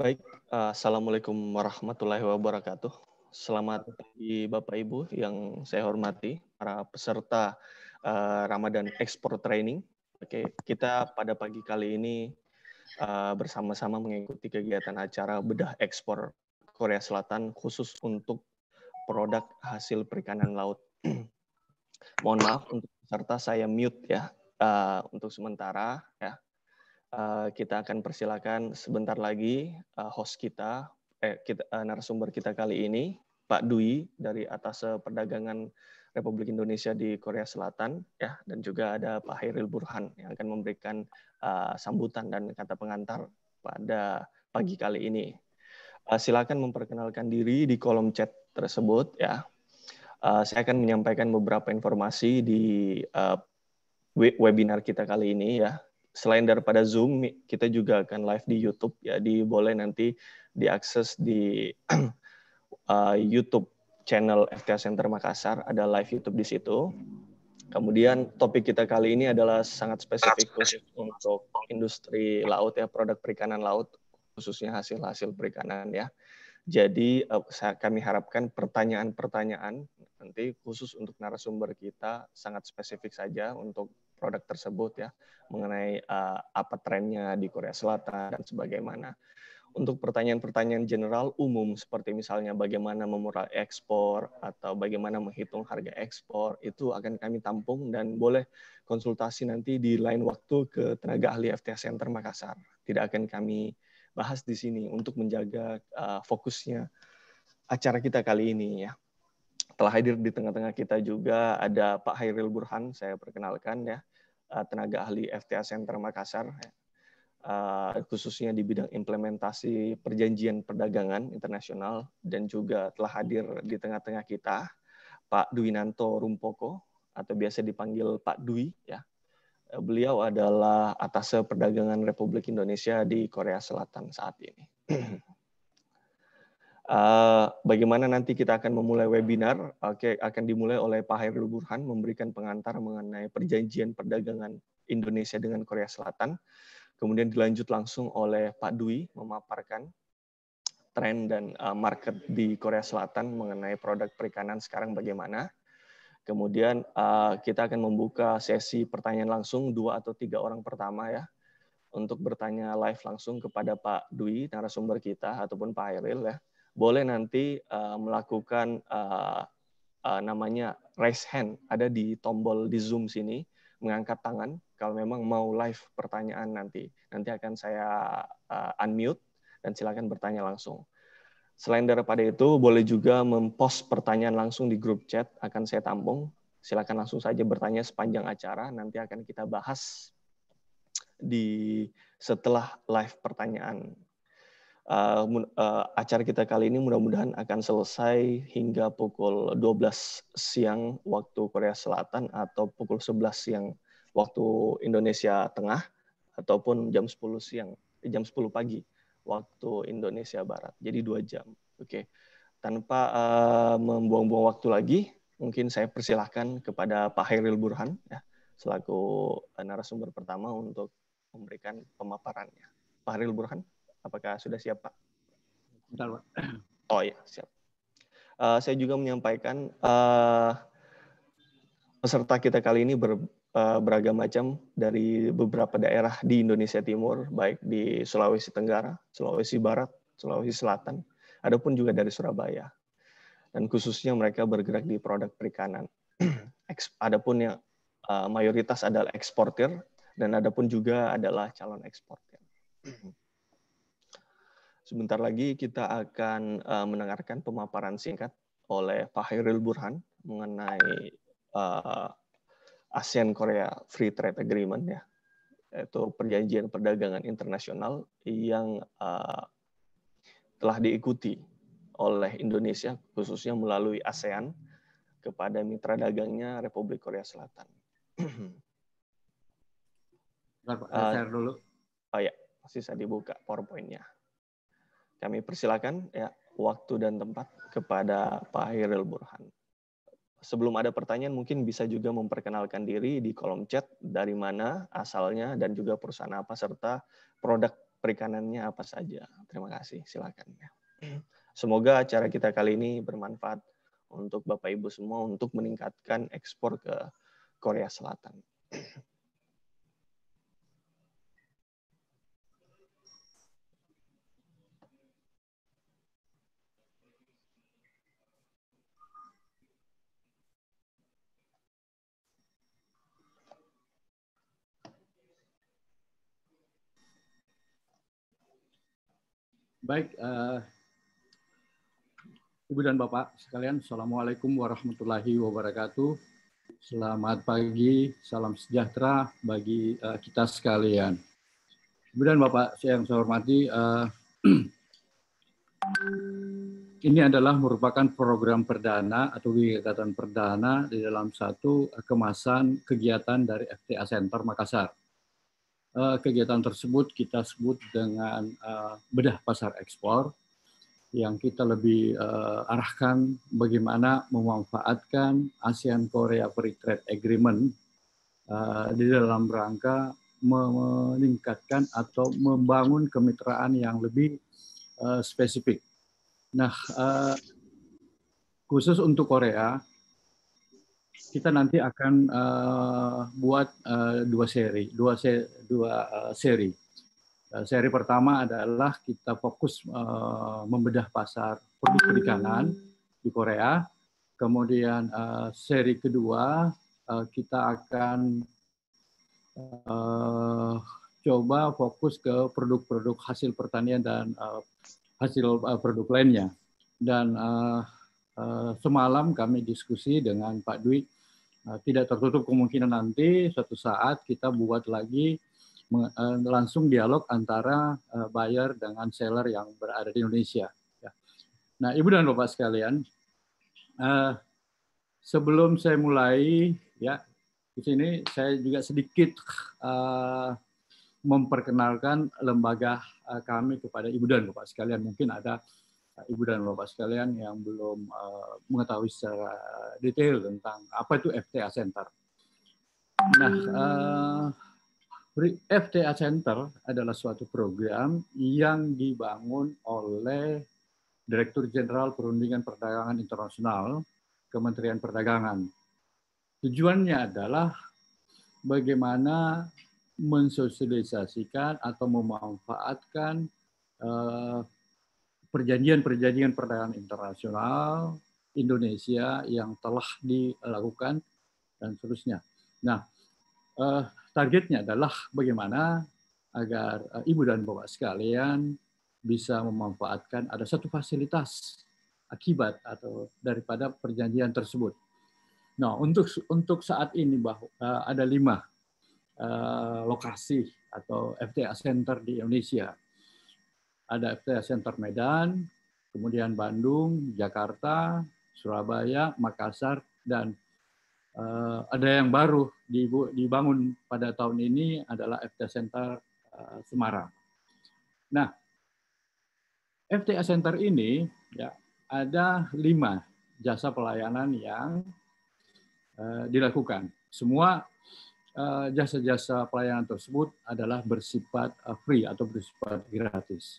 Baik, eh, Assalamualaikum warahmatullahi wabarakatuh. Selamat pagi Bapak Ibu yang saya hormati, para peserta eh, Ramadan Export Training. Oke, kita pada pagi kali ini eh, bersama-sama mengikuti kegiatan acara bedah ekspor Korea Selatan khusus untuk produk hasil perikanan laut. Mohon maaf untuk peserta saya mute ya untuk sementara ya Eh, kita akan persilakan sebentar lagi uh, host kita, eh, kita uh, narasumber kita kali ini, Pak Dwi dari atas Perdagangan Republik Indonesia di Korea Selatan, ya, dan juga ada Pak Hairil Burhan yang akan memberikan uh, sambutan dan kata pengantar pada pagi kali ini. Uh, silakan memperkenalkan diri di kolom chat tersebut, ya. Uh, saya akan menyampaikan beberapa informasi di uh, webinar kita kali ini, ya selain daripada Zoom, kita juga akan live di YouTube. Jadi boleh nanti diakses di uh, YouTube channel FTA Center Makassar. Ada live YouTube di situ. Kemudian topik kita kali ini adalah sangat spesifik khusus untuk industri laut ya, produk perikanan laut khususnya hasil-hasil perikanan ya. Jadi uh, kami harapkan pertanyaan-pertanyaan nanti khusus untuk narasumber kita sangat spesifik saja untuk produk tersebut ya mengenai uh, apa trennya di Korea Selatan dan sebagaimana. Untuk pertanyaan-pertanyaan general umum seperti misalnya bagaimana memurah ekspor atau bagaimana menghitung harga ekspor itu akan kami tampung dan boleh konsultasi nanti di lain waktu ke tenaga ahli FTA Center Makassar. Tidak akan kami bahas di sini untuk menjaga uh, fokusnya acara kita kali ini ya telah hadir di tengah-tengah kita juga ada Pak Hairil Burhan, saya perkenalkan ya. Eh, tenaga ahli FTA Center Makassar, eh, khususnya di bidang implementasi perjanjian perdagangan internasional, dan juga telah hadir di tengah-tengah kita Pak Dwi Nanto Rumpoko, atau biasa dipanggil Pak Dwi. ya eh, Beliau adalah atase perdagangan Republik Indonesia di Korea Selatan saat ini. Eh, bagaimana nanti kita akan memulai webinar okay, akan dimulai oleh Pak Hairul Burhan memberikan pengantar mengenai perjanjian perdagangan Indonesia dengan Korea Selatan. Kemudian dilanjut langsung oleh Pak Dwi memaparkan tren dan uh, market di Korea Selatan mengenai produk perikanan sekarang bagaimana. Kemudian eh, kita akan membuka sesi pertanyaan langsung dua atau tiga orang pertama ya untuk bertanya live langsung kepada Pak Dwi narasumber kita ataupun Pak Hairil ya boleh nanti uh, melakukan uh, uh, namanya raise hand ada di tombol di Zoom sini mengangkat tangan kalau memang mau live pertanyaan nanti nanti akan saya uh, unmute dan silakan bertanya langsung. Selain daripada itu boleh juga mempost pertanyaan langsung di grup chat akan saya tampung. Silakan langsung saja bertanya sepanjang acara nanti akan kita bahas di setelah live pertanyaan uh, acara kita kali ini mudah-mudahan akan selesai hingga pukul 12 siang waktu Korea Selatan atau pukul 11 siang waktu Indonesia Tengah ataupun jam 10 siang eh, jam 10 pagi waktu Indonesia Barat. Jadi dua jam. Oke. Okay. Tanpa uh, membuang-buang waktu lagi, mungkin saya persilahkan kepada Pak Hairil Burhan ya, selaku narasumber pertama untuk memberikan pemaparannya. Pak Hairil Burhan. Apakah sudah siap, Pak? Bentar, Pak. Oh iya, siap. Uh, saya juga menyampaikan uh, peserta kita kali ini ber, uh, beragam macam dari beberapa daerah di Indonesia Timur, baik di Sulawesi Tenggara, Sulawesi Barat, Sulawesi Selatan, adapun juga dari Surabaya. Dan khususnya mereka bergerak di produk perikanan. adapun yang uh, mayoritas adalah eksportir dan adapun juga adalah calon eksportir. Sebentar lagi kita akan uh, mendengarkan pemaparan singkat oleh Pak Hairil Burhan mengenai uh, ASEAN Korea Free Trade Agreement ya, yaitu perjanjian perdagangan internasional yang uh, telah diikuti oleh Indonesia khususnya melalui ASEAN kepada mitra dagangnya Republik Korea Selatan. Bentar, Pak, uh, share dulu. Oh ya, masih saya dibuka PowerPoint-nya. Kami persilakan ya waktu dan tempat kepada Pak Hairil Burhan. Sebelum ada pertanyaan, mungkin bisa juga memperkenalkan diri di kolom chat dari mana asalnya dan juga perusahaan apa serta produk perikanannya apa saja. Terima kasih, silakan. Ya. Semoga acara kita kali ini bermanfaat untuk Bapak Ibu semua untuk meningkatkan ekspor ke Korea Selatan. Baik, uh, Ibu dan Bapak sekalian, Assalamualaikum warahmatullahi wabarakatuh. Selamat pagi, salam sejahtera bagi uh, kita sekalian. Ibu dan Bapak yang saya hormati, uh, ini adalah merupakan program perdana atau kegiatan perdana di dalam satu kemasan kegiatan dari FTA Center Makassar. Eh, kegiatan tersebut kita sebut dengan eh, bedah pasar ekspor yang kita lebih eh, arahkan bagaimana memanfaatkan ASEAN Korea Free Trade Agreement di dalam rangka meningkatkan atau membangun kemitraan yang lebih spesifik. Nah, khusus untuk Korea, kita nanti akan uh, buat uh, dua seri, dua se dua uh, seri. Uh, seri pertama adalah kita fokus uh, membedah pasar produk perikanan di Korea. Kemudian uh, seri kedua uh, kita akan uh, coba fokus ke produk-produk hasil pertanian dan uh, hasil uh, produk lainnya. Dan uh, Eh, semalam kami diskusi dengan Pak Dwi. Eh, tidak tertutup kemungkinan nanti suatu saat kita buat lagi eh, langsung dialog antara buyer dengan seller yang berada di Indonesia. Ya. Nah, Ibu dan Bapak sekalian, sebelum saya mulai, ya di sini saya juga sedikit memperkenalkan lembaga kami kepada Ibu dan Bapak sekalian. Mungkin ada Ibu dan Bapak sekalian yang belum eh, mengetahui secara detail tentang apa itu FTA Center. Nah, eh, FTA Center adalah suatu program yang dibangun oleh Direktur Jenderal Perundingan Perdagangan Internasional Kementerian Perdagangan. Tujuannya adalah bagaimana mensosialisasikan atau memanfaatkan eh, perjanjian-perjanjian perdagangan internasional Indonesia yang telah dilakukan dan seterusnya. Nah, eh, targetnya adalah bagaimana agar eh, ibu dan bapak sekalian bisa memanfaatkan ada satu fasilitas akibat atau daripada perjanjian tersebut. Nah, untuk untuk saat ini bahwa eh, ada lima eh, lokasi atau FTA Center di Indonesia ada FTA Center Medan, kemudian Bandung, Jakarta, Surabaya, Makassar, dan uh, ada yang baru dibangun pada tahun ini adalah FTA Center uh, Semarang. Nah, FTA Center ini ya ada lima jasa pelayanan yang uh, dilakukan. Semua jasa-jasa pelayanan tersebut adalah bersifat free atau bersifat gratis.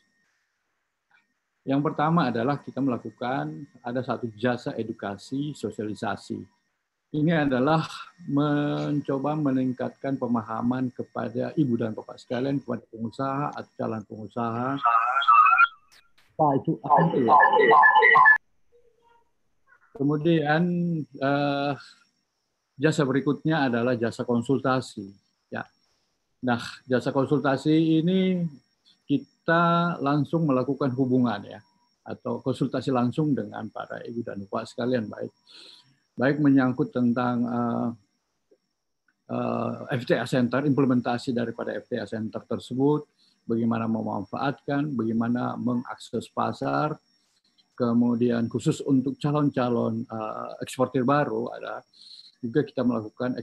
Yang pertama adalah kita melakukan ada satu jasa edukasi sosialisasi. Ini adalah mencoba meningkatkan pemahaman kepada ibu dan bapak sekalian, kepada pengusaha atau calon pengusaha. Pak itu ya? Kemudian eh, jasa berikutnya adalah jasa konsultasi. Ya, nah jasa konsultasi ini kita langsung melakukan hubungan ya atau konsultasi langsung dengan para ibu dan bapak sekalian baik baik menyangkut tentang uh, eh, eh, FTA Center implementasi daripada FTA Center tersebut bagaimana memanfaatkan bagaimana mengakses pasar kemudian khusus untuk calon-calon eh, eksportir baru ada juga kita melakukan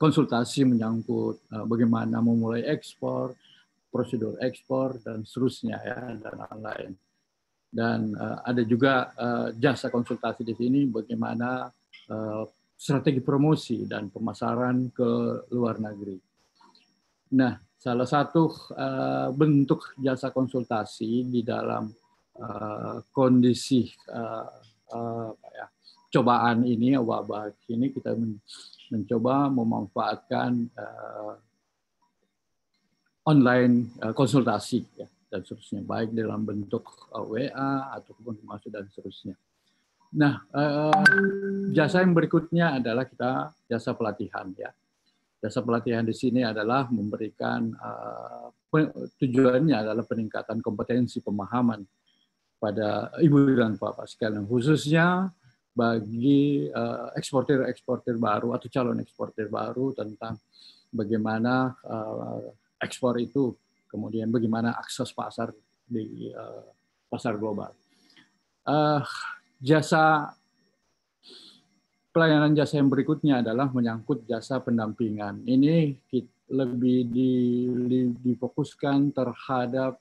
konsultasi menyangkut eh, bagaimana memulai ekspor, prosedur ekspor dan seterusnya ya dan lain-lain. Dan eh, ada juga eh, jasa konsultasi di sini bagaimana strategi promosi dan pemasaran ke luar negeri. Nah, salah satu bentuk jasa konsultasi di dalam kondisi ya, cobaan ini wabah ini kita mencoba memanfaatkan uh, online uh, konsultasi ya, dan seterusnya, baik dalam bentuk uh, eh, WA ataupun masuk dan seterusnya. Nah, uh, jasa yang berikutnya adalah kita jasa pelatihan ya. Jasa pelatihan di sini adalah memberikan uh, tujuannya adalah peningkatan kompetensi pemahaman pada ibu dan bapak sekalian khususnya bagi eh, eksportir-eksportir baru atau calon eksportir baru tentang bagaimana eh, ekspor itu, kemudian bagaimana akses pasar di eh, pasar global. Jasa pelayanan jasa yang berikutnya adalah menyangkut jasa pendampingan. Ini lebih difokuskan terhadap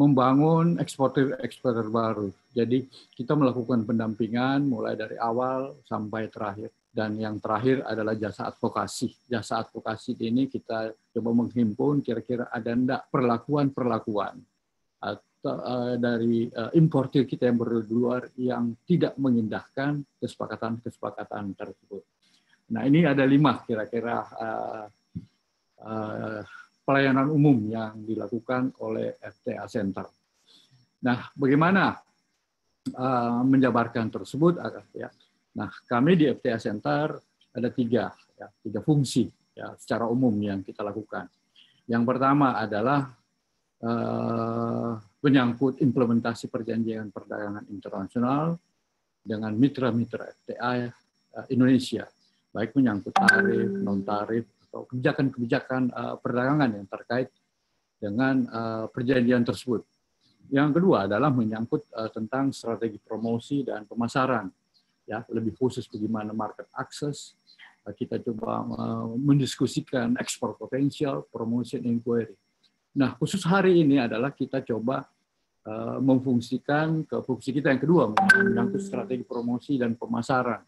membangun eksportir-eksportir baru. Jadi kita melakukan pendampingan mulai dari awal sampai terakhir. Dan yang terakhir adalah jasa advokasi. Jasa advokasi ini kita coba menghimpun kira-kira ada enggak perlakuan-perlakuan atau eh, dari eh, importir kita yang berluar yang tidak mengindahkan kesepakatan-kesepakatan tersebut. Nah ini ada lima kira-kira uh, uh, pelayanan umum yang dilakukan oleh FTA Center. Nah, bagaimana uh, menjabarkan tersebut? Ya. Nah, kami di FTA Center ada tiga, ya, tiga fungsi ya, secara umum yang kita lakukan. Yang pertama adalah uh, menyangkut implementasi perjanjian perdagangan internasional dengan mitra-mitra FTA eh, Indonesia, baik menyangkut tarif, non-tarif, atau kebijakan-kebijakan uh, perdagangan yang terkait dengan uh, perjanjian tersebut. Yang kedua adalah menyangkut uh, tentang strategi promosi dan pemasaran. Ya, lebih khusus bagaimana market access. Uh, kita coba uh, mendiskusikan ekspor potensial, promotion inquiry. Nah, khusus hari ini adalah kita coba uh, memfungsikan ke fungsi kita yang kedua menyangkut strategi promosi dan pemasaran.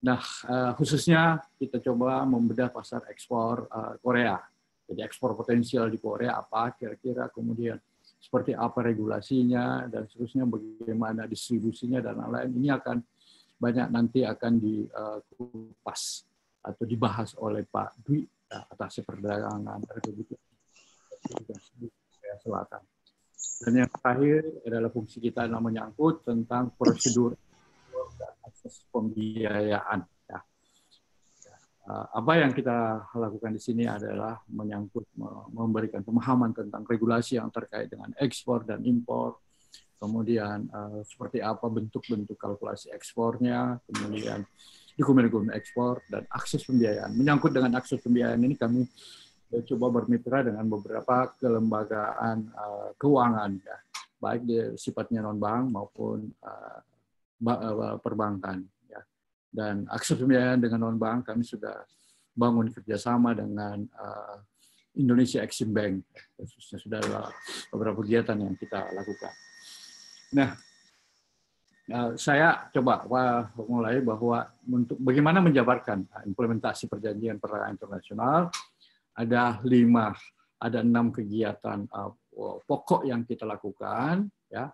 Nah, uh, khususnya kita coba membedah pasar ekspor uh, Korea. Jadi ekspor potensial di Korea apa kira-kira, kemudian seperti apa regulasinya dan seterusnya, bagaimana distribusinya dan lain-lain. Ini akan banyak nanti akan dikupas atau dibahas oleh Pak Dwi eh, atas perdagangan Republik Korea Selatan. Dan yang terakhir adalah fungsi kita yang menyangkut tentang prosedur proses pembiayaan. Ya. Eh, apa yang kita lakukan di sini adalah menyangkut memberikan pemahaman tentang regulasi yang terkait dengan ekspor dan impor, kemudian eh, seperti apa bentuk-bentuk kalkulasi ekspornya, kemudian dokumen-dokumen ekspor dan akses pembiayaan. Menyangkut dengan akses pembiayaan ini kami coba bermitra dengan beberapa kelembagaan eh, keuangan ya, baik di, sifatnya non bank maupun uh, Eh, perbankan. Ya. Dan akses pembiayaan dengan non bank kami sudah bangun kerjasama dengan eh, Indonesia Exim Bank. Khususnya sudah ada beberapa kegiatan yang kita lakukan. Nah, eh, saya coba mulai bahwa untuk bagaimana menjabarkan implementasi perjanjian perdagangan internasional ada lima, ada enam kegiatan pokok yang kita lakukan. Ya,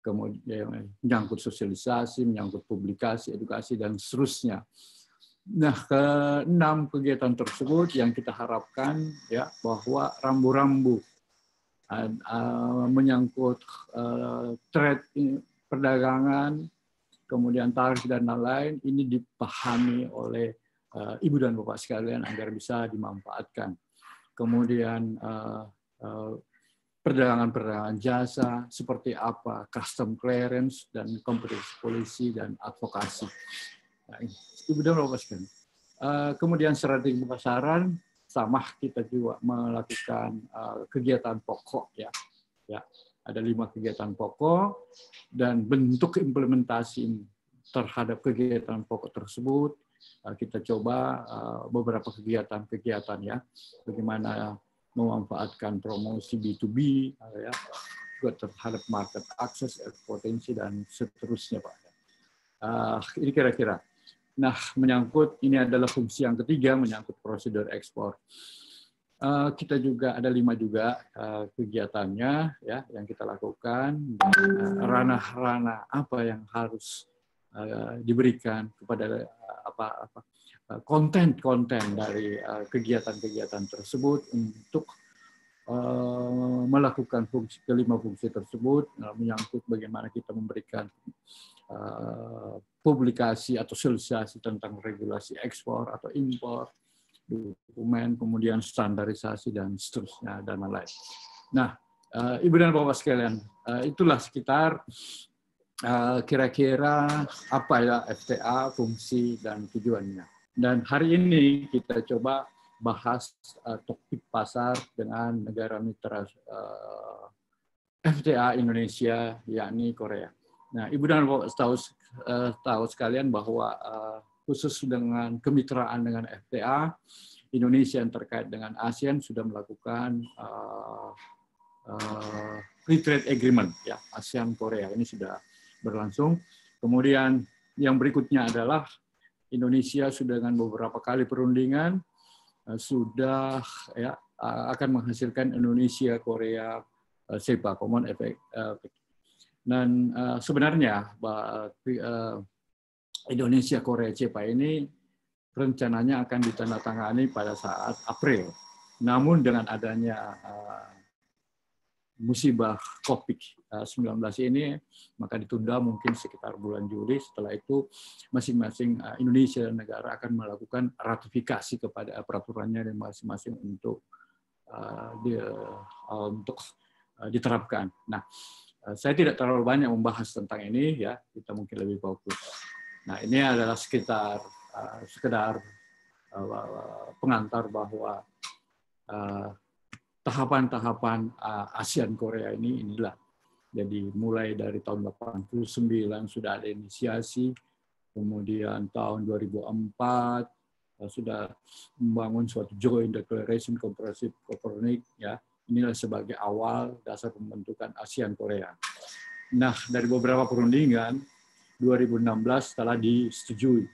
kemudian menyangkut sosialisasi, menyangkut publikasi, edukasi, dan seterusnya. Nah, keenam kegiatan tersebut yang kita harapkan ya bahwa rambu-rambu uh, menyangkut uh, trade perdagangan, kemudian tarif dan lain-lain ini dipahami oleh uh, ibu dan bapak sekalian agar bisa dimanfaatkan. Kemudian uh, uh, perdagangan-perdagangan jasa, seperti apa custom clearance dan kompetisi polisi dan advokasi. Nah, itu merupakan. Eh, kemudian strategi pemasaran sama kita juga melakukan eh, kegiatan pokok ya. Ya, ada lima kegiatan pokok dan bentuk implementasi terhadap kegiatan pokok tersebut eh, kita coba beberapa kegiatan-kegiatan ya. Bagaimana memanfaatkan promosi B2B ya, juga terhadap market akses potensi dan seterusnya Pak. Uh, ini kira-kira. Nah, menyangkut ini adalah fungsi yang ketiga menyangkut prosedur ekspor. Uh, kita juga ada lima juga uh, kegiatannya ya yang kita lakukan ranah-ranah uh, apa yang harus diberikan kepada apa apa Eh, konten-konten dari eh, kegiatan-kegiatan tersebut untuk eh, melakukan fungsi kelima fungsi tersebut menyangkut bagaimana kita memberikan publikasi atau sosialisasi tentang regulasi ekspor atau impor dokumen kemudian standarisasi dan seterusnya dan lain-lain. Nah, Ibu dan Bapak sekalian, itulah sekitar kira-kira apa ya FTA, fungsi dan tujuannya. Dan hari ini kita coba bahas uh, topik pasar dengan negara mitra uh, eh, FTA Indonesia, yakni Korea. Nah, Ibu dan Bapak tahu, uh, eh, tahu sekalian bahwa uh, khusus dengan kemitraan dengan FTA, Indonesia yang terkait dengan ASEAN sudah melakukan uh, uh, free trade agreement ya ASEAN Korea ini sudah berlangsung. Kemudian yang berikutnya adalah Indonesia sudah dengan beberapa kali perundingan eh, sudah ya akan menghasilkan Indonesia Korea eh, SEPA Common Effect. Eh, dan sebenarnya Indonesia Korea SEPA ini rencananya akan ditandatangani pada saat April. Namun dengan adanya musibah COVID-19 eh, ini, maka ditunda mungkin sekitar bulan Juli. Setelah itu, masing-masing eh, Indonesia dan negara akan melakukan ratifikasi kepada peraturannya dan masing-masing untuk eh, di, untuk diterapkan. Nah, saya tidak terlalu banyak membahas tentang ini ya, kita mungkin lebih fokus. Nah, ini adalah sekitar sekedar pengantar bahwa tahapan-tahapan uh, ASEAN Korea ini inilah. Jadi mulai dari tahun 89 sudah ada inisiasi, kemudian tahun 2004 uh, sudah membangun suatu joint declaration comprehensive Copernic ya. Inilah sebagai awal dasar pembentukan ASEAN Korea. Nah, dari beberapa perundingan 2016 telah disetujui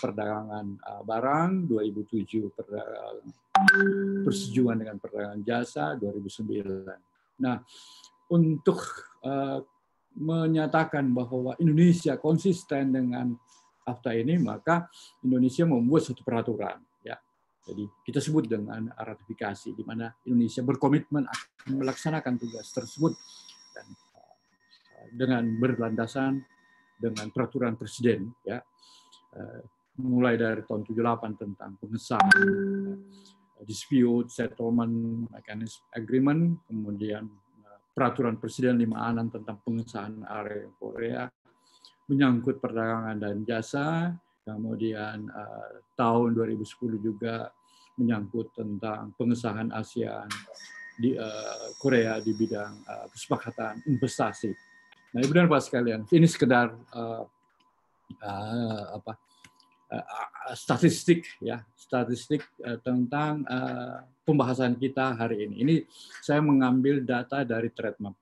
perdagangan eh, barang, 2007 perdagangan, persetujuan dengan perdagangan jasa, 2009. Nah, untuk uh, menyatakan bahwa Indonesia konsisten dengan AFTA ini, maka Indonesia membuat satu peraturan. Ya. Jadi kita sebut dengan ratifikasi, di mana Indonesia berkomitmen akan melaksanakan tugas tersebut dan, uh, dengan berlandasan dengan peraturan presiden. Ya. Uh, mulai dari tahun 78 tentang pengesahan eh, dispute settlement mechanism agreement, kemudian eh, peraturan presiden 56 anan tentang pengesahan area Korea, menyangkut perdagangan dan jasa, kemudian uh, tahun 2010 juga menyangkut tentang pengesahan ASEAN di Korea di bidang kesepakatan investasi. Nah, ibu dan bapak sekalian, ini sekedar uh, uh, apa Eh, eh, statistik ya statistik eh, tentang pembahasan kita hari ini. Ini saya mengambil data dari treatment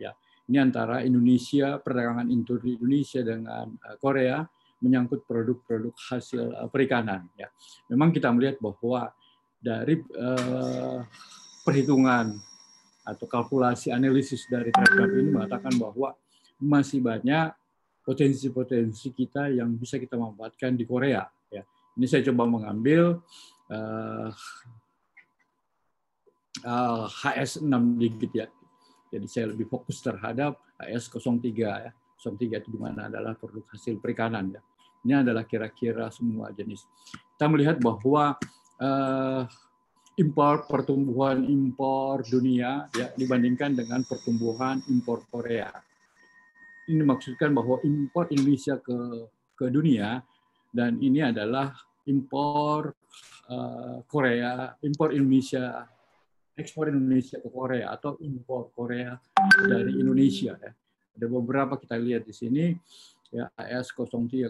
Ya, ini antara Indonesia perdagangan Indonesia dengan Korea menyangkut produk-produk hasil perikanan. Ya, memang kita melihat bahwa dari perhitungan atau kalkulasi analisis dari trademark ini mengatakan bahwa masih banyak potensi-potensi kita yang bisa kita manfaatkan di Korea. Ya. Ini saya coba mengambil uh, eh, uh, eh, HS6 digit ya. Jadi saya lebih fokus terhadap HS03 ya. 03 itu di mana adalah produk hasil perikanan ya. Ini adalah kira-kira semua jenis. Kita melihat bahwa uh, impor pertumbuhan impor dunia ya dibandingkan dengan pertumbuhan impor Korea ini maksudkan bahwa impor Indonesia ke ke dunia dan ini adalah impor uh, Korea, impor Indonesia, ekspor Indonesia ke Korea atau impor Korea dari Indonesia ya. Ada beberapa kita lihat di sini ya AS 0303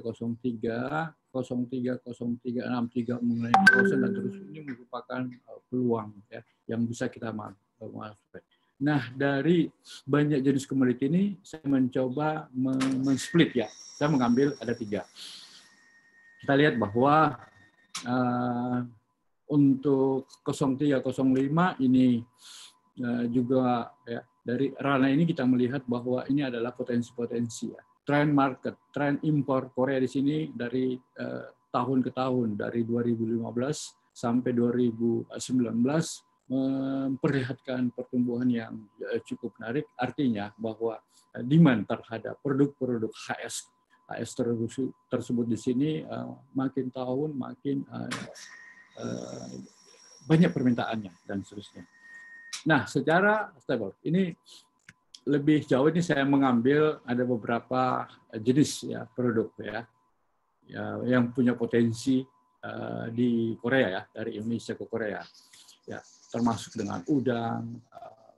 030363 mengenai proses dan terus ini merupakan eh, peluang ya yang bisa kita eh, masuk. Nah, dari banyak jenis komoditi ini, saya mencoba men-split ya. Saya mengambil ada tiga. Kita lihat bahwa uh, untuk 0305 ini uh, juga ya, dari rana ini kita melihat bahwa ini adalah potensi-potensi ya. Trend market, trend impor Korea di sini dari uh, tahun ke tahun dari 2015 sampai 2019 memperlihatkan pertumbuhan yang eh, cukup menarik. Artinya bahwa eh, demand terhadap produk-produk HS HS tersebut di sini eh, makin tahun makin banyak permintaannya dan seterusnya. Nah, secara stable ini lebih jauh ini saya mengambil ada beberapa jenis ya produk ya, ya yang punya potensi di Korea ya dari Indonesia ke Korea. Ya, termasuk dengan udang, eh,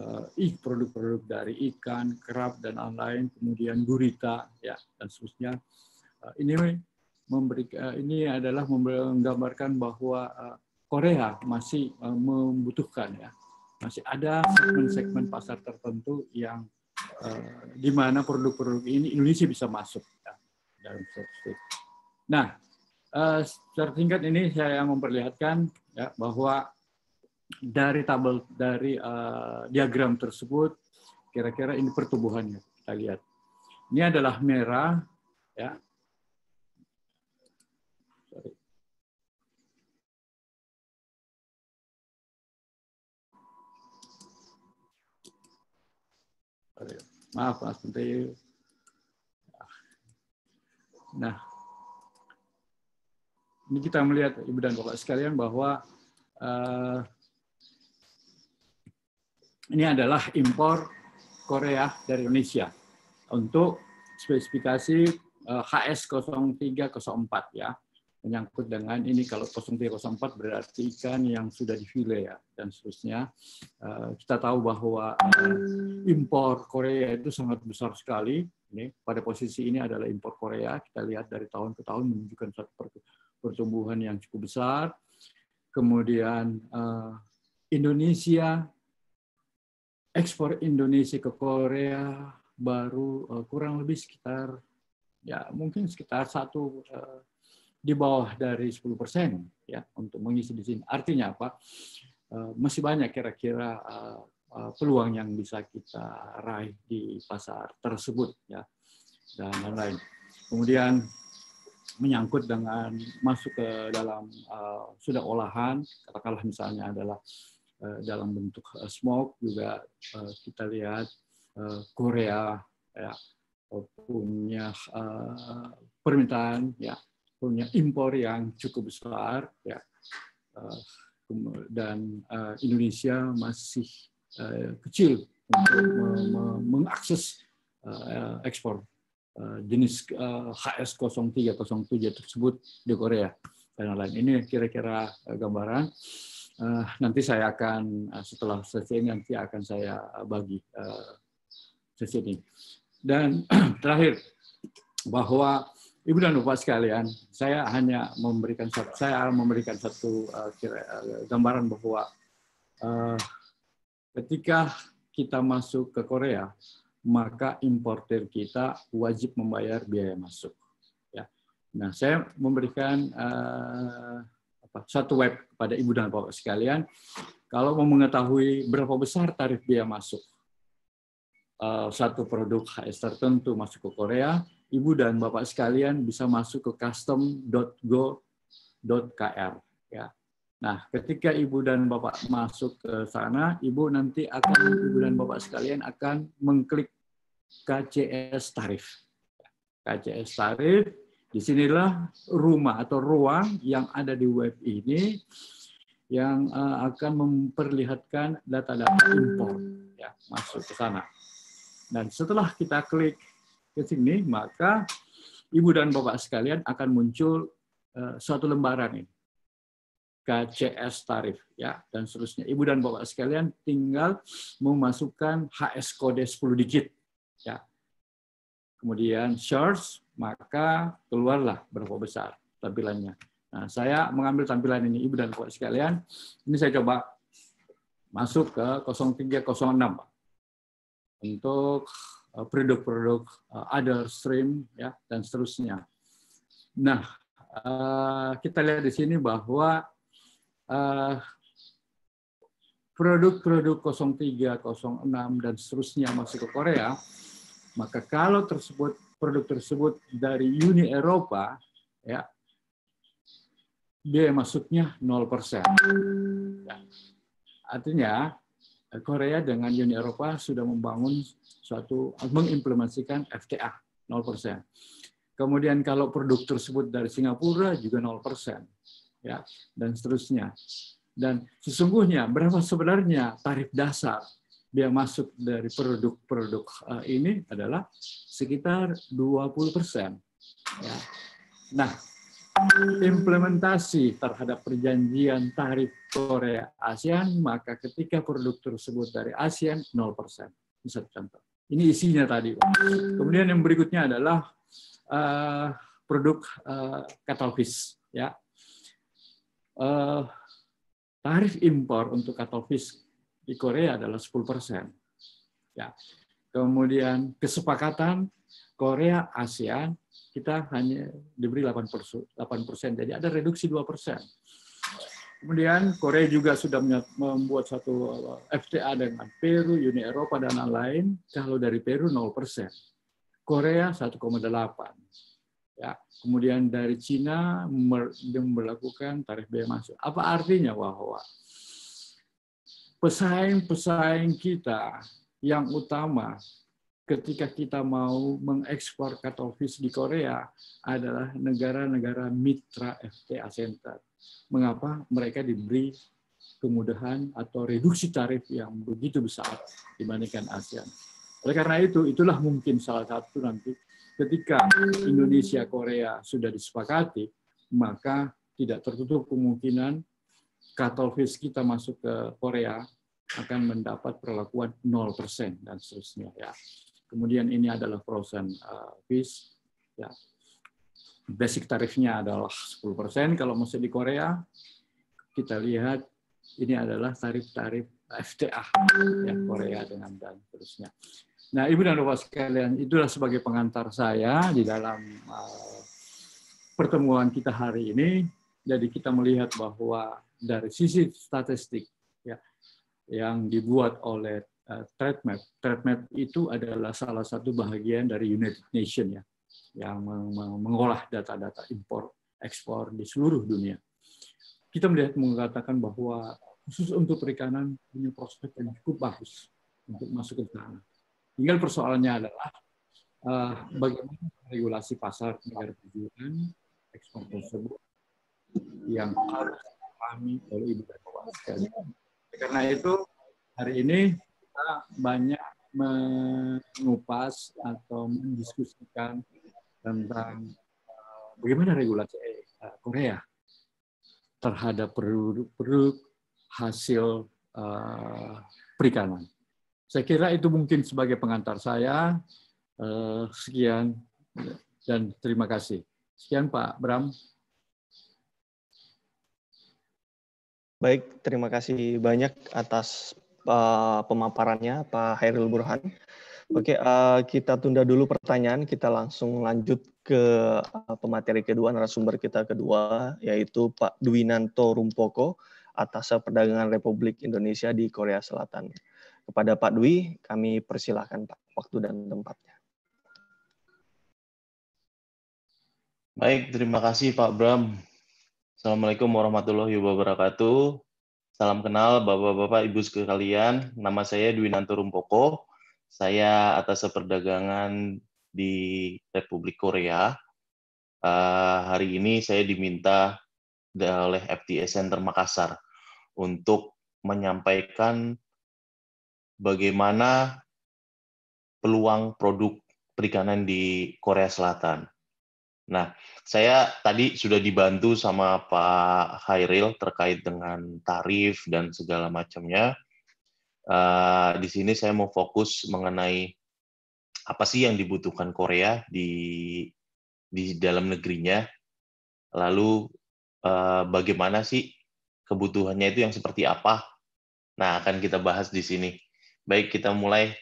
eh, produk-produk dari ikan, kerap dan lain-lain, kemudian gurita ya dan seterusnya. Eh, ini memberi ini adalah menggambarkan bahwa Korea masih membutuhkan ya masih ada segmen-segmen pasar tertentu yang uh, di mana produk-produk ini Indonesia bisa masuk ya, dalam strategi. Nah, secara singkat ini saya memperlihatkan ya, bahwa dari tabel dari uh, diagram tersebut kira-kira ini pertumbuhannya kita lihat. Ini adalah merah ya. Sorry. Sorry. Maaf Mas Menteri. Nah, ini kita melihat Ibu dan Bapak sekalian bahwa uh, ini adalah impor Korea dari Indonesia untuk spesifikasi HS0304 eh, ya menyangkut dengan ini kalau 0304 berarti ikan yang sudah difile ya dan seterusnya eh, kita tahu bahwa eh, impor Korea itu sangat besar sekali ini pada posisi ini adalah impor Korea kita lihat dari tahun ke tahun menunjukkan satu pertumbuhan yang cukup besar kemudian Indonesia ekspor Indonesia ke Korea baru eh, kurang lebih sekitar ya mungkin sekitar satu eh, di bawah dari 10 persen ya untuk mengisi di sini. Artinya apa? Eh, masih banyak kira-kira peluang yang bisa kita raih di pasar tersebut ya dan lain-lain. Kemudian menyangkut dengan masuk ke dalam uh, sudah olahan, katakanlah misalnya adalah Eh, dalam bentuk eh, smoke juga eh, kita lihat Korea ya punya permintaan ya punya impor yang cukup besar ya dan Indonesia masih kecil untuk mengakses ekspor jenis HS0307 tersebut di Korea dan lain-lain. Ini kira-kira gambaran uh, nanti saya akan uh, setelah sesi ini nanti akan saya eh, bagi uh, sesi ini. Dan terakhir bahwa Ibu dan Bapak sekalian, saya hanya memberikan satu, saya memberikan satu uh, kira, uh, gambaran bahwa uh, ketika kita masuk ke Korea, maka importer kita wajib membayar biaya masuk. Ya. Nah, saya memberikan uh, satu web kepada ibu dan bapak sekalian kalau mau mengetahui berapa besar tarif biaya masuk eh, satu produk HS tertentu masuk ke Korea, ibu dan bapak sekalian bisa masuk ke custom.go.kr ya. Nah, ketika ibu dan bapak masuk ke sana, ibu nanti akan ibu dan bapak sekalian akan mengklik KCS tarif. KCS tarif Disinilah rumah atau ruang yang ada di web ini yang eh, akan memperlihatkan data-data impor ya masuk ke sana. Dan setelah kita klik ke sini maka ibu dan bapak sekalian akan muncul uh, suatu lembaran ini KCS tarif ya dan seterusnya. Ibu dan bapak sekalian tinggal memasukkan HS kode 10 digit ya. Kemudian search maka keluarlah berapa besar tampilannya. Nah, saya mengambil tampilan ini, Ibu dan Bapak sekalian. Ini saya coba masuk ke 0306 Pak. untuk eh, produk-produk other eh, stream ya dan seterusnya. Nah, eh, kita lihat di sini bahwa produk-produk 03, 06 dan seterusnya masuk ke Korea, maka kalau tersebut produk tersebut dari Uni Eropa, ya, biaya masuknya 0%. Ya. Artinya, Korea dengan Uni Eropa sudah membangun suatu, mengimplementasikan FTA 0%. Kemudian kalau produk tersebut dari Singapura juga 0%. Ya, dan seterusnya. Dan sesungguhnya berapa sebenarnya tarif dasar biaya masuk dari produk-produk eh, ini adalah sekitar 20 persen. Ya. Nah, implementasi terhadap perjanjian tarif Korea ASEAN, maka ketika produk tersebut dari ASEAN 0 persen. Misal contoh. Ini isinya tadi. Kemudian yang berikutnya adalah uh, produk uh, Ya. Uh, tarif impor untuk cuttlefish di Korea adalah 10 persen. Ya. Kemudian kesepakatan Korea ASEAN kita hanya diberi 8 persen, jadi ada reduksi 2 persen. Kemudian Korea juga sudah membuat satu eh, FTA dengan Peru, Uni Eropa, dan lain-lain. Kalau dari Peru 0 persen, Korea 1,8. Ya, kemudian dari Cina melakukan tarif biaya masuk. Apa artinya bahwa pesaing-pesaing kita yang utama ketika kita mau mengekspor cut office di Korea adalah negara-negara mitra FTA Center. Mengapa mereka diberi kemudahan atau reduksi tarif yang begitu besar dibandingkan ASEAN. Oleh karena itu, itulah mungkin salah satu nanti ketika Indonesia Korea sudah disepakati, maka tidak tertutup kemungkinan Katolvis kita masuk ke Korea akan mendapat perlakuan 0% dan seterusnya ya. Kemudian ini adalah frozen uh, fish ya. Basic tarifnya adalah 10% kalau masuk di Korea kita lihat ini adalah tarif-tarif FTA ya Korea dengan dan seterusnya. Nah, Ibu dan Bapak sekalian, itulah sebagai pengantar saya di dalam uh, pertemuan kita hari ini. Jadi kita melihat bahwa dari sisi statistik ya, yang dibuat oleh uh, eh, ThreatMap. ThreatMap itu adalah salah satu bahagian dari United Nation ya, yang mengolah data-data impor ekspor di seluruh dunia. Kita melihat mengatakan bahwa khusus untuk perikanan punya prospek yang cukup bagus untuk masuk ke sana. Tinggal persoalannya adalah uh, bagaimana regulasi pasar negara tujuan ekspor tersebut yang harus dipahami oleh Ibu sekalian. Karena itu hari ini kita banyak mengupas atau mendiskusikan tentang eh, bagaimana regulasi eh, Korea terhadap produk-produk hasil eh, perikanan. Saya kira itu mungkin sebagai pengantar saya. sekian dan terima kasih. Sekian Pak Bram. Baik, terima kasih banyak atas uh, pemaparannya Pak Hairil Burhan. Oke, okay, uh, eh, kita tunda dulu pertanyaan, kita langsung lanjut ke uh, pemateri kedua, narasumber kita kedua, yaitu Pak Dwinanto Rumpoko, atas perdagangan Republik Indonesia di Korea Selatan. Kepada Pak Dwi, kami persilahkan Pak, waktu dan tempatnya. Baik, terima kasih Pak Bram. Assalamualaikum warahmatullahi wabarakatuh. Salam kenal Bapak-bapak Ibu sekalian. Nama saya Dwi Nanturum Rumpoko. Saya atas perdagangan di Republik Korea. Uh, hari ini saya diminta oleh FTA Center Makassar untuk menyampaikan bagaimana peluang produk perikanan di Korea Selatan. Nah, saya tadi sudah dibantu sama Pak Hairil terkait dengan tarif dan segala macamnya. Uh, di sini saya mau fokus mengenai apa sih yang dibutuhkan Korea di di dalam negerinya, lalu uh, bagaimana sih kebutuhannya itu yang seperti apa. Nah, akan kita bahas di sini. Baik, kita mulai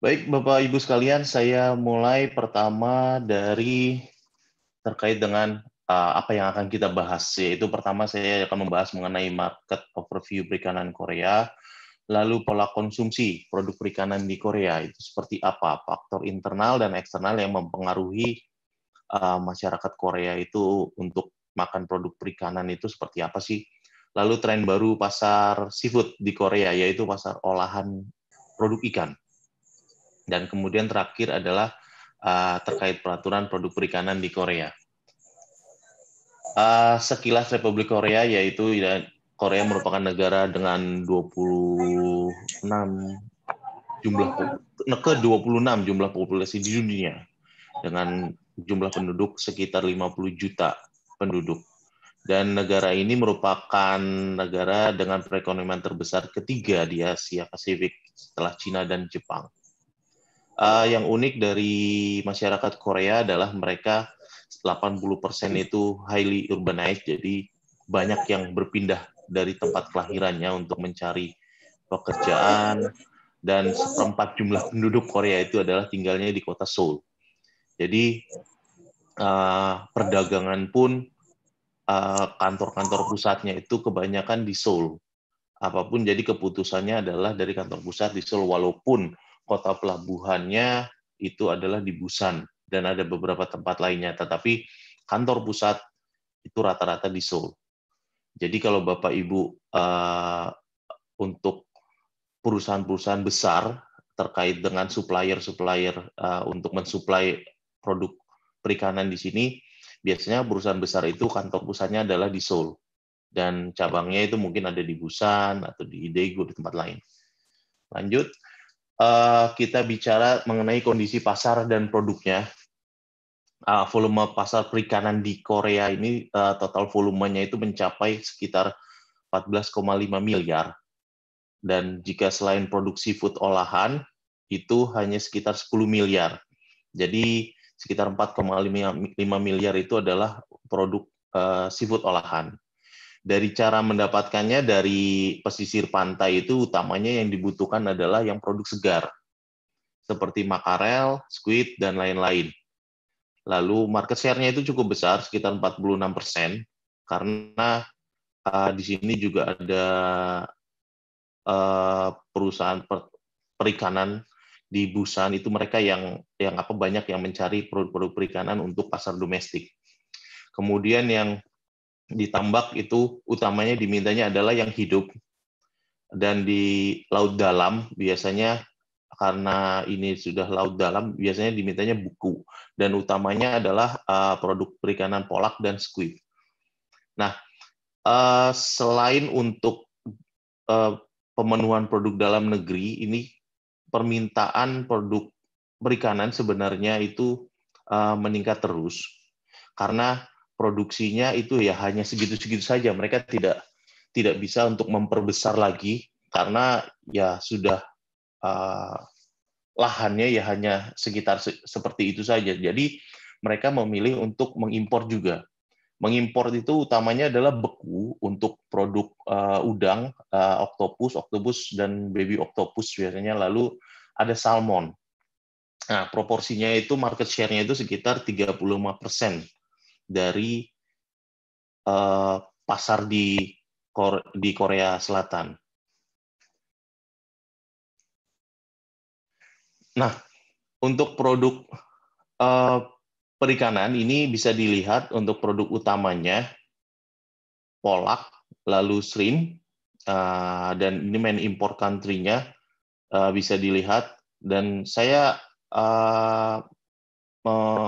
Baik, Bapak Ibu sekalian, saya mulai pertama dari terkait dengan uh, apa yang akan kita bahas, yaitu pertama saya akan membahas mengenai market overview perikanan Korea, lalu pola konsumsi produk perikanan di Korea itu seperti apa, faktor internal dan eksternal yang mempengaruhi uh, masyarakat Korea itu untuk makan produk perikanan itu seperti apa sih? Lalu tren baru pasar seafood di Korea, yaitu pasar olahan produk ikan dan kemudian terakhir adalah uh, terkait peraturan produk perikanan di Korea. Uh, sekilas Republik Korea yaitu ya, Korea merupakan negara dengan 26 jumlah ke 26 jumlah populasi di dunia dengan jumlah penduduk sekitar 50 juta penduduk. Dan negara ini merupakan negara dengan perekonomian terbesar ketiga di Asia Pasifik setelah Cina dan Jepang uh, yang unik dari masyarakat Korea adalah mereka 80% itu highly urbanized, jadi banyak yang berpindah dari tempat kelahirannya untuk mencari pekerjaan dan seperempat jumlah penduduk Korea itu adalah tinggalnya di kota Seoul. Jadi uh, perdagangan pun eh, kantor-kantor uh, kantor -kantor pusatnya itu kebanyakan di Seoul. Apapun jadi keputusannya adalah dari kantor pusat di Seoul walaupun kota pelabuhannya itu adalah di Busan dan ada beberapa tempat lainnya, tetapi kantor pusat itu rata-rata di Seoul. Jadi kalau Bapak Ibu eh, untuk perusahaan-perusahaan besar terkait dengan supplier-supplier eh, untuk mensuplai produk perikanan di sini, biasanya perusahaan besar itu kantor pusatnya adalah di Seoul dan cabangnya itu mungkin ada di Busan atau di Daegu di tempat lain. Lanjut uh, kita bicara mengenai kondisi pasar dan produknya. Uh, volume pasar perikanan di Korea ini uh, total volumenya itu mencapai sekitar 14,5 miliar. Dan jika selain produksi food olahan itu hanya sekitar 10 miliar. Jadi sekitar 4,5 miliar itu adalah produk uh, seafood olahan dari cara mendapatkannya dari pesisir pantai itu utamanya yang dibutuhkan adalah yang produk segar seperti makarel, squid, dan lain-lain. Lalu market share-nya itu cukup besar, sekitar 46 persen, karena uh, di sini juga ada uh, perusahaan per, perikanan di Busan itu mereka yang yang apa banyak yang mencari produk-produk perikanan untuk pasar domestik. Kemudian yang ditambak itu utamanya dimintanya adalah yang hidup dan di laut dalam biasanya karena ini sudah laut dalam biasanya dimintanya buku dan utamanya adalah uh, produk perikanan polak dan squid. Nah, uh, selain untuk uh, pemenuhan produk dalam negeri ini permintaan produk perikanan sebenarnya itu uh, meningkat terus karena produksinya itu ya hanya segitu-segitu saja. Mereka tidak tidak bisa untuk memperbesar lagi karena ya sudah uh, lahannya ya hanya sekitar se seperti itu saja. Jadi mereka memilih untuk mengimpor juga. Mengimpor itu utamanya adalah beku untuk produk uh, udang, uh, ah, oktopus, oktopus dan baby oktopus biasanya lalu ada salmon. Nah, proporsinya itu market share-nya itu sekitar 35 persen dari uh, pasar di di Korea Selatan. Nah, untuk produk uh, perikanan ini bisa dilihat untuk produk utamanya polak, lalu shrimp, uh, dan ini main import country-nya uh, bisa dilihat. Dan saya uh,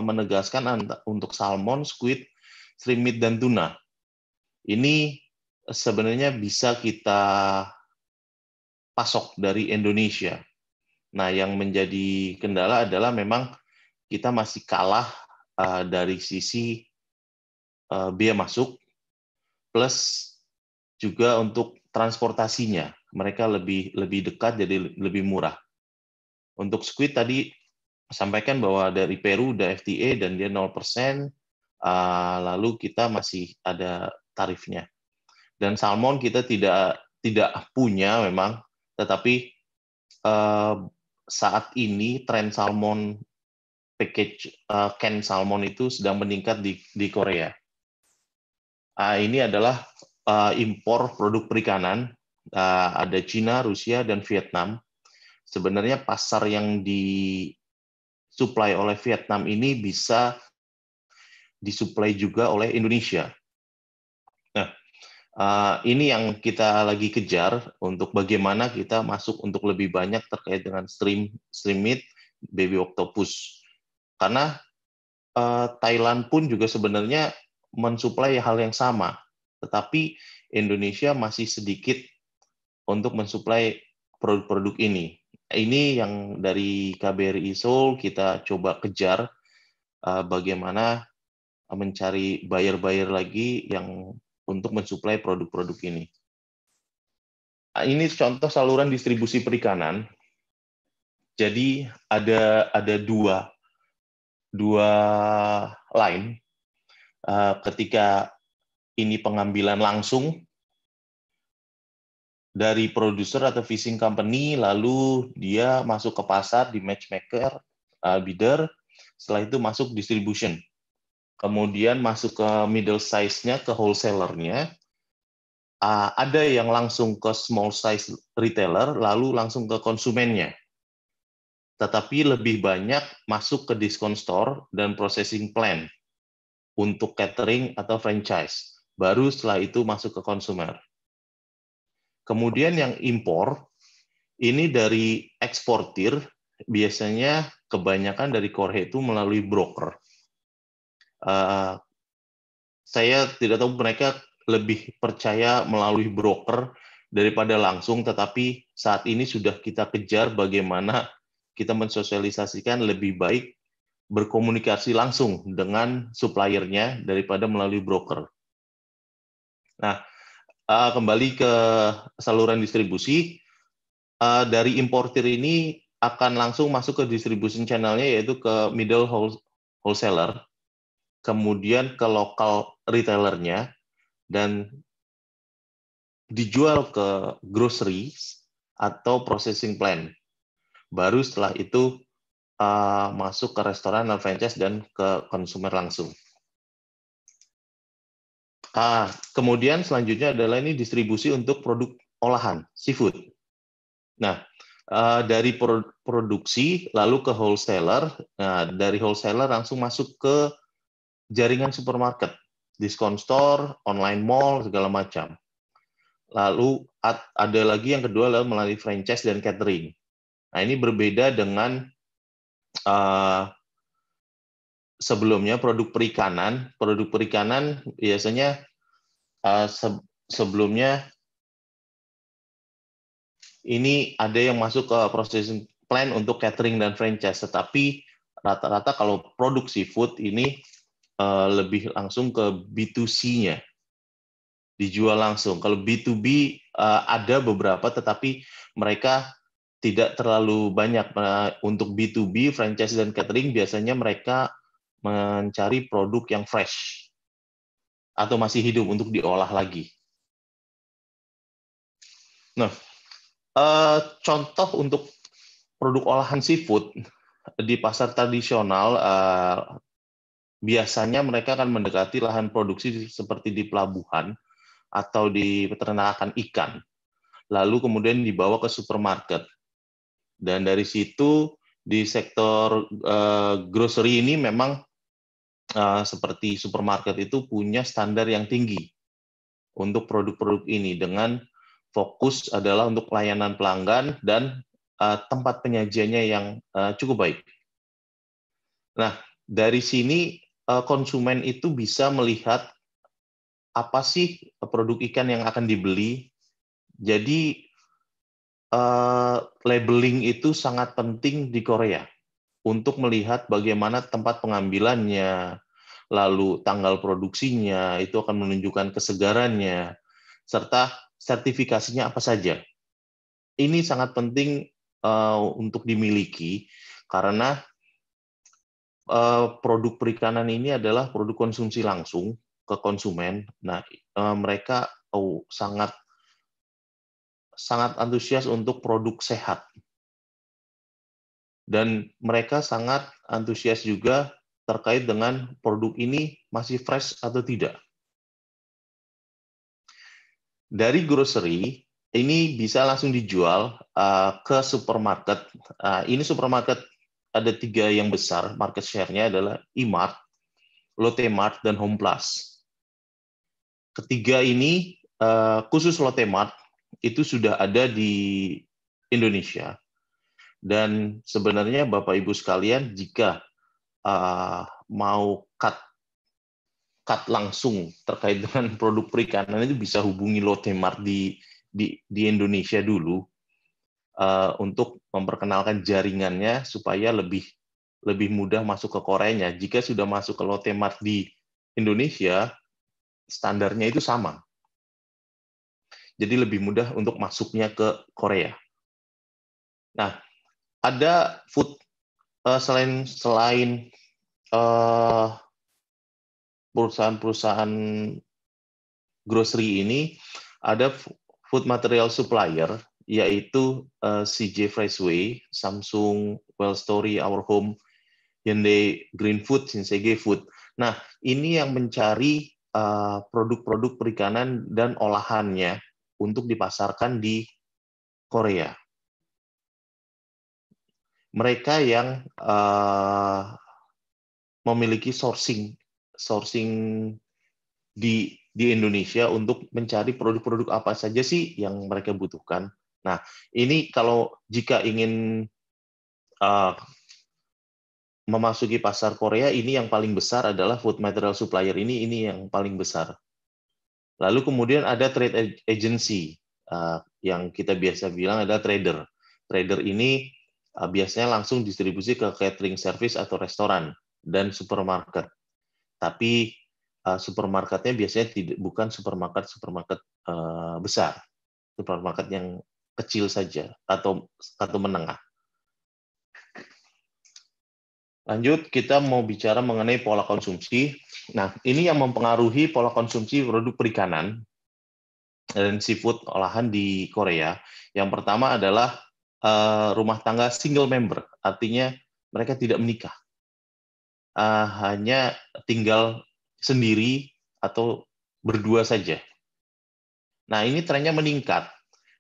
menegaskan untuk salmon, squid, shrimp meat dan tuna. Ini sebenarnya bisa kita pasok dari Indonesia. Nah, yang menjadi kendala adalah memang kita masih kalah eh, dari sisi eh, biaya masuk plus juga untuk transportasinya. Mereka lebih lebih dekat jadi lebih murah. Untuk squid tadi sampaikan bahwa dari Peru udah FTA dan dia 0%, uh, ah, lalu kita masih ada tarifnya. Dan salmon kita tidak tidak punya memang, tetapi ah, saat ini tren salmon package uh, ah, can salmon itu sedang meningkat di, di Korea. ini adalah impor produk perikanan, ada Cina, Rusia, dan Vietnam. Sebenarnya pasar yang di disuplai oleh Vietnam ini bisa disuplai juga oleh Indonesia. Nah, eh, ini yang kita lagi kejar untuk bagaimana kita masuk untuk lebih banyak terkait dengan stream stream meat baby octopus. Karena eh, Thailand pun juga sebenarnya mensuplai hal yang sama, tetapi Indonesia masih sedikit untuk mensuplai produk-produk ini ini yang dari KBRI Seoul kita coba kejar uh, bagaimana mencari buyer-buyer lagi yang untuk mensuplai produk-produk ini. Ah, ini contoh saluran distribusi perikanan. Jadi ada ada dua dua line eh, ketika ini pengambilan langsung dari produser atau fishing company lalu dia masuk ke pasar di matchmaker uh, bidder setelah itu masuk distribution kemudian masuk ke middle size-nya ke wholesalernya uh, ada yang langsung ke small size retailer lalu langsung ke konsumennya tetapi lebih banyak masuk ke diskon store dan processing plan untuk catering atau franchise. Baru setelah itu masuk ke konsumer. Kemudian yang impor ini dari eksportir biasanya kebanyakan dari Korea itu melalui broker. Uh, saya tidak tahu mereka lebih percaya melalui broker daripada langsung, tetapi saat ini sudah kita kejar bagaimana kita mensosialisasikan lebih baik berkomunikasi langsung dengan suppliernya daripada melalui broker. Nah, uh, kembali ke saluran distribusi uh, dari importir ini akan langsung masuk ke distribusi channelnya yaitu ke middle wholesaler, kemudian ke lokal retailernya dan dijual ke groceries atau processing plant. Baru setelah itu uh, masuk ke restoran, franchise dan ke konsumer langsung. Ah, kemudian selanjutnya adalah ini distribusi untuk produk olahan seafood. Nah, eh, dari produksi lalu ke wholesaler, nah, dari wholesaler langsung masuk ke jaringan supermarket, diskon store, online mall segala macam. Lalu ada lagi yang kedua adalah melalui franchise dan catering. Nah, ini berbeda dengan eh, sebelumnya produk perikanan, produk perikanan biasanya uh, se sebelumnya ini ada yang masuk ke proses plan untuk catering dan franchise, tetapi rata-rata kalau produk seafood ini uh, lebih langsung ke B2C-nya dijual langsung. Kalau B2B uh, eh, ada beberapa tetapi mereka tidak terlalu banyak. untuk B2B, franchise dan catering biasanya mereka mencari produk yang fresh atau masih hidup untuk diolah lagi. Nah, eh, contoh untuk produk olahan seafood di pasar tradisional eh, biasanya mereka akan mendekati lahan produksi seperti di pelabuhan atau di peternakan ikan. Lalu kemudian dibawa ke supermarket. Dan dari situ di sektor eh, grocery ini memang Eh, seperti supermarket itu punya standar yang tinggi untuk produk-produk ini dengan fokus adalah untuk layanan pelanggan dan eh, tempat penyajiannya yang eh, cukup baik. Nah, dari sini konsumen itu bisa melihat apa sih produk ikan yang akan dibeli. Jadi labeling itu sangat penting di Korea untuk melihat bagaimana tempat pengambilannya, lalu tanggal produksinya, itu akan menunjukkan kesegarannya, serta sertifikasinya apa saja. Ini sangat penting uh, untuk dimiliki karena uh, produk perikanan ini adalah produk konsumsi langsung ke konsumen. Nah, uh, mereka oh, sangat sangat antusias untuk produk sehat dan mereka sangat antusias juga terkait dengan produk ini masih fresh atau tidak. Dari grocery ini bisa langsung dijual uh, ke supermarket. Uh, ini supermarket ada tiga yang besar, market share-nya adalah Imart, Lotte Mart, dan Home Plus. Ketiga ini uh, khusus Lotte Mart itu sudah ada di Indonesia dan sebenarnya Bapak Ibu sekalian, jika uh, mau cut cut langsung terkait dengan produk perikanan itu bisa hubungi Lotemar di di, di Indonesia dulu uh, untuk memperkenalkan jaringannya supaya lebih lebih mudah masuk ke Koreanya. Jika sudah masuk ke Lotemar di Indonesia, standarnya itu sama. Jadi lebih mudah untuk masuknya ke Korea. Nah, ada food uh, selain selain uh, perusahaan-perusahaan grocery ini ada food material supplier yaitu uh, eh, CJ Freshway, Samsung, Well Story, Our Home, Hyundai Green Food, Shinsegae Food. Nah, ini yang mencari produk produk-produk perikanan dan olahannya untuk dipasarkan di Korea mereka yang uh, memiliki sourcing sourcing di di Indonesia untuk mencari produk-produk apa saja sih yang mereka butuhkan. Nah, ini kalau jika ingin uh, memasuki pasar Korea, ini yang paling besar adalah food material supplier ini, ini yang paling besar. Lalu kemudian ada trade agency uh, yang kita biasa bilang ada trader. Trader ini Eh, biasanya langsung distribusi ke catering service atau restoran dan supermarket. Tapi eh, supermarketnya biasanya tidak bukan supermarket supermarket eh, besar, supermarket yang kecil saja atau atau menengah. Lanjut kita mau bicara mengenai pola konsumsi. Nah, ini yang mempengaruhi pola konsumsi produk perikanan dan seafood olahan di Korea. Yang pertama adalah Eh, rumah tangga single member, artinya mereka tidak menikah, eh, hanya tinggal sendiri atau berdua saja. Nah ini trennya meningkat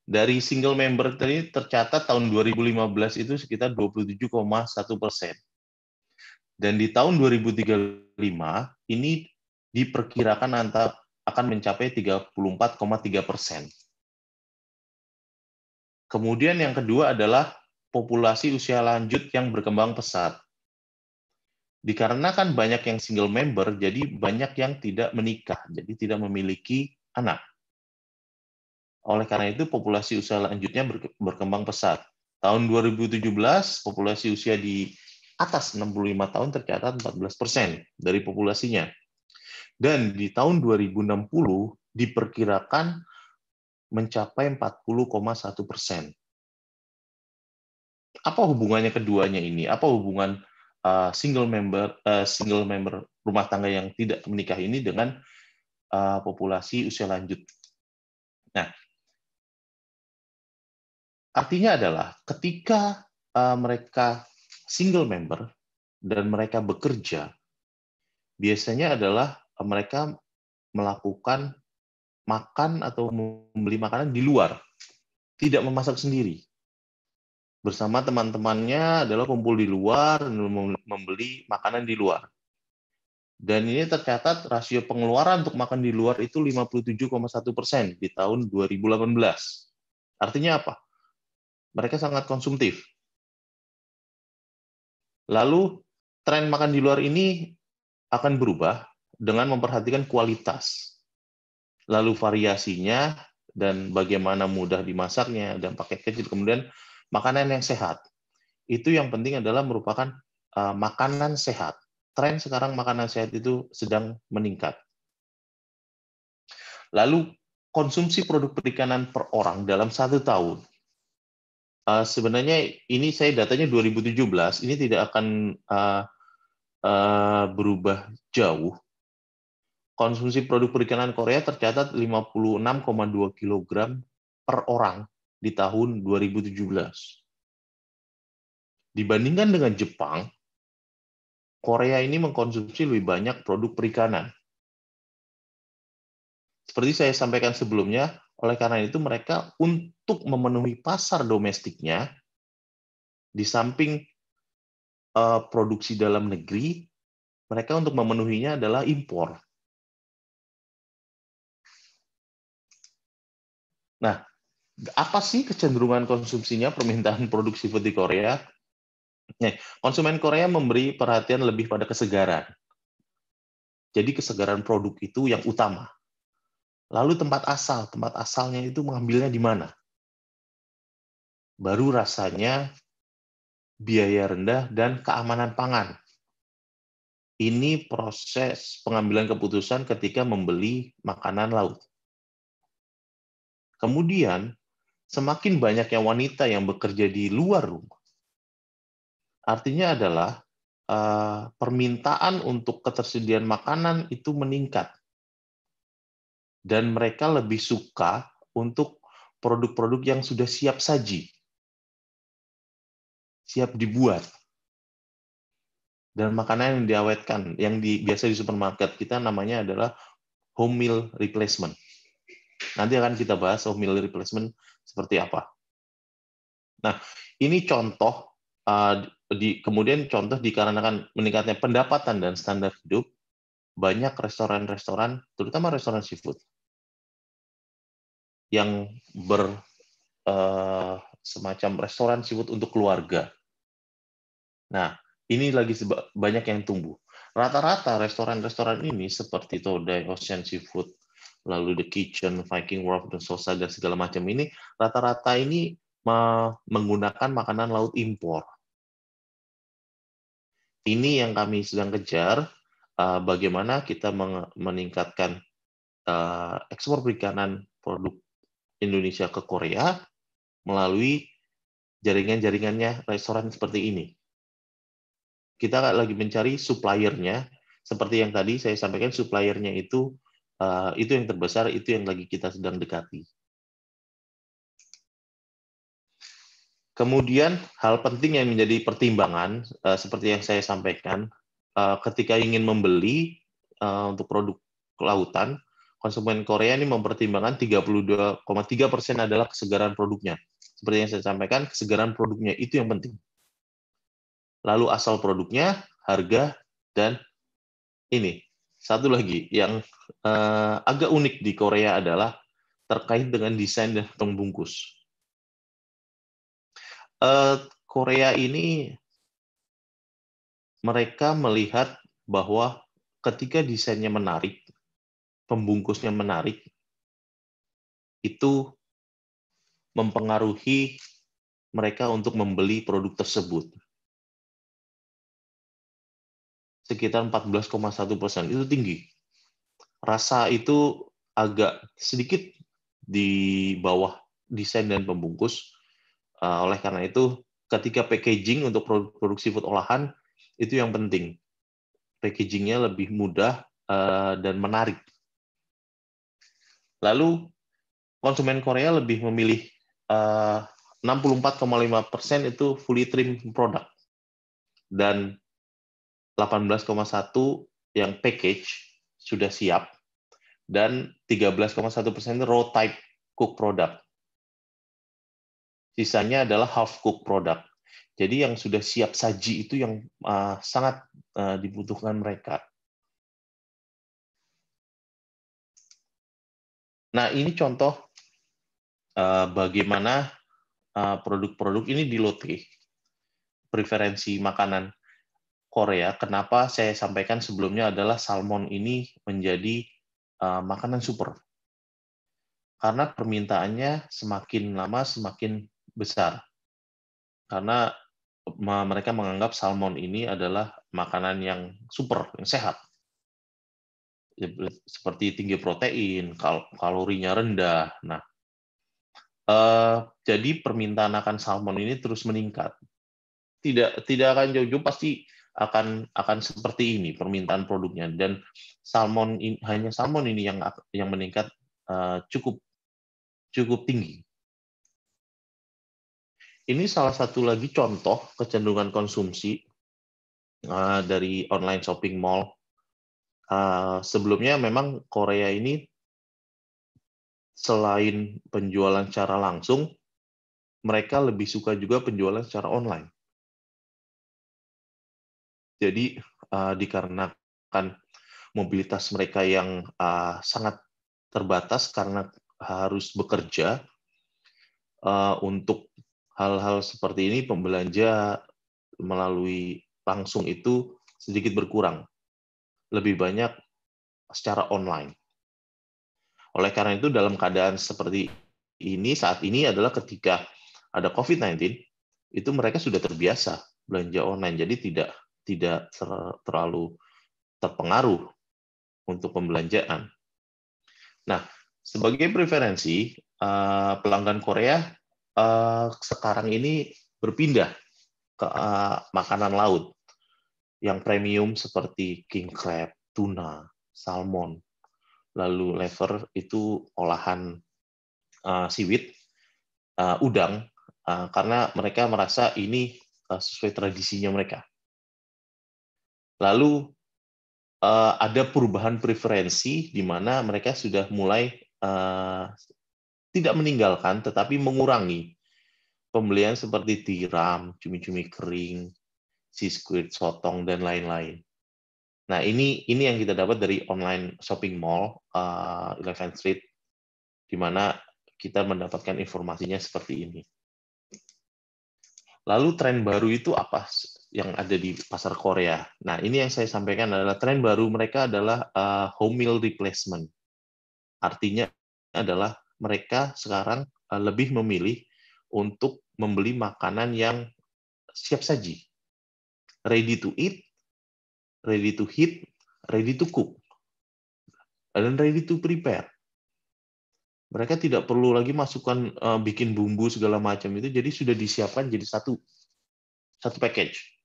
dari single member tadi tercatat tahun 2015 itu sekitar 27,1 persen dan di tahun 2035 ini diperkirakan antara akan mencapai 34,3 persen. Kemudian yang kedua adalah populasi usia lanjut yang berkembang pesat. Dikarenakan banyak yang single member, jadi banyak yang tidak menikah, jadi tidak memiliki anak. Oleh karena itu, populasi usia lanjutnya berkembang pesat. Tahun 2017, populasi usia di atas 65 tahun tercatat 14 persen dari populasinya. Dan di tahun 2060, diperkirakan mencapai 40,1 persen. Apa hubungannya keduanya ini? Apa hubungan eh, single member eh, single member rumah tangga yang tidak menikah ini dengan eh, populasi usia lanjut? Nah, artinya adalah ketika mereka single member dan mereka bekerja, biasanya adalah mereka melakukan makan atau membeli makanan di luar, tidak memasak sendiri. Bersama teman-temannya adalah kumpul di luar dan membeli makanan di luar. Dan ini tercatat rasio pengeluaran untuk makan di luar itu 57,1 persen di tahun 2018. Artinya apa? Mereka sangat konsumtif. Lalu tren makan di luar ini akan berubah dengan memperhatikan kualitas lalu variasinya dan bagaimana mudah dimasaknya dan pakai kecil kemudian makanan yang sehat itu yang penting adalah merupakan uh, makanan sehat tren sekarang makanan sehat itu sedang meningkat lalu konsumsi produk perikanan per orang dalam satu tahun uh, sebenarnya ini saya datanya 2017 ini tidak akan uh, uh, berubah jauh konsumsi produk perikanan Korea tercatat 56,2 kg per orang di tahun 2017. Dibandingkan dengan Jepang, Korea ini mengkonsumsi lebih banyak produk perikanan. Seperti saya sampaikan sebelumnya, oleh karena itu mereka untuk memenuhi pasar domestiknya, di samping eh, produksi dalam negeri, mereka untuk memenuhinya adalah impor. Nah, apa sih kecenderungan konsumsinya permintaan produksi seafood di Korea? Nih, konsumen Korea memberi perhatian lebih pada kesegaran. Jadi kesegaran produk itu yang utama. Lalu tempat asal, tempat asalnya itu mengambilnya di mana? Baru rasanya biaya rendah dan keamanan pangan. Ini proses pengambilan keputusan ketika membeli makanan laut. Kemudian, semakin banyaknya wanita yang bekerja di luar rumah, artinya adalah uh, permintaan untuk ketersediaan makanan itu meningkat. Dan mereka lebih suka untuk produk-produk yang sudah siap saji, siap dibuat dan makanan yang diawetkan yang di, biasa di supermarket kita namanya adalah home meal replacement Nanti akan kita bahas O'Malley oh, replacement seperti apa. Nah, ini contoh uh, di kemudian contoh dikarenakan meningkatnya pendapatan dan standar hidup banyak restoran-restoran terutama restoran seafood yang ber uh, semacam restoran seafood untuk keluarga. Nah, ini lagi banyak yang tumbuh. Rata-rata restoran-restoran ini seperti Todai Ocean Seafood lalu The Kitchen, Viking World, dan Sosa, dan segala macam ini, rata-rata ini menggunakan makanan laut impor. Ini yang kami sedang kejar, eh, bagaimana kita meningkatkan eh, ekspor perikanan produk Indonesia ke Korea melalui jaringan-jaringannya restoran seperti ini. Kita lagi mencari suppliernya, seperti yang tadi saya sampaikan, suppliernya itu Eh, itu yang terbesar, itu yang lagi kita sedang dekati. Kemudian hal penting yang menjadi pertimbangan eh, seperti yang saya sampaikan eh, ketika ingin membeli untuk produk kelautan, konsumen Korea ini mempertimbangkan 32,3 persen adalah kesegaran produknya. Seperti yang saya sampaikan, kesegaran produknya itu yang penting. Lalu asal produknya, harga, dan ini satu lagi yang uh, agak unik di Korea adalah terkait dengan desain dan kantong bungkus. Uh, Korea ini mereka melihat bahwa ketika desainnya menarik, pembungkusnya menarik, itu mempengaruhi mereka untuk membeli produk tersebut sekitar 14,1 persen. Itu tinggi. Rasa itu agak sedikit di bawah desain dan pembungkus. Eh, oleh karena itu, ketika packaging untuk produksi food olahan itu yang penting. Packagingnya lebih mudah eh, dan menarik. Lalu konsumen Korea lebih memilih eh, uh, 64,5 persen itu fully trim product dan 18,1 yang package sudah siap dan 13,1 persen raw type cook product. Sisanya adalah half cook product. Jadi yang sudah siap saji itu yang uh, sangat uh, dibutuhkan mereka. Nah, ini contoh uh, bagaimana uh, produk-produk uh, ini preferensi makanan. Korea, kenapa saya sampaikan sebelumnya adalah salmon ini menjadi uh, makanan super. Karena permintaannya semakin lama semakin besar. Karena mereka menganggap salmon ini adalah makanan yang super, yang sehat. Ya, seperti tinggi protein, kal kalorinya rendah. Nah, uh, jadi permintaan akan salmon ini terus meningkat. Tidak tidak akan jauh-jauh pasti akan akan seperti ini permintaan produknya dan salmon in, hanya salmon ini yang yang meningkat eh, cukup cukup tinggi. Ini salah satu lagi contoh kecenderungan konsumsi eh, dari online shopping mall. Eh, sebelumnya memang Korea ini selain penjualan secara langsung, mereka lebih suka juga penjualan secara online jadi uh, dikarenakan mobilitas mereka yang uh, sangat terbatas karena harus bekerja uh, untuk hal-hal seperti ini pembelanja melalui langsung itu sedikit berkurang. Lebih banyak secara online. Oleh karena itu dalam keadaan seperti ini saat ini adalah ketika ada COVID-19 itu mereka sudah terbiasa belanja online jadi tidak tidak terlalu terpengaruh untuk pembelanjaan. Nah, sebagai preferensi, eh, pelanggan Korea eh, sekarang ini berpindah ke eh, makanan laut yang premium seperti king crab, tuna, salmon, lalu lever itu olahan uh, siwit, udang, karena mereka merasa ini sesuai tradisinya mereka. Lalu eh, ada perubahan preferensi di mana mereka sudah mulai eh, tidak meninggalkan tetapi mengurangi pembelian seperti tiram, cumi-cumi kering, siskuit, sotong dan lain-lain. Nah, ini ini yang kita dapat dari online shopping mall uh, Eleven Street di mana kita mendapatkan informasinya seperti ini. Lalu tren baru itu apa yang ada di pasar Korea. Nah, ini yang saya sampaikan adalah tren baru mereka adalah uh, home meal replacement. Artinya adalah mereka sekarang uh, lebih memilih untuk membeli makanan yang siap saji. Ready to eat, ready to heat, ready to cook, dan ready to prepare. Mereka tidak perlu lagi masukkan uh, bikin bumbu segala macam itu, jadi sudah disiapkan jadi satu satu package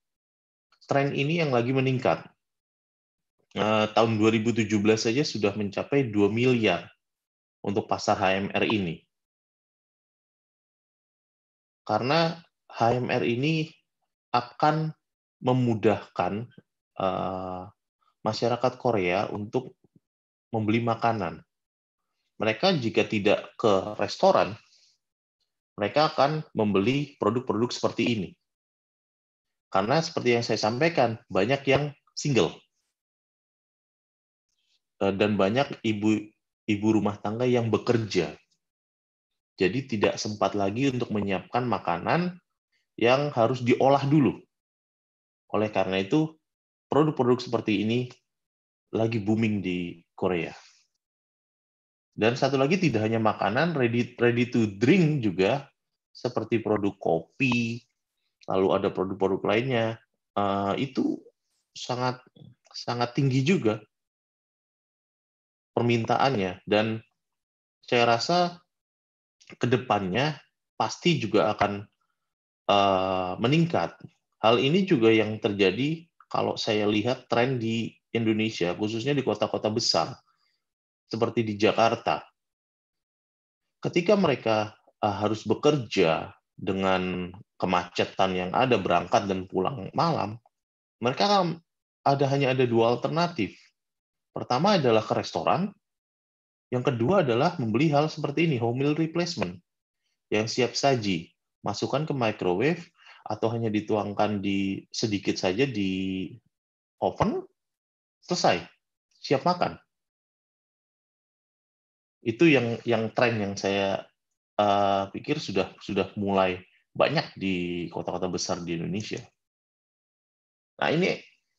tren ini yang lagi meningkat. Ya. Eh, tahun 2017 saja sudah mencapai 2 miliar untuk pasar HMR ini. Karena HMR ini akan memudahkan eh, masyarakat Korea untuk membeli makanan. Mereka jika tidak ke restoran, mereka akan membeli produk-produk seperti ini. Karena seperti yang saya sampaikan, banyak yang single. Eh, dan banyak ibu ibu rumah tangga yang bekerja. Jadi tidak sempat lagi untuk menyiapkan makanan yang harus diolah dulu. Oleh karena itu, produk-produk seperti ini lagi booming di Korea. Dan satu lagi tidak hanya makanan, ready, ready to drink juga, seperti produk kopi, lalu ada produk-produk lainnya eh, itu sangat sangat tinggi juga permintaannya dan saya rasa kedepannya pasti juga akan eh, meningkat hal ini juga yang terjadi kalau saya lihat tren di Indonesia khususnya di kota-kota besar seperti di Jakarta ketika mereka eh, harus bekerja dengan kemacetan yang ada berangkat dan pulang malam, mereka ada hanya ada dua alternatif. Pertama adalah ke restoran, yang kedua adalah membeli hal seperti ini, home meal replacement, yang siap saji, masukkan ke microwave atau hanya dituangkan di sedikit saja di oven, selesai, siap makan. Itu yang yang tren yang saya uh, pikir sudah sudah mulai banyak di kota-kota besar di Indonesia. Nah ini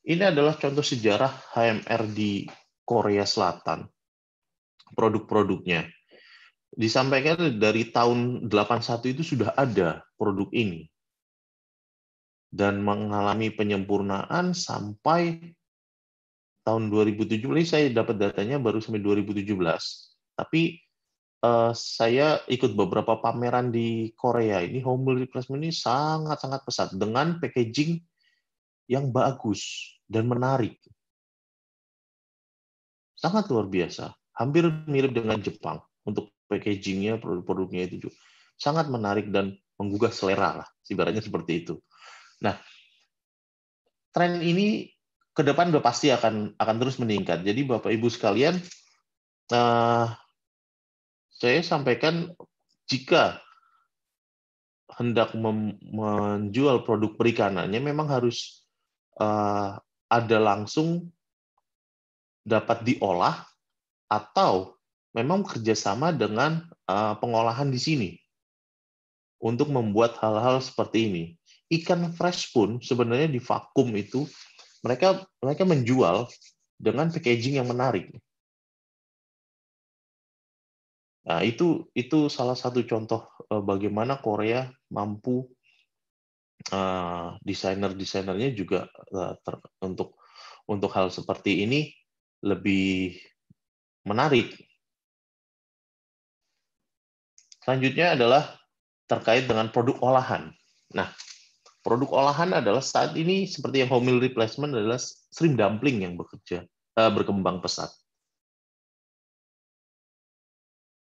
ini adalah contoh sejarah HMR di Korea Selatan. Produk-produknya disampaikan dari tahun 81 itu sudah ada produk ini dan mengalami penyempurnaan sampai tahun 2017 saya dapat datanya baru sampai 2017 tapi uh, saya ikut beberapa pameran di Korea. Ini home replacement ini sangat-sangat pesat dengan packaging yang bagus dan menarik. Sangat luar biasa. Hampir mirip dengan Jepang untuk packagingnya, produk-produknya itu juga. Sangat menarik dan menggugah selera lah, ibaratnya seperti itu. Nah, tren ini ke depan udah pasti akan akan terus meningkat. Jadi Bapak Ibu sekalian, uh, saya sampaikan jika hendak menjual produk perikanannya memang harus uh, ada langsung dapat diolah atau memang kerjasama dengan uh, pengolahan di sini untuk membuat hal-hal seperti ini. Ikan fresh pun sebenarnya di vakum itu mereka mereka menjual dengan packaging yang menarik. Nah, itu itu salah satu contoh eh, bagaimana Korea mampu uh, desainer-desainernya juga uh, ter, untuk untuk hal seperti ini lebih menarik. Selanjutnya adalah terkait dengan produk olahan. Nah, produk olahan adalah saat ini seperti yang home meal replacement adalah stream dumpling yang bekerja berkembang pesat.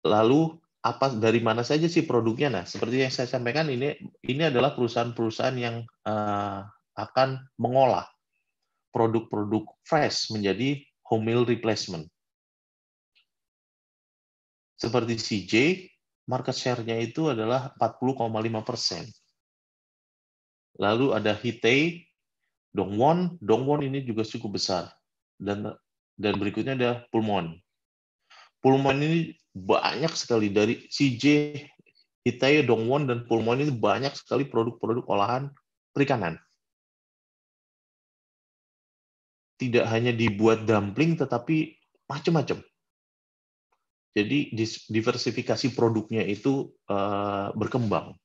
Lalu apa dari mana saja sih produknya? Nah, seperti yang saya sampaikan ini ini adalah perusahaan-perusahaan yang uh, akan mengolah produk-produk fresh menjadi home meal replacement. Seperti CJ, market share-nya itu adalah 40,5 persen. Lalu ada Hitei, Dongwon, Dongwon ini juga cukup besar. Dan dan berikutnya ada Pulmon. Pulmon ini banyak sekali dari CJ Hitayo Dongwon dan Pulmon ini banyak sekali produk-produk olahan perikanan. Tidak hanya dibuat dumpling tetapi macam-macam. Jadi diversifikasi produknya itu eh, berkembang.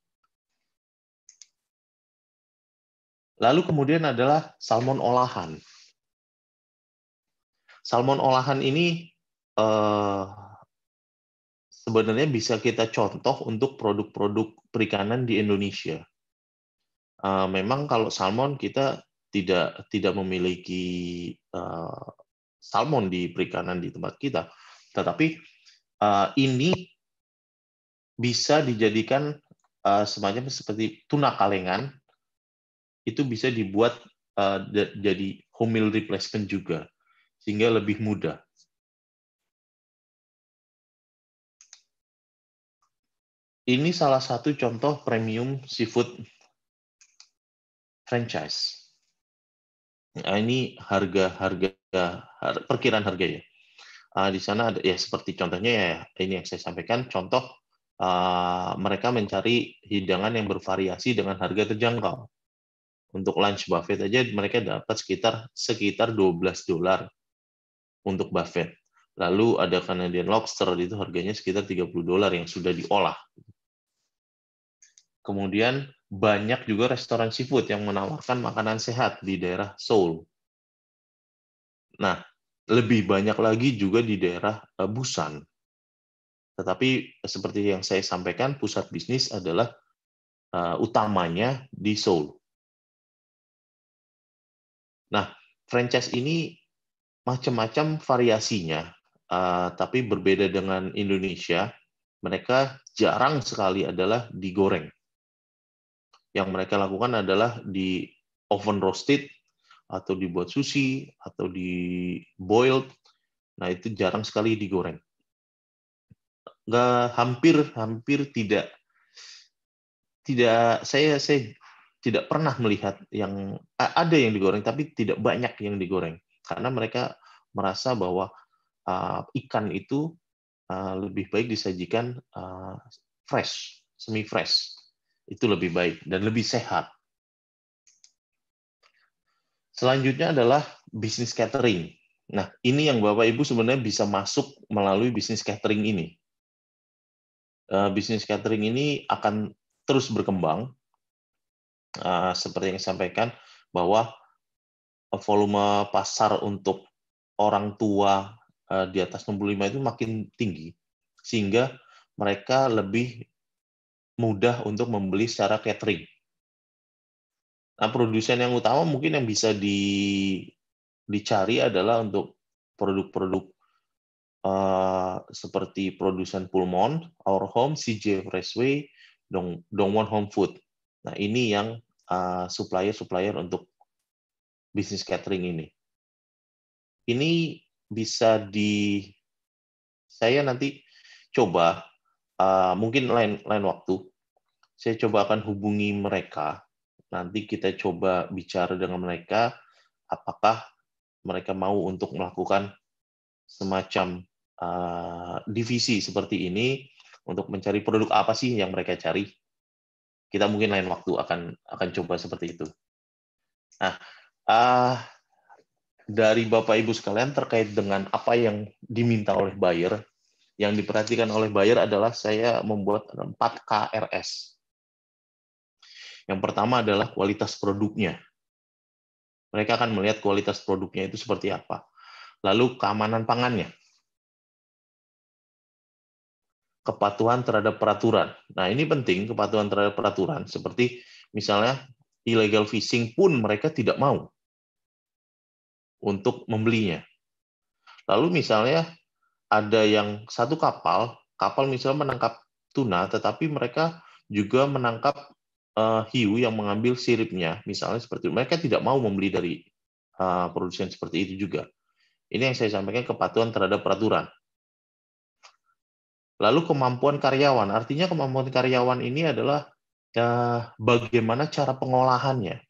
Lalu kemudian adalah salmon olahan. Salmon olahan ini uh, sebenarnya bisa kita contoh untuk produk-produk perikanan di Indonesia. Eh, memang kalau salmon kita tidak tidak memiliki eh, salmon di perikanan di tempat kita, tetapi eh, ini bisa dijadikan semacam seperti tuna kalengan itu bisa dibuat jadi homil replacement juga sehingga lebih mudah Ini salah satu contoh premium seafood franchise. Nah, ini harga-harga perkiraan harga ya. Uh, di sana ada ya seperti contohnya ya ini yang saya sampaikan contoh uh, mereka mencari hidangan yang bervariasi dengan harga terjangkau. Untuk lunch buffet aja mereka dapat sekitar sekitar 12 dolar untuk buffet. Lalu ada Canadian lobster itu harganya sekitar 30 dolar yang sudah diolah. Kemudian banyak juga restoran seafood yang menawarkan makanan sehat di daerah Seoul. Nah, lebih banyak lagi juga di daerah eh, Busan. Tetapi seperti yang saya sampaikan, pusat bisnis adalah uh, utamanya di Seoul. Nah, franchise ini macam-macam variasinya, uh, tapi berbeda dengan Indonesia, mereka jarang sekali adalah digoreng yang mereka lakukan adalah di oven roasted atau dibuat sushi atau di boiled. Nah, itu jarang sekali digoreng. Nggak hampir hampir tidak tidak saya saya tidak pernah melihat yang ada yang digoreng tapi tidak banyak yang digoreng karena mereka merasa bahwa uh, ikan itu uh, lebih baik disajikan uh, fresh, semi fresh itu lebih baik dan lebih sehat. Selanjutnya adalah bisnis catering. Nah, ini yang Bapak Ibu sebenarnya bisa masuk melalui bisnis catering ini. Eh, bisnis catering ini akan terus berkembang, eh, seperti yang disampaikan bahwa eh, volume pasar untuk orang tua di atas 65 itu makin tinggi, sehingga mereka lebih mudah untuk membeli secara catering. Nah, produsen yang utama mungkin yang bisa di, dicari adalah untuk produk-produk uh, seperti produsen Pulmon, Our Home, CJ Freshway, Dong, Dongwon Home Food. Nah, ini yang eh, supplier-supplier uh, untuk bisnis catering ini. Ini bisa di saya nanti coba Eh, mungkin lain lain waktu saya coba akan hubungi mereka nanti kita coba bicara dengan mereka apakah mereka mau untuk melakukan semacam uh, divisi seperti ini untuk mencari produk apa sih yang mereka cari kita mungkin lain waktu akan akan coba seperti itu. Nah, uh, dari Bapak Ibu sekalian terkait dengan apa yang diminta oleh buyer, yang diperhatikan oleh buyer adalah saya membuat 4 KRS. Yang pertama adalah kualitas produknya. Mereka akan melihat kualitas produknya itu seperti apa. Lalu keamanan pangannya. Kepatuhan terhadap peraturan. Nah, ini penting kepatuhan terhadap peraturan seperti misalnya illegal fishing pun mereka tidak mau untuk membelinya. Lalu misalnya ada yang satu kapal, kapal misalnya menangkap tuna, tetapi mereka juga menangkap uh, hiu yang mengambil siripnya, misalnya seperti itu. Mereka tidak mau membeli dari uh, produsen seperti itu juga. Ini yang saya sampaikan kepatuhan terhadap peraturan. Lalu kemampuan karyawan, artinya kemampuan karyawan ini adalah uh, bagaimana cara pengolahannya,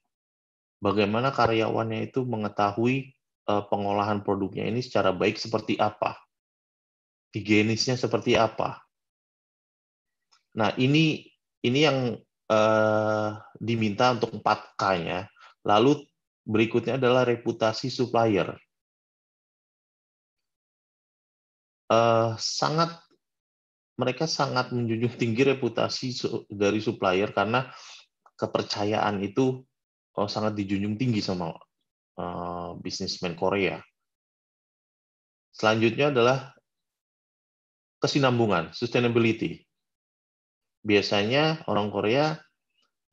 bagaimana karyawannya itu mengetahui uh, pengolahan produknya ini secara baik seperti apa higienisnya seperti apa. Nah, ini ini yang eh, diminta untuk 4K-nya. Lalu berikutnya adalah reputasi supplier. Eh, sangat mereka sangat menjunjung tinggi reputasi dari supplier karena kepercayaan itu oh, sangat dijunjung tinggi sama eh, bisnismen Korea. Selanjutnya adalah kesinambungan, sustainability. Biasanya orang Korea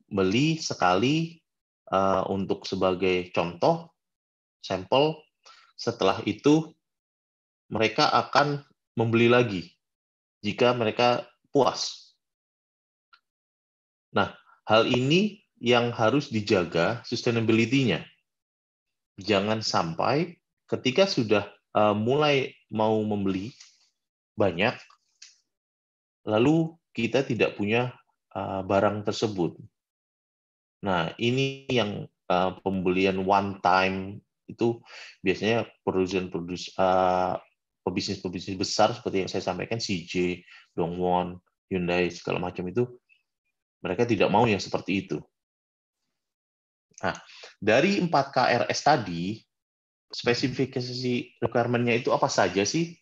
beli sekali uh, untuk sebagai contoh sampel, setelah itu mereka akan membeli lagi jika mereka puas. Nah, hal ini yang harus dijaga sustainability-nya. Jangan sampai ketika sudah uh, mulai mau membeli banyak, lalu kita tidak punya uh, barang tersebut. Nah, ini yang uh, pembelian one time itu biasanya produsen produs uh, pebisnis pebisnis besar seperti yang saya sampaikan CJ, Dongwon, Hyundai segala macam itu mereka tidak mau yang seperti itu. Nah, dari 4 KRS tadi spesifikasi requirement-nya itu apa saja sih?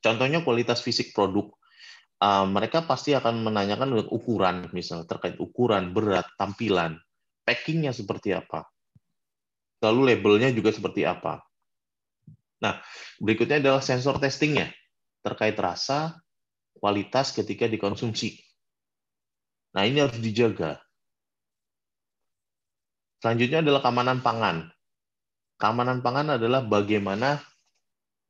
Contohnya kualitas fisik produk. Uh, mereka pasti akan menanyakan ukuran, misalnya terkait ukuran, berat, tampilan, packingnya seperti apa, lalu labelnya juga seperti apa. Nah, berikutnya adalah sensor testingnya terkait rasa, kualitas ketika dikonsumsi. Nah, ini harus dijaga. Selanjutnya adalah keamanan pangan. Keamanan pangan adalah bagaimana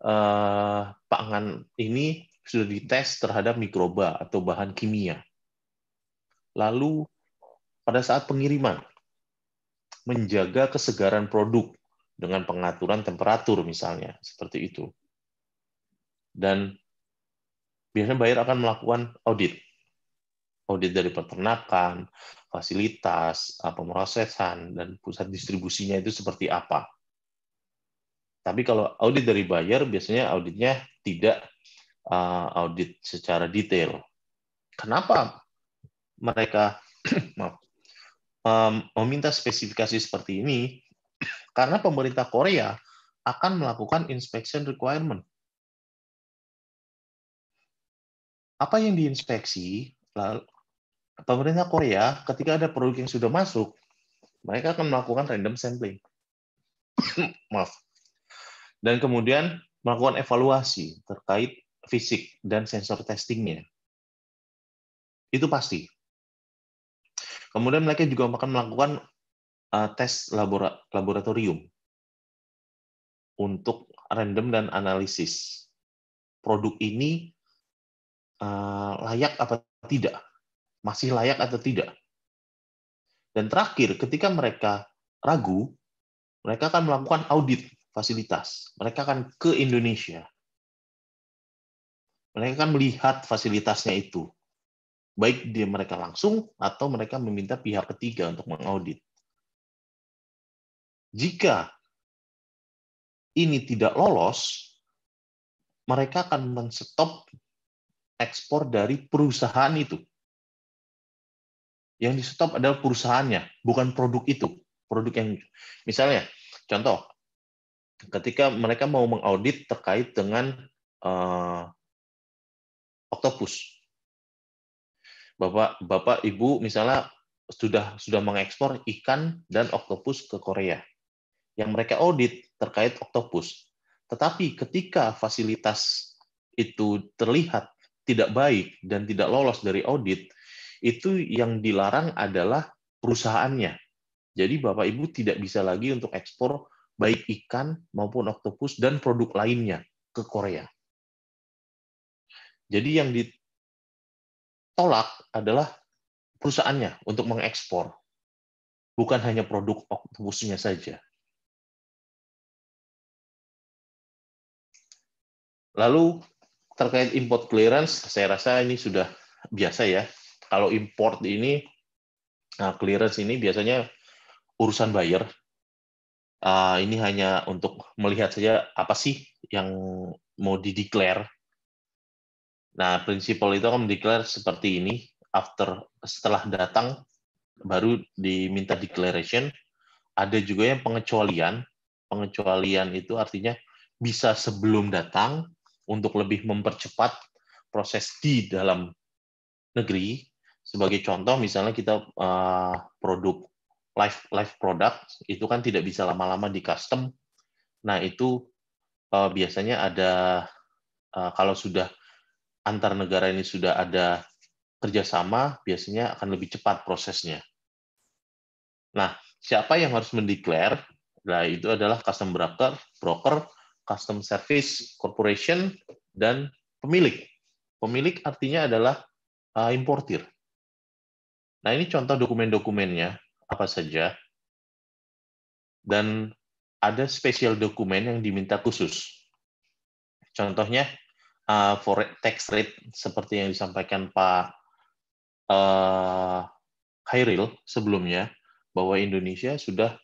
uh, pangan ini sudah dites terhadap mikroba atau bahan kimia. Lalu pada saat pengiriman menjaga kesegaran produk dengan pengaturan temperatur misalnya seperti itu. Dan biasanya buyer akan melakukan audit. Audit dari peternakan, fasilitas, eh, pemrosesan dan pusat distribusinya itu seperti apa. Tapi kalau audit dari buyer biasanya auditnya tidak uh, audit secara detail. Kenapa mereka um, meminta spesifikasi seperti ini? Karena pemerintah Korea akan melakukan inspection requirement. Apa yang diinspeksi? Lalu, pemerintah Korea ketika ada produk yang sudah masuk, mereka akan melakukan random sampling. Maaf, dan kemudian melakukan evaluasi terkait fisik dan sensor testingnya. Itu pasti. Kemudian mereka juga akan melakukan eh, tes laboratorium untuk random dan analisis. Produk ini eh, layak atau tidak? Masih layak atau tidak? Dan terakhir, ketika mereka ragu, mereka akan melakukan audit fasilitas. Mereka akan ke Indonesia. Mereka akan melihat fasilitasnya itu. Baik dia mereka langsung atau mereka meminta pihak ketiga untuk mengaudit. Jika ini tidak lolos, mereka akan menstop ekspor dari perusahaan itu. Yang di stop adalah perusahaannya, bukan produk itu. Produk yang misalnya, contoh, ketika mereka mau mengaudit terkait dengan uh, octopus. Bapak Bapak Ibu misalnya sudah sudah mengekspor ikan dan octopus ke Korea. Yang mereka audit terkait octopus. Tetapi ketika fasilitas itu terlihat tidak baik dan tidak lolos dari audit, itu yang dilarang adalah perusahaannya. Jadi Bapak Ibu tidak bisa lagi untuk ekspor baik ikan maupun oktopus dan produk lainnya ke Korea. Jadi yang ditolak adalah perusahaannya untuk mengekspor, bukan hanya produk oktopusnya saja. Lalu terkait import clearance, saya rasa ini sudah biasa ya. Kalau import ini, nah, clearance ini biasanya urusan buyer uh, ini hanya untuk melihat saja apa sih yang mau dideklar. Nah, prinsipal itu akan mendeklar seperti ini. After setelah datang baru diminta declaration. Ada juga yang pengecualian. Pengecualian itu artinya bisa sebelum datang untuk lebih mempercepat proses di dalam negeri. Sebagai contoh, misalnya kita eh, produk live live product itu kan tidak bisa lama-lama di custom. Nah itu uh, biasanya ada uh, kalau sudah antar negara ini sudah ada kerjasama, biasanya akan lebih cepat prosesnya. Nah, siapa yang harus mendeklar? Nah, itu adalah custom broker, broker, custom service corporation, dan pemilik. Pemilik artinya adalah uh, importir. Nah, ini contoh dokumen-dokumennya apa saja, dan ada spesial dokumen yang diminta khusus. Contohnya, uh, for tax rate seperti yang disampaikan Pak uh, Khairil sebelumnya, bahwa Indonesia sudah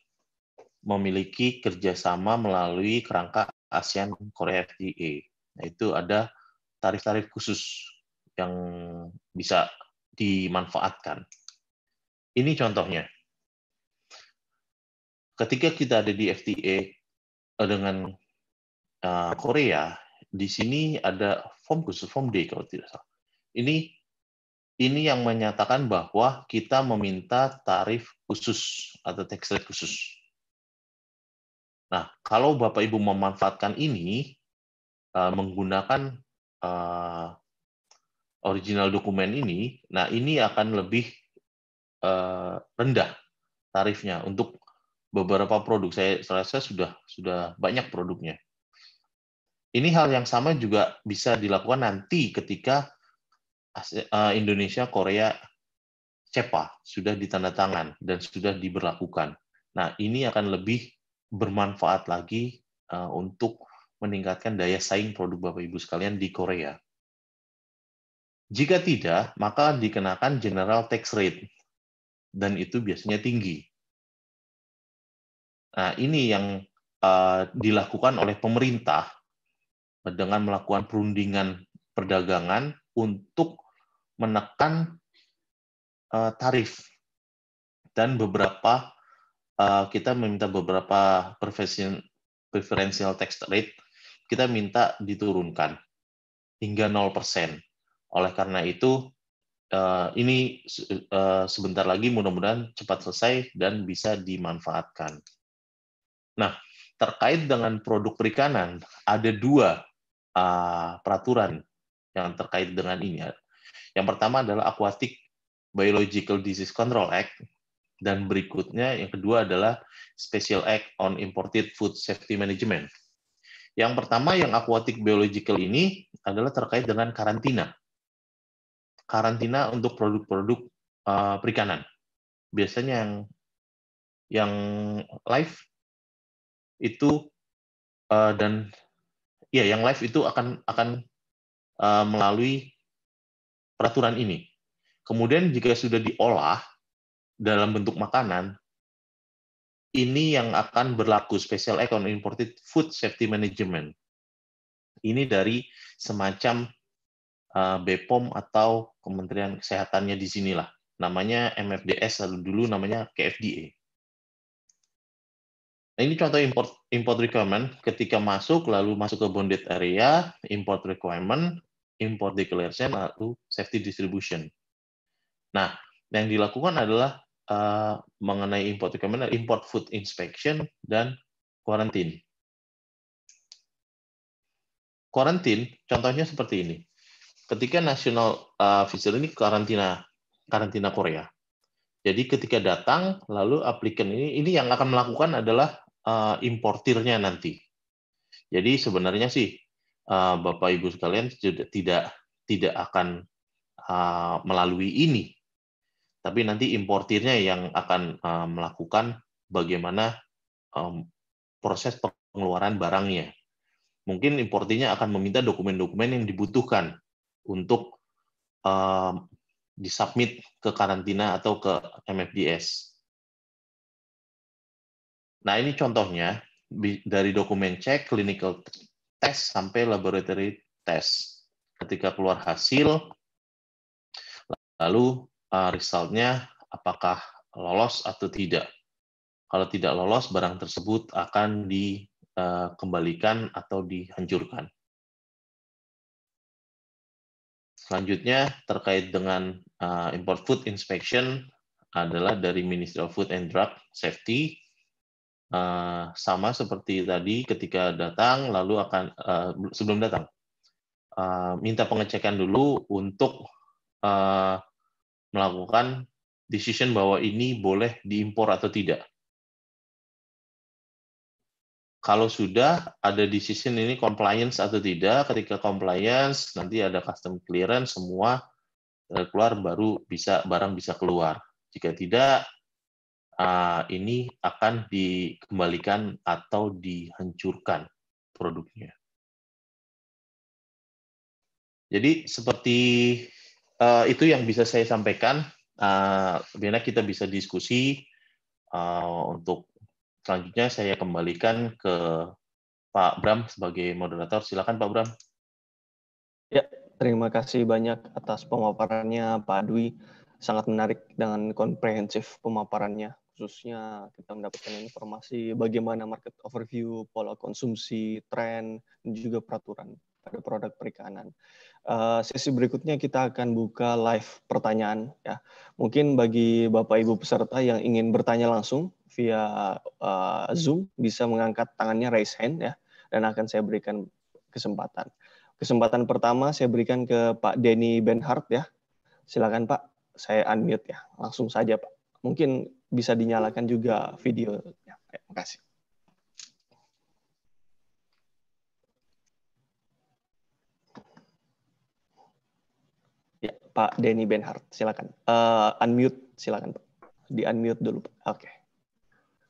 memiliki kerjasama melalui kerangka ASEAN Korea FTA. Nah, Itu ada tarif-tarif khusus yang bisa dimanfaatkan. Ini contohnya ketika kita ada di FTA eh, dengan eh, Korea, di sini ada form khusus form D kalau tidak salah. Ini ini yang menyatakan bahwa kita meminta tarif khusus atau tax rate khusus. Nah, kalau Bapak Ibu memanfaatkan ini eh, menggunakan original dokumen ini, nah ini akan lebih rendah tarifnya untuk beberapa produk saya saya sudah sudah banyak produknya. Ini hal yang sama juga bisa dilakukan nanti ketika eh, Indonesia Korea CEPA sudah ditandatangan dan sudah diberlakukan. Nah, ini akan lebih bermanfaat lagi eh, untuk meningkatkan daya saing produk Bapak Ibu sekalian di Korea. Jika tidak, maka dikenakan general tax rate dan itu biasanya tinggi. Nah, ini yang uh, dilakukan oleh pemerintah dengan melakukan perundingan perdagangan untuk menekan uh, tarif dan beberapa uh, kita meminta beberapa preferential tax rate kita minta diturunkan hingga 0%. Oleh karena itu uh, ini uh, sebentar lagi mudah-mudahan cepat selesai dan bisa dimanfaatkan. Nah, terkait dengan produk perikanan, ada dua uh, peraturan yang terkait dengan ini. Ya. Yang pertama adalah Aquatic Biological Disease Control Act, dan berikutnya yang kedua adalah Special Act on Imported Food Safety Management. Yang pertama yang aquatic biological ini adalah terkait dengan karantina. Karantina untuk produk-produk uh, perikanan. Biasanya yang yang live itu uh, dan ya yang live itu akan akan uh, melalui peraturan ini. Kemudian jika sudah diolah dalam bentuk makanan, ini yang akan berlaku Special Act Imported Food Safety Management. Ini dari semacam uh, eh, BPOM atau Kementerian Kesehatannya di sinilah. Namanya MFDS Lalu dulu namanya KFDA. Nah, ini contoh import import requirement ketika masuk lalu masuk ke bonded area, import requirement, import declaration lalu safety distribution. Nah, yang dilakukan adalah uh, mengenai import requirement import food inspection dan quarantine. Quarantine contohnya seperti ini. Ketika national uh, eh, visitor ini karantina karantina Korea. Jadi ketika datang lalu applicant ini ini yang akan melakukan adalah uh, importirnya nanti. Jadi sebenarnya sih uh, Bapak Ibu sekalian tidak tidak akan uh, melalui ini, tapi nanti importirnya yang akan uh, melakukan bagaimana um, proses pengeluaran barangnya. Mungkin importirnya akan meminta dokumen-dokumen yang dibutuhkan untuk uh, disubmit ke karantina atau ke MFDS. Nah, ini contohnya dari dokumen cek, clinical test sampai laboratory test. Ketika keluar hasil, lalu uh, resultnya apakah lolos atau tidak. Kalau tidak lolos, barang tersebut akan dikembalikan eh, atau dihancurkan. Selanjutnya, terkait dengan uh, import food inspection adalah dari Ministry of Food and Drug Safety uh, sama seperti tadi ketika datang lalu akan uh, sebelum datang uh, minta pengecekan dulu untuk uh, melakukan decision bahwa ini boleh diimpor atau tidak. Kalau sudah ada decision ini compliance atau tidak, ketika compliance nanti ada custom clearance semua keluar baru bisa barang bisa keluar. Jika tidak Eh, ini akan dikembalikan atau dihancurkan produknya. Jadi seperti uh, itu yang bisa saya sampaikan. Uh, kita bisa diskusi uh, untuk selanjutnya saya kembalikan ke Pak Bram sebagai moderator. Silakan Pak Bram. Ya, terima kasih banyak atas pemaparannya Pak Dwi. Sangat menarik dengan komprehensif pemaparannya khususnya kita mendapatkan informasi bagaimana market overview, pola konsumsi, tren, dan juga peraturan pada produk perikanan. Eh, sesi berikutnya kita akan buka live pertanyaan ya. Mungkin bagi Bapak Ibu peserta yang ingin bertanya langsung via eh, hmm. Zoom bisa mengangkat tangannya raise hand ya dan akan saya berikan kesempatan. Kesempatan pertama saya berikan ke Pak Denny Benhart ya. Silakan Pak, saya unmute ya. Langsung saja Pak mungkin bisa dinyalakan juga video. Ya, terima kasih. Ya, Pak Denny Benhard, silakan. Uh, unmute, silakan Pak. Di unmute dulu. Oke. Okay.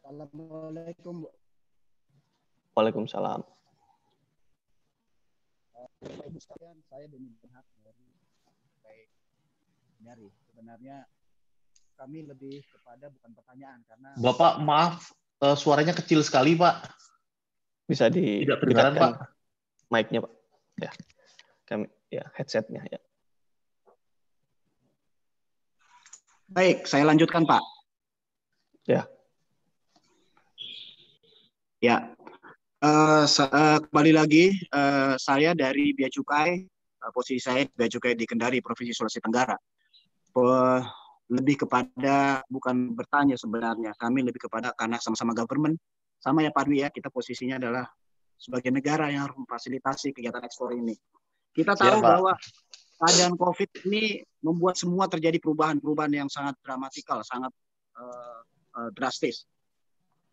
Assalamualaikum. Waalaikumsalam. Eh, saya Denny Benhart dari, dari sebenarnya kami lebih kepada bukan pertanyaan karena Bapak maaf eh, suaranya kecil sekali, Pak. Bisa di Tidak kedengaran, Pak. Mic-nya, Pak. Ya. Kami ya headsetnya ya. Baik, saya lanjutkan, Pak. Ya. Ya. Uh, uh, kembali lagi uh, saya dari Bea Cukai, uh, posisi saya Bea Cukai di Kendari, Provinsi Sulawesi Tenggara lebih kepada bukan bertanya sebenarnya kami lebih kepada karena sama-sama government sama ya Pak Dwi ya kita posisinya adalah sebagai negara yang harus memfasilitasi kegiatan ekspor ini kita iya, tahu ya, bahwa keadaan COVID ini membuat semua terjadi perubahan-perubahan yang sangat dramatikal sangat uh, uh, drastis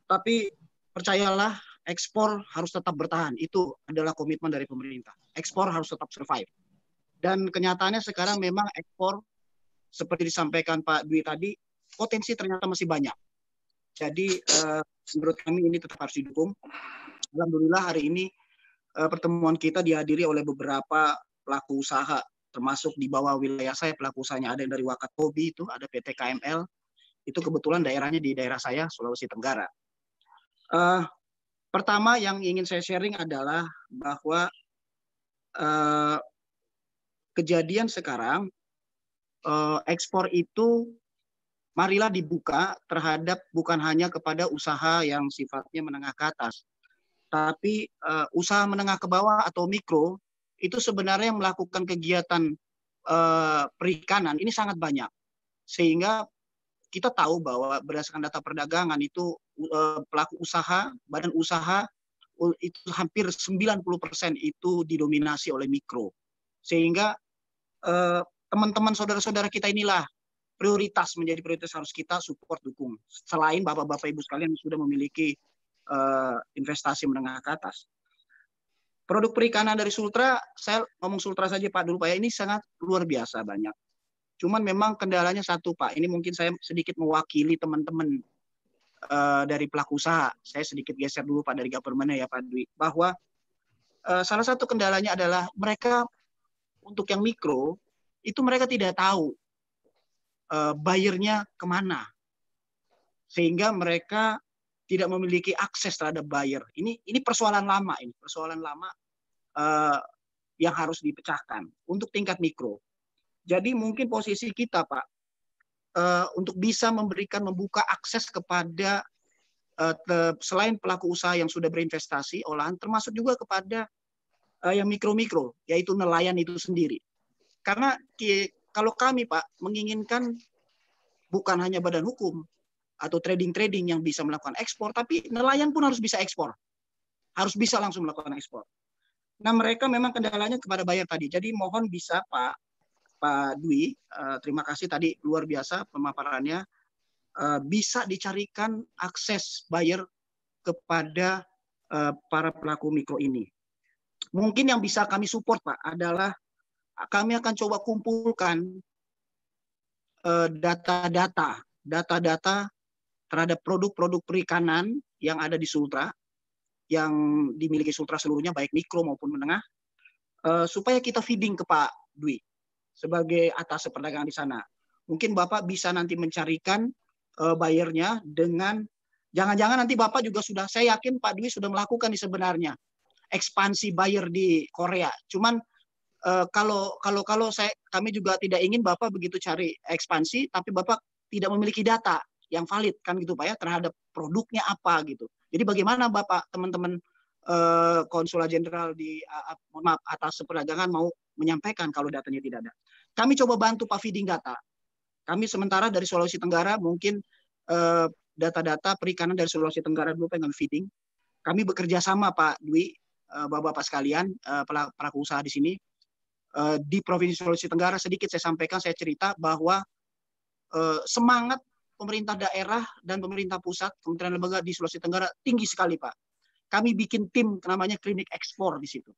tapi percayalah ekspor harus tetap bertahan itu adalah komitmen dari pemerintah ekspor harus tetap survive dan kenyataannya sekarang memang ekspor seperti disampaikan Pak Dwi tadi, potensi ternyata masih banyak. Jadi uh, menurut kami ini tetap harus didukung. Alhamdulillah hari ini uh, pertemuan kita dihadiri oleh beberapa pelaku usaha, termasuk di bawah wilayah saya pelaku usahanya ada yang dari Wakat Hobi itu, ada PT KML, itu kebetulan daerahnya di daerah saya Sulawesi Tenggara. Uh, pertama yang ingin saya sharing adalah bahwa uh, kejadian sekarang Eh, ekspor itu marilah dibuka terhadap bukan hanya kepada usaha yang sifatnya menengah ke atas, tapi uh, usaha menengah ke bawah atau mikro itu sebenarnya yang melakukan kegiatan uh, perikanan ini sangat banyak, sehingga kita tahu bahwa berdasarkan data perdagangan itu uh, pelaku usaha, badan usaha itu hampir 90% itu didominasi oleh mikro. Sehingga eh, teman-teman saudara-saudara kita inilah prioritas menjadi prioritas harus kita support dukung selain bapak-bapak ibu sekalian yang sudah memiliki uh, investasi menengah ke atas produk perikanan dari Sultra saya ngomong Sultra saja Pak dulu Pak ya ini sangat luar biasa banyak cuman memang kendalanya satu Pak ini mungkin saya sedikit mewakili teman-teman uh, dari pelaku usaha saya sedikit geser dulu Pak dari government ya Pak Dwi bahwa uh, salah satu kendalanya adalah mereka untuk yang mikro itu mereka tidak tahu uh, eh, bayarnya kemana, sehingga mereka tidak memiliki akses terhadap buyer. Ini ini persoalan lama ini persoalan lama uh, yang harus dipecahkan untuk tingkat mikro. Jadi mungkin posisi kita pak uh, untuk bisa memberikan membuka akses kepada selain pelaku usaha yang sudah berinvestasi olahan termasuk juga kepada yang mikro-mikro yaitu nelayan itu sendiri. Karena kalau kami Pak menginginkan bukan hanya badan hukum atau trading-trading yang bisa melakukan ekspor, tapi nelayan pun harus bisa ekspor. Harus bisa langsung melakukan ekspor. Nah, mereka memang kendalanya kepada bayar tadi. Jadi mohon bisa Pak Pak Dwi, eh, terima kasih tadi luar biasa pemaparannya. Eh, bisa dicarikan akses buyer kepada eh, para pelaku mikro ini. Mungkin yang bisa kami support Pak adalah kami akan coba kumpulkan eh, data-data, data-data terhadap produk-produk perikanan yang ada di Sultra, yang dimiliki Sultra seluruhnya, baik mikro maupun menengah, eh, supaya kita feeding ke Pak Dwi sebagai atas perdagangan di sana. Mungkin Bapak bisa nanti mencarikan eh, bayarnya dengan jangan-jangan nanti Bapak juga sudah saya yakin Pak Dwi sudah melakukan di sebenarnya ekspansi buyer di Korea. Cuman Eh, kalau kalau kalau saya kami juga tidak ingin Bapak begitu cari ekspansi tapi Bapak tidak memiliki data yang valid kan gitu Pak ya terhadap produknya apa gitu. Jadi bagaimana Bapak teman-teman uh, konsulat jenderal di uh, maaf atas perdagangan mau menyampaikan kalau datanya tidak ada. Kami coba bantu Pak feeding data. Kami sementara dari Sulawesi Tenggara mungkin uh, data-data perikanan dari Sulawesi Tenggara dulu pengen feeding. Kami bekerja sama Pak Dwi, bapak-bapak sekalian, pelaku usaha di sini Eh, di Provinsi Sulawesi Tenggara sedikit saya sampaikan, saya cerita bahwa eh, semangat pemerintah daerah dan pemerintah pusat, kementerian lembaga di Sulawesi Tenggara tinggi sekali, Pak. Kami bikin tim namanya klinik ekspor di situ.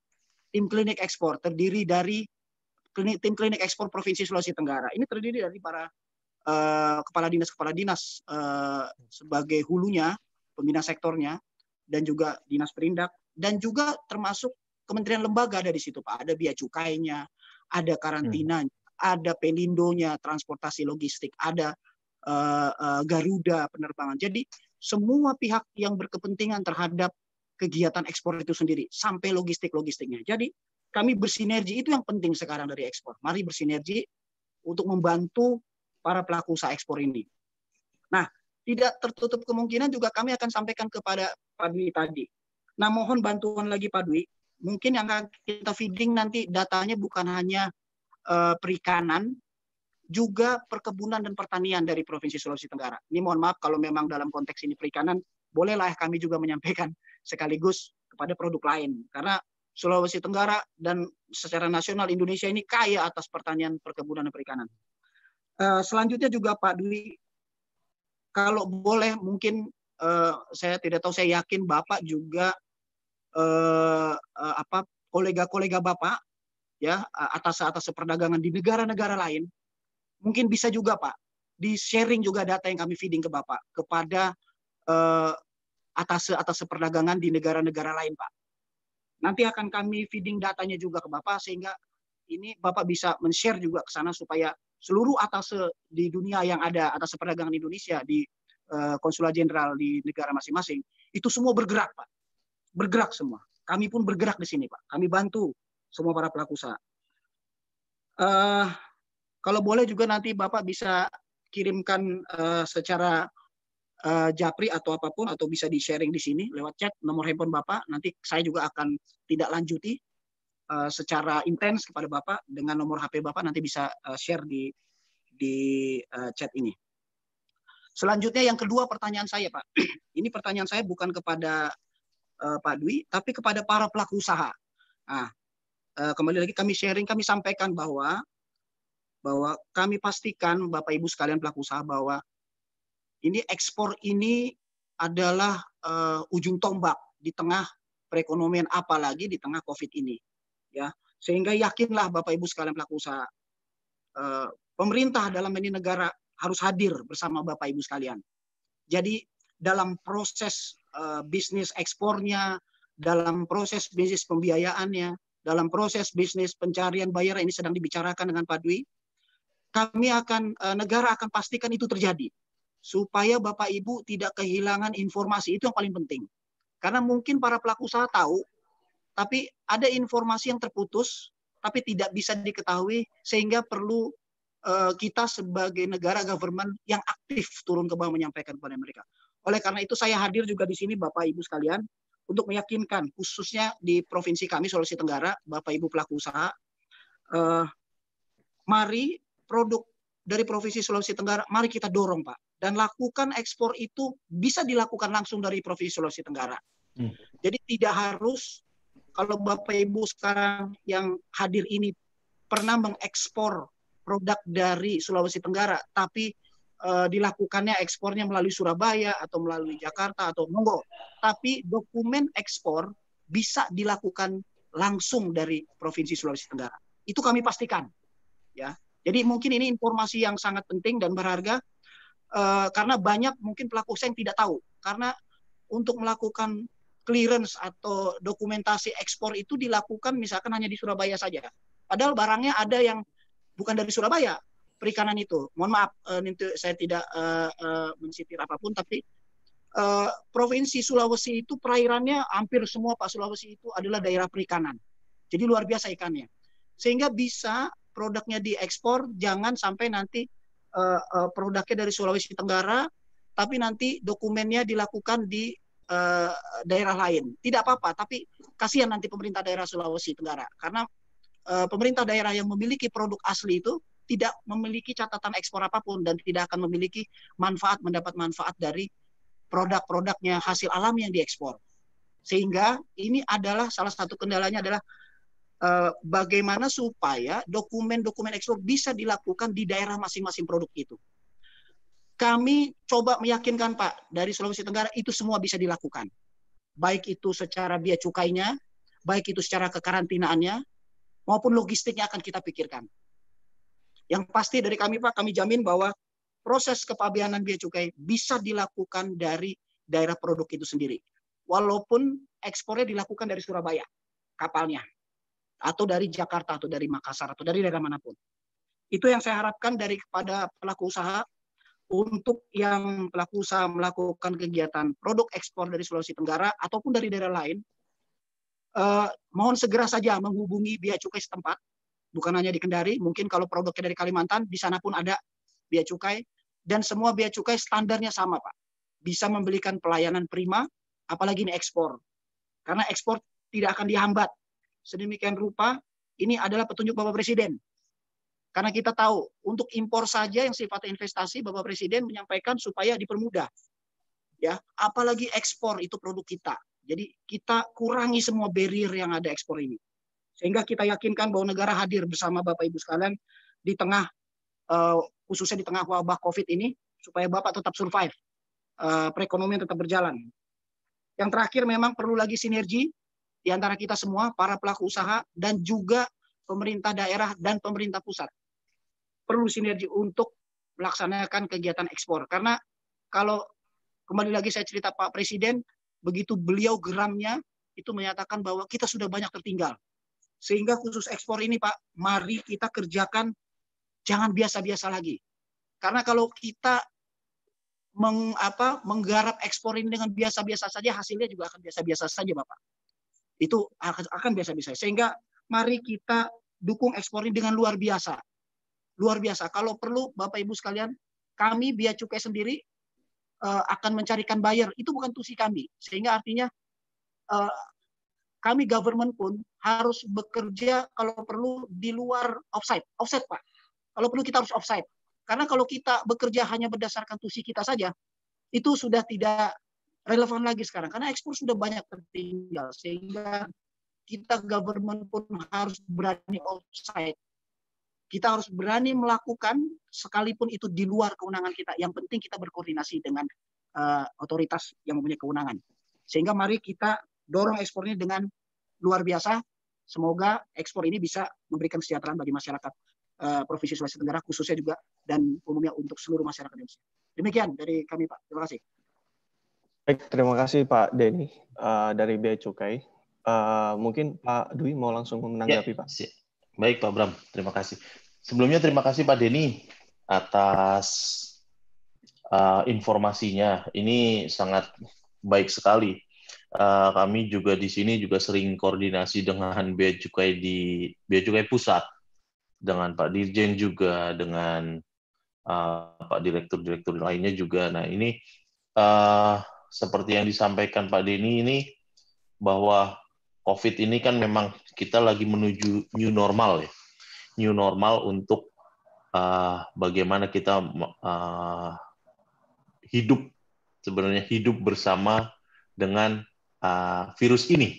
Tim klinik ekspor terdiri dari klinik, tim klinik ekspor Provinsi Sulawesi Tenggara. Ini terdiri dari para uh, kepala dinas kepala dinas uh, sebagai hulunya, pembina sektornya dan juga dinas perindak dan juga termasuk kementerian lembaga ada di situ Pak. Ada biaya cukainya, ada karantina, hmm. ada pelindonya, transportasi logistik, ada uh, uh, Garuda penerbangan. Jadi semua pihak yang berkepentingan terhadap kegiatan ekspor itu sendiri sampai logistik-logistiknya. Jadi kami bersinergi itu yang penting sekarang dari ekspor. Mari bersinergi untuk membantu para pelaku usaha ekspor ini. Nah, tidak tertutup kemungkinan juga kami akan sampaikan kepada Pak Dwi tadi. Nah, mohon bantuan lagi Pak Dwi mungkin yang kita feeding nanti datanya bukan hanya uh, perikanan, juga perkebunan dan pertanian dari Provinsi Sulawesi Tenggara. Ini mohon maaf kalau memang dalam konteks ini perikanan, bolehlah kami juga menyampaikan sekaligus kepada produk lain. Karena Sulawesi Tenggara dan secara nasional Indonesia ini kaya atas pertanian, perkebunan, dan perikanan. Uh, selanjutnya juga Pak Dwi, kalau boleh mungkin uh, saya tidak tahu, saya yakin Bapak juga Eh, eh, apa kolega-kolega Bapak ya atas-atas perdagangan di negara-negara lain mungkin bisa juga Pak di sharing juga data yang kami feeding ke Bapak kepada eh, atas atas perdagangan di negara-negara lain Pak. Nanti akan kami feeding datanya juga ke Bapak sehingga ini Bapak bisa men-share juga ke sana supaya seluruh atas di dunia yang ada atas perdagangan Indonesia di eh, konsulat jenderal di negara masing-masing itu semua bergerak Pak bergerak semua. Kami pun bergerak di sini, Pak. Kami bantu semua para pelaku usaha. Uh, kalau boleh juga nanti Bapak bisa kirimkan uh, secara uh, japri atau apapun atau bisa di sharing di sini lewat chat nomor handphone Bapak. Nanti saya juga akan tidak lanjuti uh, secara intens kepada Bapak dengan nomor HP Bapak nanti bisa uh, share di di uh, chat ini. Selanjutnya yang kedua pertanyaan saya Pak. ini pertanyaan saya bukan kepada uh, Pak Dwi, tapi kepada para pelaku usaha. Nah, uh, kembali lagi kami sharing, kami sampaikan bahwa bahwa kami pastikan Bapak Ibu sekalian pelaku usaha bahwa ini ekspor ini adalah uh, ujung tombak di tengah perekonomian apalagi di tengah Covid ini. Ya, sehingga yakinlah Bapak Ibu sekalian pelaku usaha uh, pemerintah dalam ini negara harus hadir bersama Bapak Ibu sekalian. Jadi dalam proses Eh, bisnis ekspornya, dalam proses bisnis pembiayaannya, dalam proses bisnis pencarian bayar ini sedang dibicarakan dengan Pak Dwi. Kami akan eh, negara akan pastikan itu terjadi supaya Bapak Ibu tidak kehilangan informasi itu yang paling penting. Karena mungkin para pelaku usaha tahu tapi ada informasi yang terputus tapi tidak bisa diketahui sehingga perlu eh, kita sebagai negara government yang aktif turun ke bawah menyampaikan kepada mereka. Oleh karena itu saya hadir juga di sini Bapak Ibu sekalian untuk meyakinkan khususnya di provinsi kami Sulawesi Tenggara Bapak Ibu pelaku usaha eh, mari produk dari provinsi Sulawesi Tenggara mari kita dorong Pak dan lakukan ekspor itu bisa dilakukan langsung dari provinsi Sulawesi Tenggara. Hmm. Jadi tidak harus kalau Bapak Ibu sekarang yang hadir ini pernah mengekspor produk dari Sulawesi Tenggara, tapi Eh, dilakukannya ekspornya melalui Surabaya atau melalui Jakarta atau monggo. Tapi dokumen ekspor bisa dilakukan langsung dari Provinsi Sulawesi Tenggara. Itu kami pastikan. Ya. Jadi mungkin ini informasi yang sangat penting dan berharga uh, karena banyak mungkin pelaku usaha yang tidak tahu karena untuk melakukan clearance atau dokumentasi ekspor itu dilakukan misalkan hanya di Surabaya saja. Padahal barangnya ada yang bukan dari Surabaya, perikanan itu. Mohon maaf, uh, saya tidak uh, uh, mensitir apapun, tapi uh, provinsi Sulawesi itu perairannya hampir semua Pak Sulawesi itu adalah daerah perikanan. Jadi luar biasa ikannya. Sehingga bisa produknya diekspor, jangan sampai nanti uh, uh, produknya dari Sulawesi Tenggara, tapi nanti dokumennya dilakukan di uh, daerah lain. Tidak apa-apa, tapi kasihan nanti pemerintah daerah Sulawesi Tenggara. Karena uh, pemerintah daerah yang memiliki produk asli itu tidak memiliki catatan ekspor apapun dan tidak akan memiliki manfaat mendapat manfaat dari produk-produknya hasil alam yang diekspor. Sehingga ini adalah salah satu kendalanya adalah eh, bagaimana supaya dokumen-dokumen ekspor bisa dilakukan di daerah masing-masing produk itu. Kami coba meyakinkan Pak dari Sulawesi Tenggara itu semua bisa dilakukan. Baik itu secara biaya cukainya, baik itu secara kekarantinaannya, maupun logistiknya akan kita pikirkan. Yang pasti dari kami Pak, kami jamin bahwa proses kepabeanan biaya cukai bisa dilakukan dari daerah produk itu sendiri. Walaupun ekspornya dilakukan dari Surabaya, kapalnya. Atau dari Jakarta, atau dari Makassar, atau dari daerah manapun. Itu yang saya harapkan dari kepada pelaku usaha untuk yang pelaku usaha melakukan kegiatan produk ekspor dari Sulawesi Tenggara ataupun dari daerah lain, eh, mohon segera saja menghubungi biaya cukai setempat bukan hanya di Kendari, mungkin kalau produknya dari Kalimantan, di sana pun ada biaya cukai, dan semua biaya cukai standarnya sama, Pak. Bisa membelikan pelayanan prima, apalagi ini ekspor. Karena ekspor tidak akan dihambat. Sedemikian rupa, ini adalah petunjuk Bapak Presiden. Karena kita tahu, untuk impor saja yang sifatnya investasi, Bapak Presiden menyampaikan supaya dipermudah. ya Apalagi ekspor, itu produk kita. Jadi kita kurangi semua barrier yang ada ekspor ini. Sehingga kita yakinkan bahwa negara hadir bersama Bapak Ibu sekalian di tengah uh, khususnya di tengah wabah Covid ini supaya Bapak tetap survive. Uh, perekonomian tetap berjalan. Yang terakhir memang perlu lagi sinergi di antara kita semua, para pelaku usaha dan juga pemerintah daerah dan pemerintah pusat. Perlu sinergi untuk melaksanakan kegiatan ekspor. Karena kalau kembali lagi saya cerita Pak Presiden, begitu beliau geramnya itu menyatakan bahwa kita sudah banyak tertinggal. Sehingga khusus ekspor ini Pak, mari kita kerjakan jangan biasa-biasa lagi. Karena kalau kita meng, apa, menggarap ekspor ini dengan biasa-biasa saja, hasilnya juga akan biasa-biasa saja Bapak. Itu akan biasa-biasa. Sehingga mari kita dukung ekspor ini dengan luar biasa. Luar biasa. Kalau perlu Bapak Ibu sekalian, kami biaya cukai sendiri eh, akan mencarikan buyer. Itu bukan tusi kami. Sehingga artinya eh, kami government pun harus bekerja kalau perlu di luar offsite. Offsite, Pak. Kalau perlu kita harus offsite. Karena kalau kita bekerja hanya berdasarkan tusi kita saja, itu sudah tidak relevan lagi sekarang. Karena ekspor sudah banyak tertinggal. Sehingga kita government pun harus berani offsite. Kita harus berani melakukan sekalipun itu di luar kewenangan kita. Yang penting kita berkoordinasi dengan uh, otoritas yang mempunyai kewenangan. Sehingga mari kita dorong ekspornya dengan luar biasa. Semoga ekspor ini bisa memberikan kesejahteraan bagi masyarakat eh, Provinsi Sulawesi Tenggara khususnya juga dan umumnya untuk seluruh masyarakat Indonesia. Demikian dari kami Pak. Terima kasih. Baik, terima kasih Pak Denny uh, dari Bea Cukai. Uh, mungkin Pak Dwi mau langsung menanggapi ya, Pak. Baik Pak Bram, terima kasih. Sebelumnya terima kasih Pak Denny atas uh, informasinya. Ini sangat baik sekali. Eh, kami juga di sini juga sering koordinasi dengan bea cukai di bea cukai pusat dengan Pak Dirjen juga dengan uh, Pak Direktur-direktur lainnya juga. Nah ini uh, seperti yang disampaikan Pak Denny ini bahwa COVID ini kan memang kita lagi menuju new normal ya, new normal untuk uh, bagaimana kita uh, hidup sebenarnya hidup bersama dengan uh, virus ini.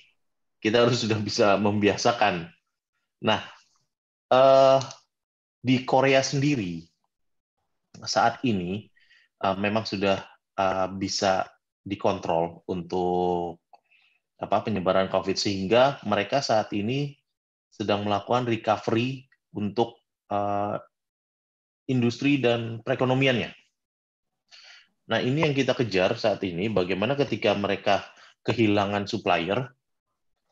Kita harus sudah bisa membiasakan. Nah, uh, di Korea sendiri saat ini uh, memang sudah uh, bisa dikontrol untuk apa penyebaran COVID sehingga mereka saat ini sedang melakukan recovery untuk uh, industri dan perekonomiannya. Nah, ini yang kita kejar saat ini bagaimana ketika mereka kehilangan supplier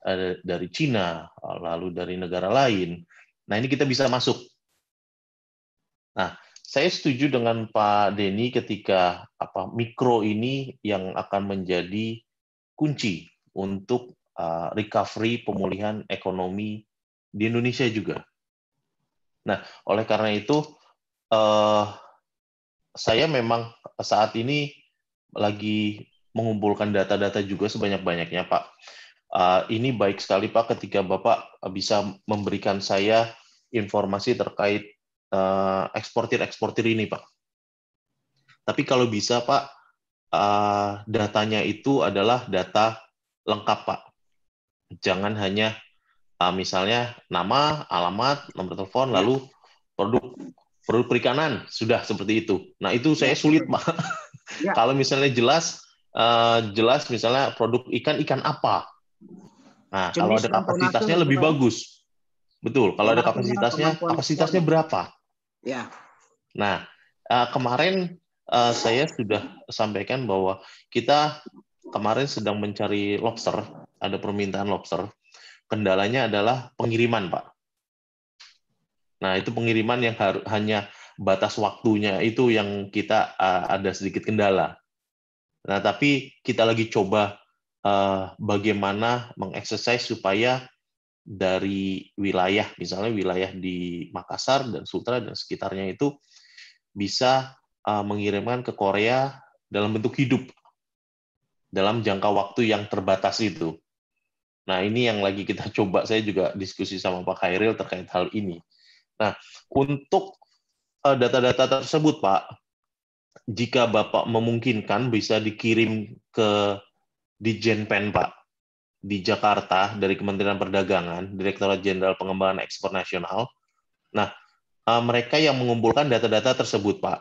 eh, dari Cina, lalu dari negara lain. Nah, ini kita bisa masuk. Nah, saya setuju dengan Pak Denny ketika apa mikro ini yang akan menjadi kunci untuk eh, recovery pemulihan ekonomi di Indonesia juga. Nah, oleh karena itu eh, saya memang saat ini lagi mengumpulkan data-data juga sebanyak-banyaknya, Pak. Eh, ini baik sekali, Pak, ketika Bapak bisa memberikan saya informasi terkait eh, eksportir-eksportir ini, Pak. Tapi kalau bisa, Pak, eh, datanya itu adalah data lengkap, Pak. Jangan hanya misalnya nama, alamat, nomor telepon, iya. lalu produk produk perikanan sudah seperti itu. Nah itu saya iya. sulit pak. Iya. Kalau misalnya jelas Eh, jelas misalnya produk ikan ikan apa. Nah, Jenis kalau ada kapasitasnya lebih bagus. Betul. Kalau iya, ada kapasitasnya, kapasitasnya berapa? Ya. Nah, eh, kemarin eh, saya sudah sampaikan bahwa kita kemarin sedang mencari lobster, ada permintaan lobster. Kendalanya adalah pengiriman, Pak. Nah, itu pengiriman yang hanya batas waktunya itu yang kita ada sedikit kendala. Nah, tapi kita lagi coba uh, bagaimana mengeksersis supaya dari wilayah, misalnya wilayah di Makassar dan Sutra dan sekitarnya itu bisa uh, mengirimkan ke Korea dalam bentuk hidup dalam jangka waktu yang terbatas itu. Nah, ini yang lagi kita coba. Saya juga diskusi sama Pak Khairil terkait hal ini. Nah, untuk eh, data-data tersebut, Pak, jika Bapak memungkinkan bisa dikirim ke di Jenpen Pak di Jakarta dari Kementerian Perdagangan, Direktorat Jenderal Pengembangan Ekspor Nasional. Nah, eh, mereka yang mengumpulkan data-data tersebut, Pak,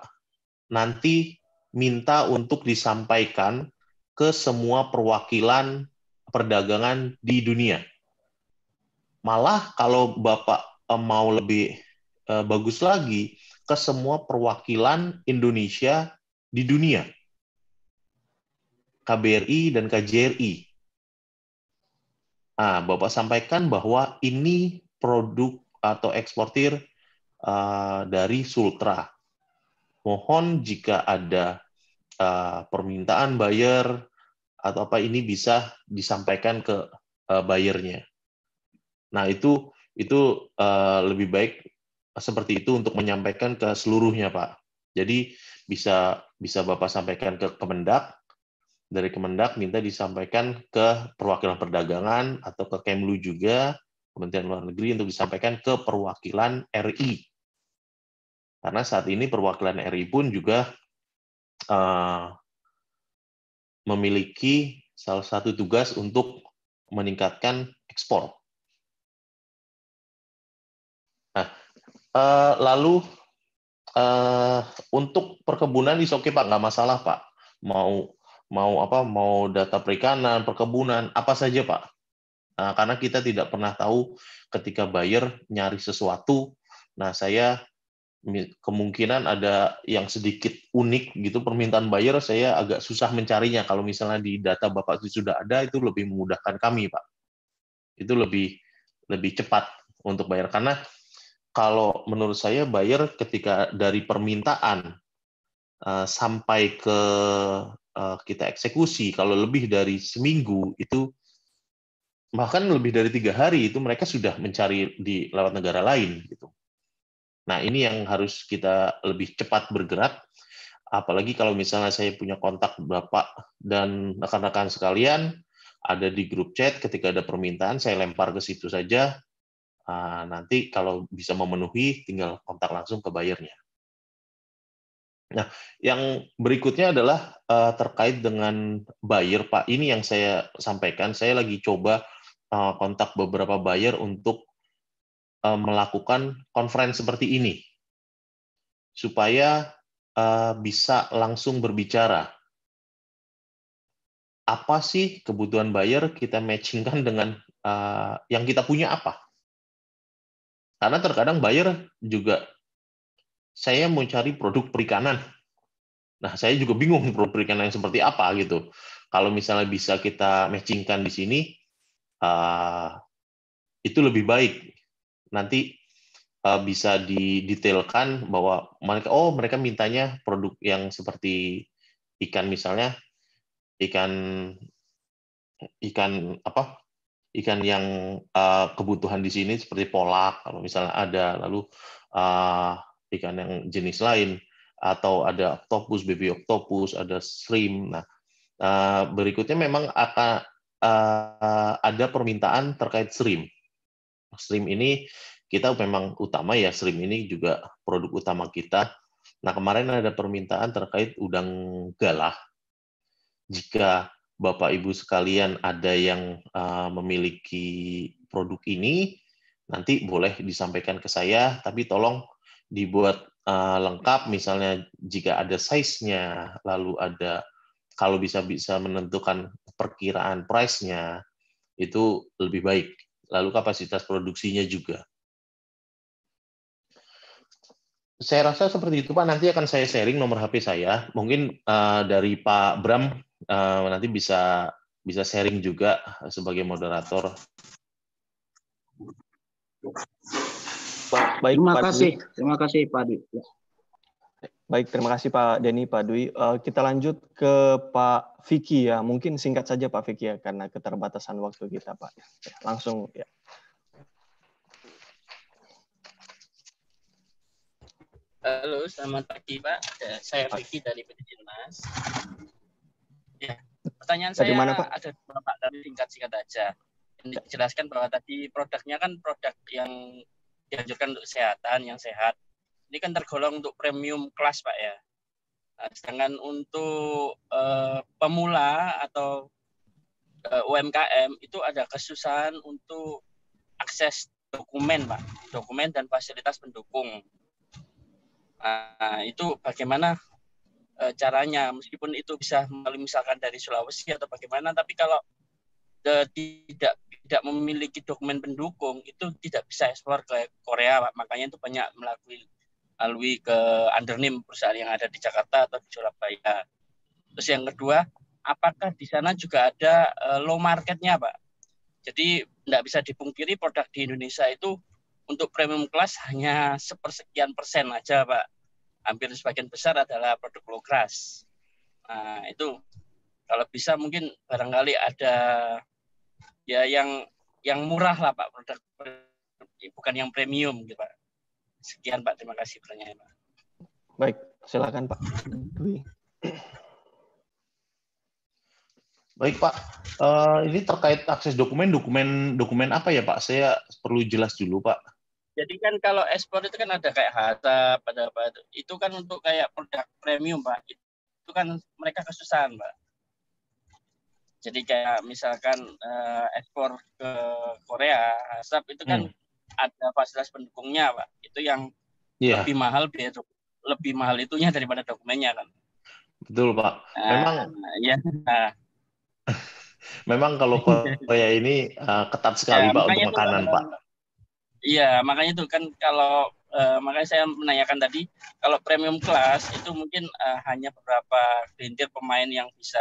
nanti minta untuk disampaikan ke semua perwakilan perdagangan di dunia. Malah kalau Bapak eh, mau lebih eh, bagus lagi, ke semua perwakilan Indonesia di dunia. KBRI dan KJRI. Nah, Bapak sampaikan bahwa ini produk atau eksportir uh, dari Sultra. Mohon jika ada uh, permintaan buyer atau apa ini bisa disampaikan ke uh, buyernya. Nah, itu itu uh, lebih baik seperti itu untuk menyampaikan ke seluruhnya Pak. Jadi bisa bisa Bapak sampaikan ke Kemendak, dari Kemendak minta disampaikan ke perwakilan perdagangan atau ke Kemlu juga Kementerian Luar Negeri untuk disampaikan ke perwakilan RI. Karena saat ini perwakilan RI pun juga uh, memiliki salah satu tugas untuk meningkatkan ekspor Eh, lalu uh, untuk perkebunan di okay, pak, nggak masalah pak. Mau mau apa? Mau data perikanan, perkebunan, apa saja pak? Nah, karena kita tidak pernah tahu ketika buyer nyari sesuatu. Nah saya kemungkinan ada yang sedikit unik gitu permintaan buyer saya agak susah mencarinya kalau misalnya di data bapak itu sudah ada itu lebih memudahkan kami pak itu lebih lebih cepat untuk bayar karena kalau menurut saya buyer ketika dari permintaan uh, sampai ke uh, kita eksekusi kalau lebih dari seminggu itu bahkan lebih dari tiga hari itu mereka sudah mencari di lewat negara lain gitu. Nah ini yang harus kita lebih cepat bergerak. Apalagi kalau misalnya saya punya kontak bapak dan rekan-rekan sekalian ada di grup chat ketika ada permintaan saya lempar ke situ saja Ah, nanti kalau bisa memenuhi tinggal kontak langsung ke bayarnya. Nah, yang berikutnya adalah uh, terkait dengan buyer, Pak. Ini yang saya sampaikan. Saya lagi coba uh, kontak beberapa buyer untuk uh, melakukan konferensi seperti ini, supaya uh, bisa langsung berbicara. Apa sih kebutuhan buyer kita matchingkan dengan uh, yang kita punya apa? Karena terkadang buyer juga saya mau cari produk perikanan. Nah, saya juga bingung produk perikanan yang seperti apa gitu. Kalau misalnya bisa kita matchingkan di sini, ah, itu lebih baik. Nanti ah, bisa didetailkan bahwa mereka oh mereka mintanya produk yang seperti ikan misalnya ikan ikan apa ikan yang uh, kebutuhan di sini seperti polak kalau misalnya ada lalu uh, ikan yang jenis lain atau ada octopus baby octopus ada shrimp nah uh, berikutnya memang akan uh, ada permintaan terkait shrimp shrimp ini kita memang utama ya shrimp ini juga produk utama kita nah kemarin ada permintaan terkait udang galah jika Bapak Ibu sekalian ada yang uh, memiliki produk ini, nanti boleh disampaikan ke saya, tapi tolong dibuat uh, lengkap, misalnya jika ada size-nya, lalu ada kalau bisa bisa menentukan perkiraan price-nya itu lebih baik. Lalu kapasitas produksinya juga. Saya rasa seperti itu Pak. Nanti akan saya sharing nomor HP saya. Mungkin uh, dari Pak Bram uh, nanti bisa bisa sharing juga sebagai moderator. Baik, terima Pak kasih, Dwi. terima kasih Pak Dwi. Ya. Baik, terima kasih Pak Denny, Pak Dwi. Uh, kita lanjut ke Pak Vicky ya. Mungkin singkat saja Pak Vicky ya, karena keterbatasan waktu kita Pak. Langsung ya. Halo, selamat pagi Pak. Saya Vicky dari PT Mas. Ya, pertanyaan dari saya mana, Pak? ada dua Pak, tapi singkat-singkat aja. Yang dijelaskan bahwa tadi produknya kan produk yang dianjurkan untuk kesehatan, yang sehat. Ini kan tergolong untuk premium kelas, Pak ya. Nah, sedangkan untuk uh, pemula atau uh, eh, UMKM itu ada kesusahan untuk akses dokumen, Pak. Dokumen dan fasilitas pendukung. Nah, itu bagaimana Eh, caranya meskipun itu bisa melalui misalkan dari Sulawesi atau bagaimana tapi kalau eh, tidak tidak memiliki dokumen pendukung itu tidak bisa ekspor ke Korea makanya itu banyak melalui melalui ke undername perusahaan yang ada di Jakarta atau di Surabaya terus yang kedua apakah di sana juga ada eh, low marketnya Pak jadi tidak bisa dipungkiri produk di Indonesia itu untuk premium kelas hanya sepersekian persen aja Pak hampir sebagian besar adalah produk logras. Nah, itu kalau bisa mungkin barangkali ada ya yang yang murah lah Pak produk bukan yang premium gitu Pak. Sekian Pak, terima kasih pertanyaan Pak. Baik, silakan Pak Baik Pak, uh, ini terkait akses dokumen, dokumen dokumen apa ya Pak? Saya perlu jelas dulu Pak. Jadi kan kalau ekspor itu kan ada kayak harta pada apa itu Itu kan untuk kayak produk premium pak itu kan mereka kesusahan pak. Jadi kayak misalkan uh, ekspor ke Korea asap itu kan hmm. ada fasilitas pendukungnya pak itu yang yeah. lebih mahal biaya lebih mahal itunya daripada dokumennya kan. Betul pak. Nah, Memang ya. Memang kalau Korea ini uh, ketat sekali iya, pak untuk makanan pak. Iya, makanya itu kan kalau uh, makanya saya menanyakan tadi kalau premium class itu mungkin uh, hanya beberapa gelintir pemain yang bisa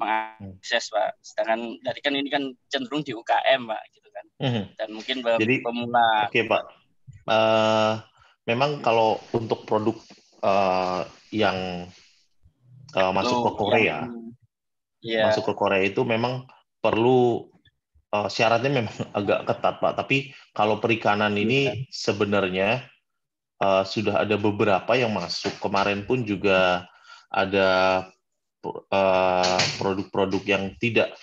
mengakses pak sedangkan dari kan ini kan cenderung di UKM pak gitu kan mhm. dan mungkin Jadi, pemula oke okay, pak uh, memang kalau untuk produk uh, yang uh, masuk oh, ke Korea yang, yeah. masuk ke Korea itu memang perlu uh, syaratnya memang agak ketat Pak, tapi kalau perikanan ini iya. sebenarnya uh, sudah ada beberapa yang masuk. Kemarin pun juga ada produk eh, produk-produk yang tidak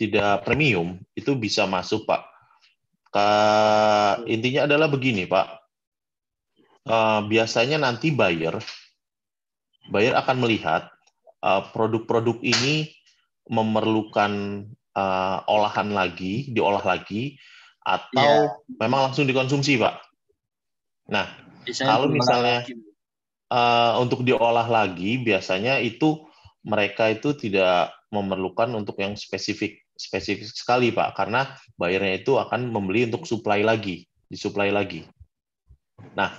tidak premium itu bisa masuk Pak. Iya. intinya adalah begini Pak, uh, biasanya nanti buyer buyer akan melihat produk produk-produk ini memerlukan uh, olahan lagi, diolah lagi, atau yeah. memang langsung dikonsumsi, Pak? Nah, biasanya kalau misalnya uh, untuk diolah lagi, biasanya itu mereka itu tidak memerlukan untuk yang spesifik spesifik sekali, Pak, karena bayarnya itu akan membeli untuk supply lagi, disuplai lagi. Nah,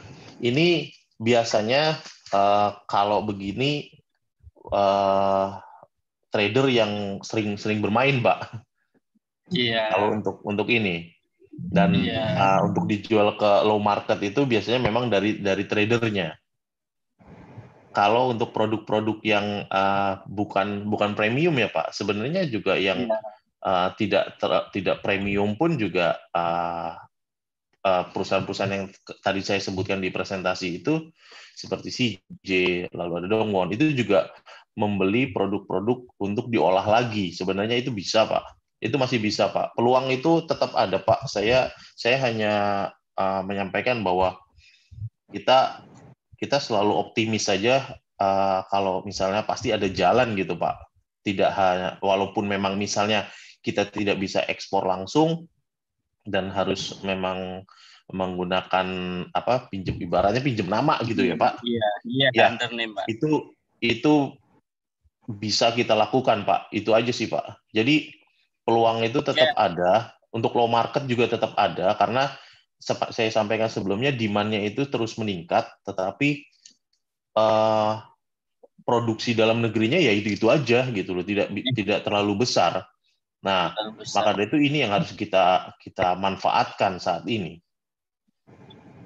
ini biasanya uh, kalau begini uh, trader yang sering-sering bermain, Pak. Iya. Yeah. Kalau untuk untuk ini dan yeah. Iya. uh, untuk dijual ke low market itu biasanya memang dari dari tradernya. Kalau untuk produk-produk yang uh, bukan bukan premium ya Pak, sebenarnya juga yang yeah. Iya. uh, tidak ter, tidak premium pun juga ah, ah, perusahaan-perusahaan yang tadi saya sebutkan di presentasi itu seperti CJ lalu ada Dongwon itu juga membeli produk-produk untuk diolah lagi. Sebenarnya itu bisa, Pak. Itu masih bisa, Pak. Peluang itu tetap ada, Pak. Saya saya hanya uh, menyampaikan bahwa kita kita selalu optimis saja uh, kalau misalnya pasti ada jalan gitu, Pak. Tidak hanya walaupun memang misalnya kita tidak bisa ekspor langsung dan harus memang menggunakan apa pinjam ibaratnya pinjam nama gitu ya pak iya iya ya, itu itu bisa kita lakukan, Pak. Itu aja sih, Pak. Jadi peluang itu tetap yeah. ada, untuk low market juga tetap ada karena saya sampaikan sebelumnya demand-nya itu terus meningkat, tetapi uh, produksi dalam negerinya ya itu-itu aja gitu loh, tidak ya. tidak terlalu besar. Nah, maka dari itu ini yang harus kita kita manfaatkan saat ini.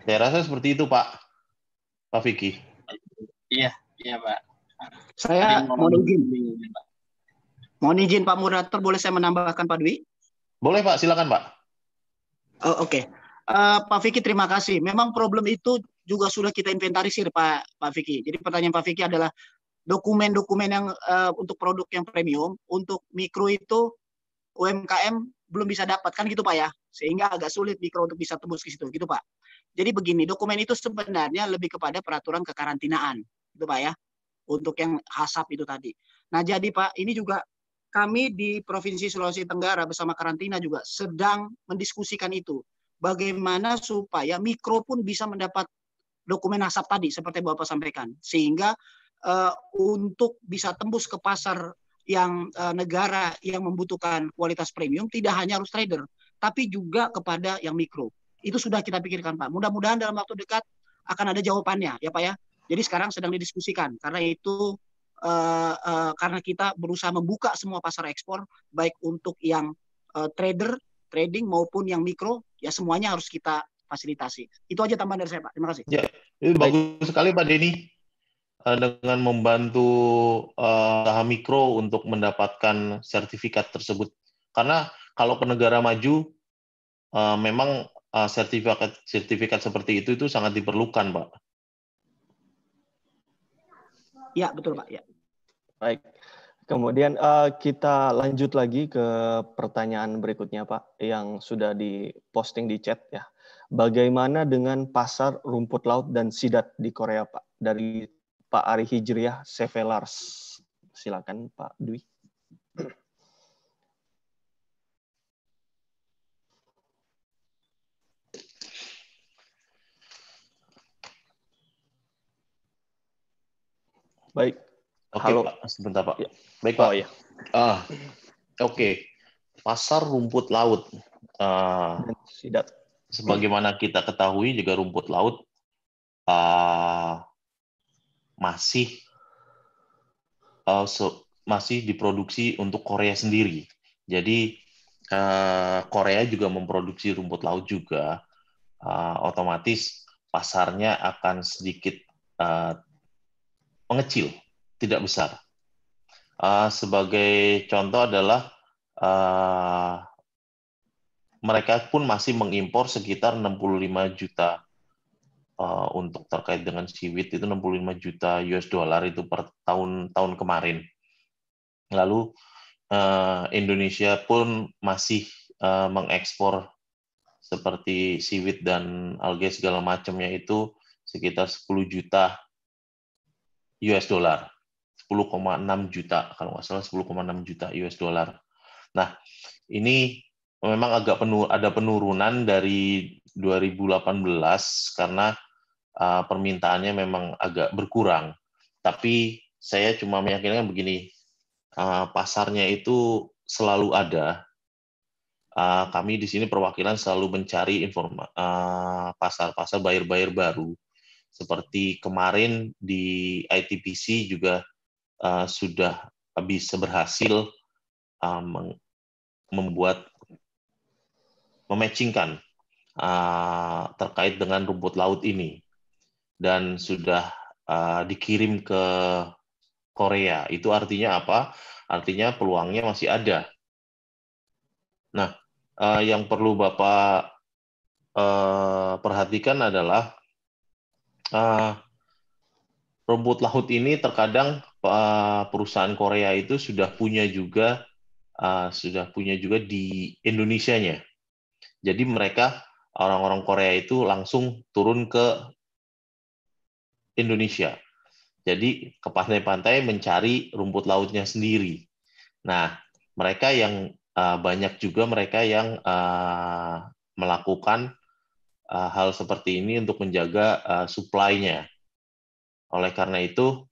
Saya rasa seperti itu, Pak. Pak Vicky. Iya, iya, Pak. Saya mohon izin. Mohon izin Pak Moderator, boleh saya menambahkan Pak Dwi? Boleh Pak, silakan Pak. Oh, Oke. Okay. Uh, eh, Pak Vicky terima kasih. Memang problem itu juga sudah kita inventarisir Pak Pak Vicky. Jadi pertanyaan Pak Vicky adalah dokumen-dokumen yang uh, untuk produk yang premium, untuk mikro itu UMKM belum bisa dapatkan gitu Pak ya. Sehingga agak sulit mikro untuk bisa tembus ke situ gitu Pak. Jadi begini, dokumen itu sebenarnya lebih kepada peraturan kekarantinaan gitu Pak ya untuk yang hasap itu tadi. Nah, jadi Pak, ini juga kami di Provinsi Sulawesi Tenggara bersama karantina juga sedang mendiskusikan itu. Bagaimana supaya mikro pun bisa mendapat dokumen hasap tadi seperti Bapak sampaikan. Sehingga uh, untuk bisa tembus ke pasar yang uh, negara yang membutuhkan kualitas premium tidak hanya harus trader, tapi juga kepada yang mikro. Itu sudah kita pikirkan Pak. Mudah-mudahan dalam waktu dekat akan ada jawabannya ya Pak ya. Jadi sekarang sedang didiskusikan karena itu uh, uh, karena kita berusaha membuka semua pasar ekspor baik untuk yang uh, trader trading maupun yang mikro ya semuanya harus kita fasilitasi. Itu aja tambahan dari saya Pak. Terima kasih. Ya, itu baik. bagus sekali Pak Denny dengan membantu uh, mikro untuk mendapatkan sertifikat tersebut. Karena kalau ke negara maju uh, memang uh, sertifikat sertifikat seperti itu itu sangat diperlukan, Pak. Ya, betul Pak. Ya. Baik. Kemudian uh, kita lanjut lagi ke pertanyaan berikutnya Pak yang sudah diposting di chat ya. Bagaimana dengan pasar rumput laut dan sidat di Korea Pak? Dari Pak Ari Hijriah Sevelars. Silakan Pak Dwi. Baik. Oke, Halo. Pak. Sebentar, Pak. Ya. Baik, Pak. Oh, ya. Uh, Oke. Okay. Pasar rumput laut. Uh, Sebagaimana kita ketahui juga rumput laut uh, masih uh, so, masih diproduksi untuk Korea sendiri. Jadi uh, Korea juga memproduksi rumput laut juga. Uh, otomatis pasarnya akan sedikit uh, mengecil, tidak besar. Uh, sebagai contoh adalah uh, mereka pun masih mengimpor sekitar 65 juta uh, untuk terkait dengan siwit itu 65 juta US dollar itu per tahun tahun kemarin. Lalu uh, Indonesia pun masih uh, mengekspor seperti siwit dan alga segala macamnya itu sekitar 10 juta US dollar. 10,6 juta kalau nggak salah 10,6 juta US dollar. Nah, ini memang agak penur ada penurunan dari 2018 karena uh, permintaannya memang agak berkurang. Tapi saya cuma meyakinkan begini, uh, pasarnya itu selalu ada. Uh, kami di sini perwakilan selalu mencari informa uh, pasar-pasar uh, bayar -pasar baru seperti kemarin di ITPC juga uh, sudah bisa berhasil um, membuat mematchingkan uh, terkait dengan rumput laut ini dan sudah uh, dikirim ke Korea. Itu artinya apa? Artinya peluangnya masih ada. Nah, uh, yang perlu Bapak uh, perhatikan adalah uh, ah, rumput laut ini terkadang uh, perusahaan Korea itu sudah punya juga uh, sudah punya juga di Indonesia nya. Jadi mereka orang-orang Korea itu langsung turun ke Indonesia. Jadi ke pantai-pantai mencari rumput lautnya sendiri. Nah, mereka yang uh, banyak juga mereka yang uh, melakukan uh, hal seperti ini untuk menjaga uh, eh, supply Oleh karena itu,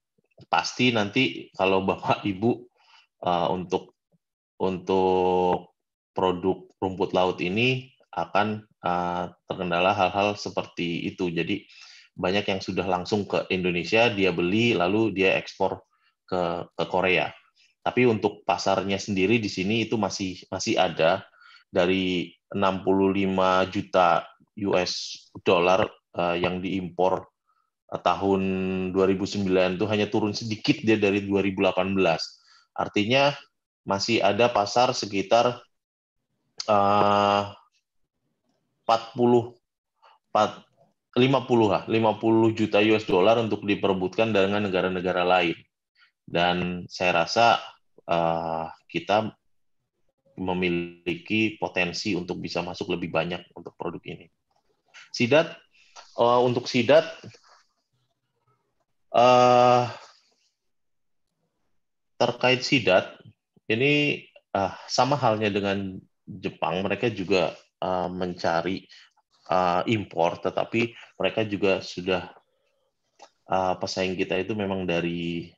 pasti nanti kalau Bapak Ibu uh, untuk untuk produk rumput laut ini akan uh, terkendala hal-hal seperti itu. Jadi banyak yang sudah langsung ke Indonesia, dia beli lalu dia ekspor ke ke Korea. Tapi untuk pasarnya sendiri di sini itu masih masih ada dari 65 juta US dollar uh, yang diimpor uh, tahun 2009 itu hanya turun sedikit dia dari 2018. Artinya masih ada pasar sekitar uh, 40 4, 50 lah, 50 juta US dollar untuk diperebutkan dengan negara-negara lain. Dan saya rasa uh, kita memiliki potensi untuk bisa masuk lebih banyak untuk produk ini. Sidat uh, untuk Sidat uh, terkait Sidat ini uh, sama halnya dengan Jepang, mereka juga uh, mencari uh, impor, tetapi mereka juga sudah uh, pesaing kita itu memang dari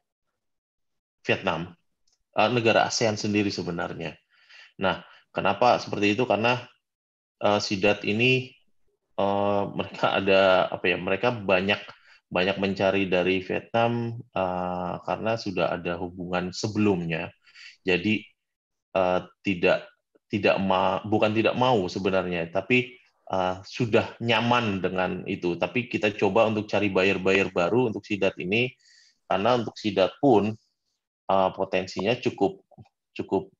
Vietnam, uh, negara ASEAN sendiri sebenarnya. Nah, kenapa seperti itu? Karena uh, Sidat ini Eh, mereka ada apa ya mereka banyak banyak mencari dari Vietnam uh, karena sudah ada hubungan sebelumnya jadi uh, tidak tidak ma bukan tidak mau sebenarnya tapi uh, sudah nyaman dengan itu tapi kita coba untuk cari buyer-buyer baru untuk sidat ini karena untuk sidat pun uh, potensinya cukup cukup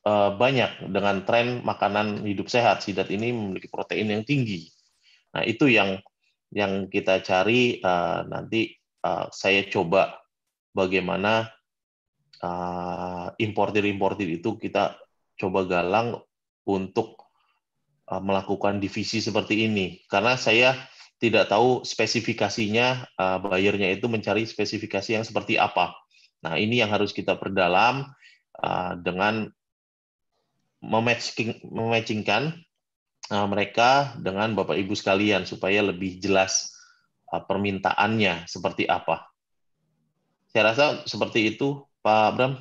Eh, banyak dengan tren makanan hidup sehat. Sidat ini memiliki protein yang tinggi. Nah, itu yang yang kita cari eh, nanti eh, saya coba bagaimana uh, importir-importir itu kita coba galang untuk melakukan divisi seperti ini. Karena saya tidak tahu spesifikasinya bayarnya itu mencari spesifikasi yang seperti apa. Nah, ini yang harus kita perdalam dengan mematching, mematchingkan uh, mereka dengan Bapak Ibu sekalian supaya lebih jelas uh, permintaannya seperti apa. Saya rasa seperti itu, Pak Bram.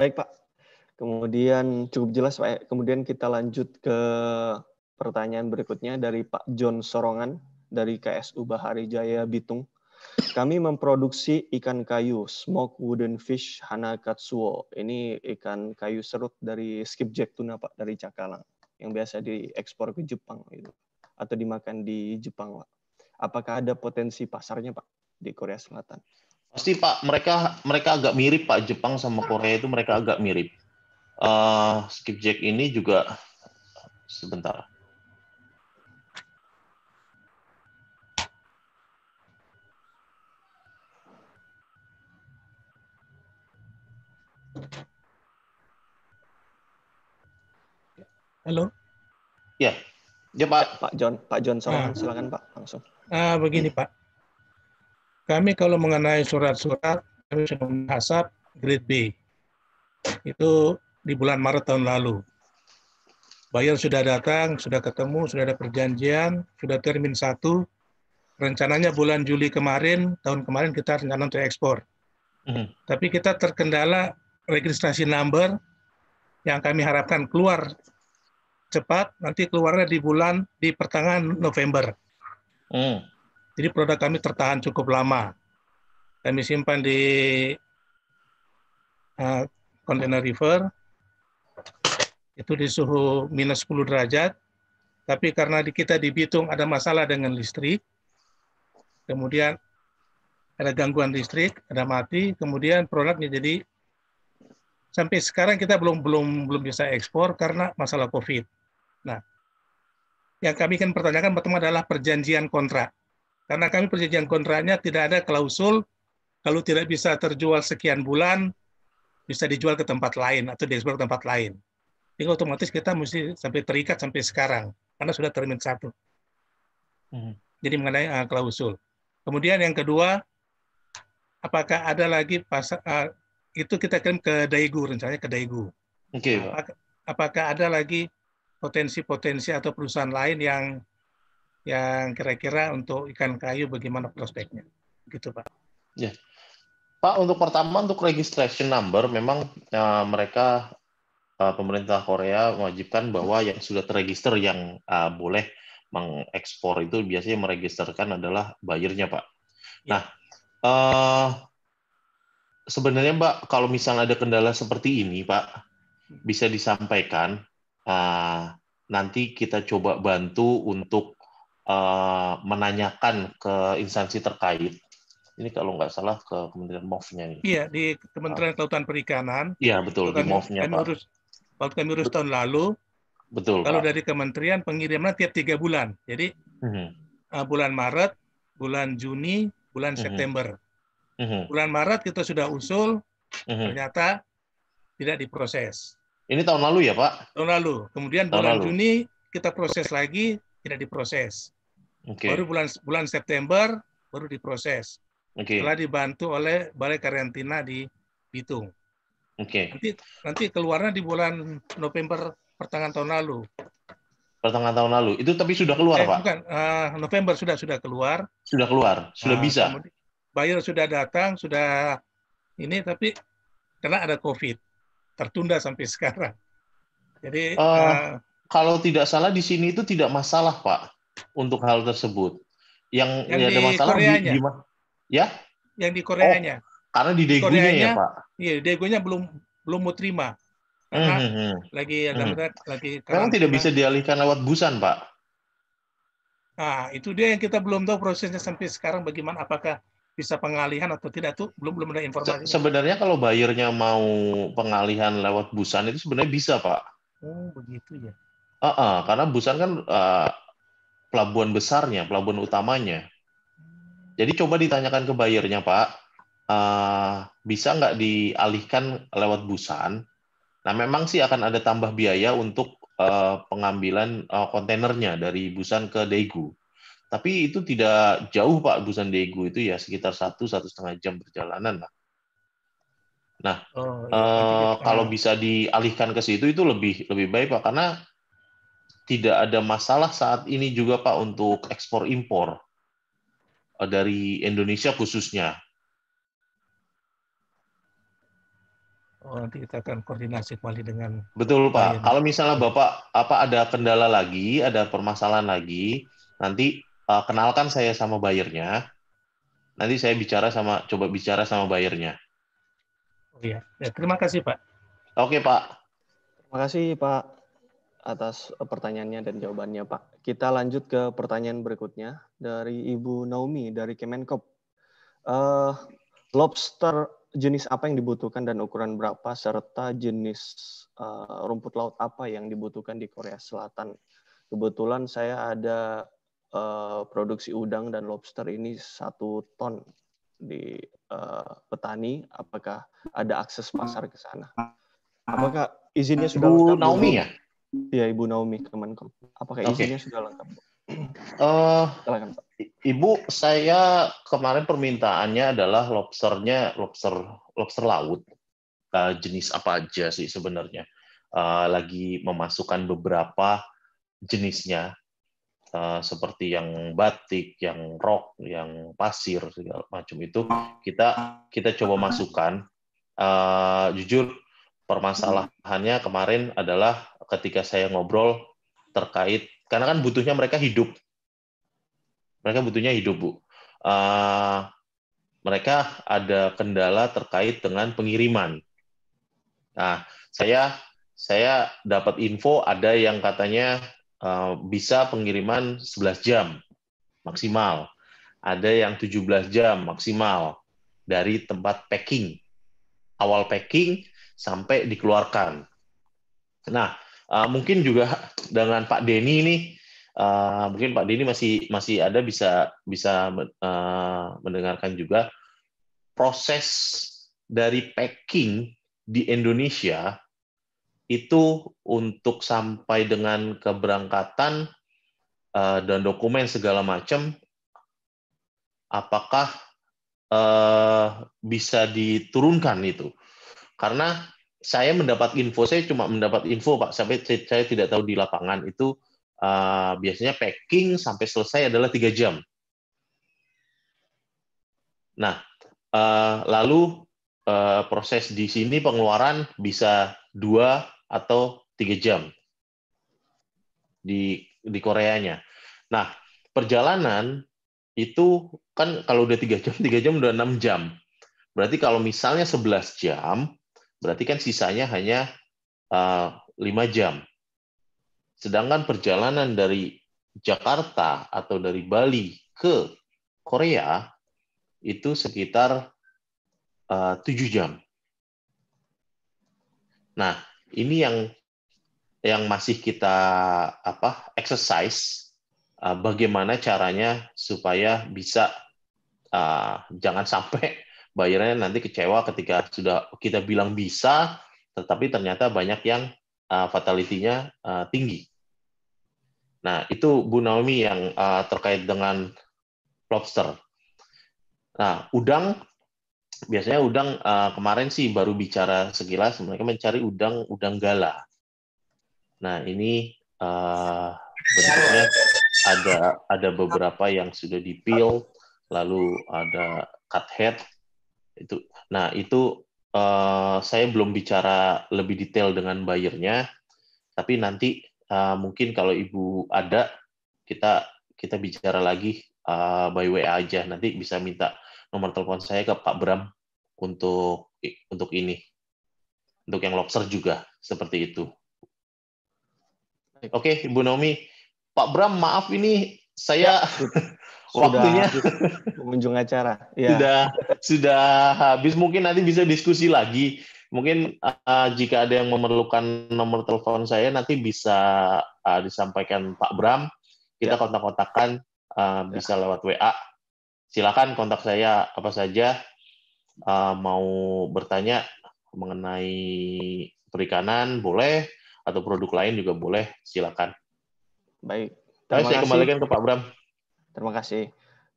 Baik, Pak. Kemudian cukup jelas, Pak. Kemudian kita lanjut ke pertanyaan berikutnya dari Pak John Sorongan dari KSU Bahari Jaya Bitung. Kami memproduksi ikan kayu, smoke wooden fish hanakatsuo. Ini ikan kayu serut dari skipjack tuna Pak, dari Cakalang. Yang biasa diekspor ke Jepang gitu. Atau dimakan di Jepang Pak. Apakah ada potensi pasarnya Pak di Korea Selatan? Pasti Pak, mereka mereka agak mirip Pak Jepang sama Korea itu mereka agak mirip. Uh, eh, skipjack ini juga sebentar Halo. Ya. Ya Pak. Pak John, Pak John Sohan, nah. silakan Pak langsung. Nah, begini Pak. Kami kalau mengenai surat-surat kami sudah menghasap grade B. Itu di bulan Maret tahun lalu. Bayar sudah datang, sudah ketemu, sudah ada perjanjian, sudah termin satu. Rencananya bulan Juli kemarin, tahun kemarin kita rencana untuk ekspor. Mm -hmm. Tapi kita terkendala registrasi number yang kami harapkan keluar cepat, nanti keluarnya di bulan di pertengahan November. Hmm. Jadi produk kami tertahan cukup lama. Kami simpan di uh, container river, itu di suhu minus 10 derajat, tapi karena di kita di Bitung ada masalah dengan listrik, kemudian ada gangguan listrik, ada mati, kemudian produknya jadi sampai sekarang kita belum belum belum bisa ekspor karena masalah COVID. Nah, yang kami kan pertanyakan pertama adalah perjanjian kontrak. Karena kami perjanjian kontraknya tidak ada klausul kalau tidak bisa terjual sekian bulan bisa dijual ke tempat lain atau diekspor ke tempat lain. Jadi otomatis kita mesti sampai terikat sampai sekarang karena sudah termin satu. Hmm. Jadi mengenai uh, klausul. Kemudian yang kedua, apakah ada lagi pasar uh, itu kita kirim ke Daegu, rencananya ke Daegu. Oke, okay, apakah, ada lagi potensi-potensi atau perusahaan lain yang yang kira-kira untuk ikan kayu bagaimana prospeknya? Gitu, Pak. Ya. Pak, untuk pertama untuk registration number memang uh, mereka eh, pemerintah Korea mewajibkan bahwa yang sudah terregister yang uh, boleh mengekspor itu biasanya meregisterkan adalah buyernya, Pak. Ya. Nah, uh, sebenarnya Mbak, kalau misalnya ada kendala seperti ini, Pak, bisa disampaikan. Uh, nanti kita coba bantu untuk uh, menanyakan ke instansi terkait. Ini kalau nggak salah ke Kementerian MOF-nya Iya, di Kementerian Kelautan Perikanan. Iya, betul, di MOF-nya, Pak. Urus, waktu kami urus tahun lalu, betul. Kalau Pak. dari kementerian pengiriman tiap tiga bulan. Jadi mm -hmm. uh, bulan Maret, bulan Juni, bulan mm -hmm. September. Mhm. bulan Maret kita sudah usul, mhm. ternyata tidak diproses. Ini tahun lalu ya Pak? Tahun lalu. Kemudian tahun bulan lalu. Juni kita proses lagi, tidak diproses. Okay. Baru bulan bulan September baru diproses. Okay. Setelah dibantu oleh Balai Karantina di Bitung. Oke. Okay. Nanti nanti keluarnya di bulan November pertengahan tahun lalu. Pertengahan tahun lalu. Itu tapi sudah keluar, eh, Pak? Bukan, uh, November sudah sudah keluar. Sudah keluar, sudah uh, bisa buyer sudah datang, sudah ini tapi karena ada COVID tertunda sampai sekarang. Jadi uh, uh, kalau tidak salah di sini itu tidak masalah Pak untuk hal tersebut. Yang, yang ya ada masalah Koreanya. di, di ya? Yang di oh, Koreanya. Oh, karena di Degunya ya, Koreanya, ya Pak. Iya, Degunya belum belum mau terima. Hmm, hmm, -hmm. lagi ada mm -hmm. lagi Karena tidak bisa dialihkan lewat busan, Pak. Nah, itu dia yang kita belum tahu prosesnya sampai sekarang bagaimana apakah bisa pengalihan atau tidak tuh belum belum ada informasi. sebenarnya kalau bayarnya mau pengalihan lewat busan itu sebenarnya bisa pak. Oh begitu ya. Uh -uh, karena busan kan uh, pelabuhan besarnya, pelabuhan utamanya. Jadi coba ditanyakan ke bayarnya pak, uh, bisa nggak dialihkan lewat busan? Nah memang sih akan ada tambah biaya untuk uh, pengambilan uh, kontainernya dari busan ke Daegu. Tapi itu tidak jauh Pak Busan Diego itu ya sekitar satu satu setengah jam perjalanan lah. Nah, oh, iya, eh, kalau bisa dialihkan ke situ itu lebih lebih baik Pak karena tidak ada masalah saat ini juga Pak untuk ekspor impor eh, dari Indonesia khususnya. Oh, nanti kita akan koordinasi kembali dengan Betul Pak. Kalau misalnya Bapak apa ada kendala lagi, ada permasalahan lagi, nanti uh, kenalkan saya sama bayarnya. Nanti saya bicara sama coba bicara sama bayarnya. Oh iya. Ya, terima kasih, Pak. Oke, Pak. Terima kasih, Pak atas eh, pertanyaannya dan jawabannya, Pak. Kita lanjut ke pertanyaan berikutnya dari Ibu Naomi dari Kemenkop. Uh, lobster jenis apa yang dibutuhkan dan ukuran berapa serta jenis uh, rumput laut apa yang dibutuhkan di Korea Selatan. Kebetulan saya ada uh, produksi udang dan lobster ini satu ton di uh, petani, apakah ada akses pasar ke sana? Apakah izinnya sudah Bu lengkap? Naomi ya? Iya, Ibu Naomi Kemenkom. Apakah izinnya sudah lengkap? Uh, Pak. Ibu, saya kemarin permintaannya adalah lobsternya lobster lobster laut. Uh, jenis apa aja sih sebenarnya? Uh, lagi memasukkan beberapa jenisnya uh, seperti yang batik, yang rok, yang pasir segala macam itu kita kita coba masukkan. Uh, jujur permasalahannya kemarin adalah ketika saya ngobrol terkait karena kan butuhnya mereka hidup, mereka butuhnya hidup bu. Uh, mereka ada kendala terkait dengan pengiriman. Nah, saya saya dapat info ada yang katanya Eh, bisa pengiriman 11 jam maksimal. Ada yang 17 jam maksimal dari tempat packing. Awal packing sampai dikeluarkan. Nah, eh, mungkin juga dengan Pak Denny ini eh, mungkin Pak Denny masih masih ada bisa bisa mendengarkan juga proses dari packing di Indonesia itu untuk sampai dengan keberangkatan uh, dan dokumen segala macam, apakah uh, bisa diturunkan itu? Karena saya mendapat info, saya cuma mendapat info Pak, sampai saya tidak tahu di lapangan itu uh, biasanya packing sampai selesai adalah tiga jam. Nah, uh, lalu uh, proses di sini pengeluaran bisa dua atau tiga jam di di Koreanya. Nah, perjalanan itu kan kalau udah tiga jam, tiga jam udah enam jam. Berarti kalau misalnya 11 jam, berarti kan sisanya hanya eh, lima uh, jam. Sedangkan perjalanan dari Jakarta atau dari Bali ke Korea itu sekitar eh, tujuh jam. Nah, ini yang yang masih kita apa exercise uh, bagaimana caranya supaya bisa uh, jangan sampai bayarnya nanti kecewa ketika sudah kita bilang bisa tetapi ternyata banyak yang uh, fatality-nya uh, tinggi. Nah, itu Bu Naomi yang uh, terkait dengan lobster. Nah, udang biasanya udang uh, kemarin sih baru bicara sekilas mereka mencari udang udang gala. Nah ini uh, bentuknya ada ada beberapa yang sudah dipil, lalu ada cut head itu. Nah itu uh, saya belum bicara lebih detail dengan bayarnya, tapi nanti uh, mungkin kalau ibu ada kita kita bicara lagi uh, by WA aja nanti bisa minta nomor telepon saya ke Pak Bram untuk untuk ini. Untuk yang lobster juga seperti itu. Oke, okay, Ibu Naomi. Pak Bram, maaf ini saya ya, waktunya mengunjung acara. Ya. Sudah sudah habis. Mungkin nanti bisa diskusi lagi. Mungkin uh, jika ada yang memerlukan nomor telepon saya nanti bisa uh, disampaikan Pak Bram. Kita ya. kontak-kontakan uh, ya. bisa lewat WA silakan kontak saya apa saja uh, mau bertanya mengenai perikanan boleh atau produk lain juga boleh silakan. Baik. Terima kasih. kembalikan ke Pak Bram. Terima kasih.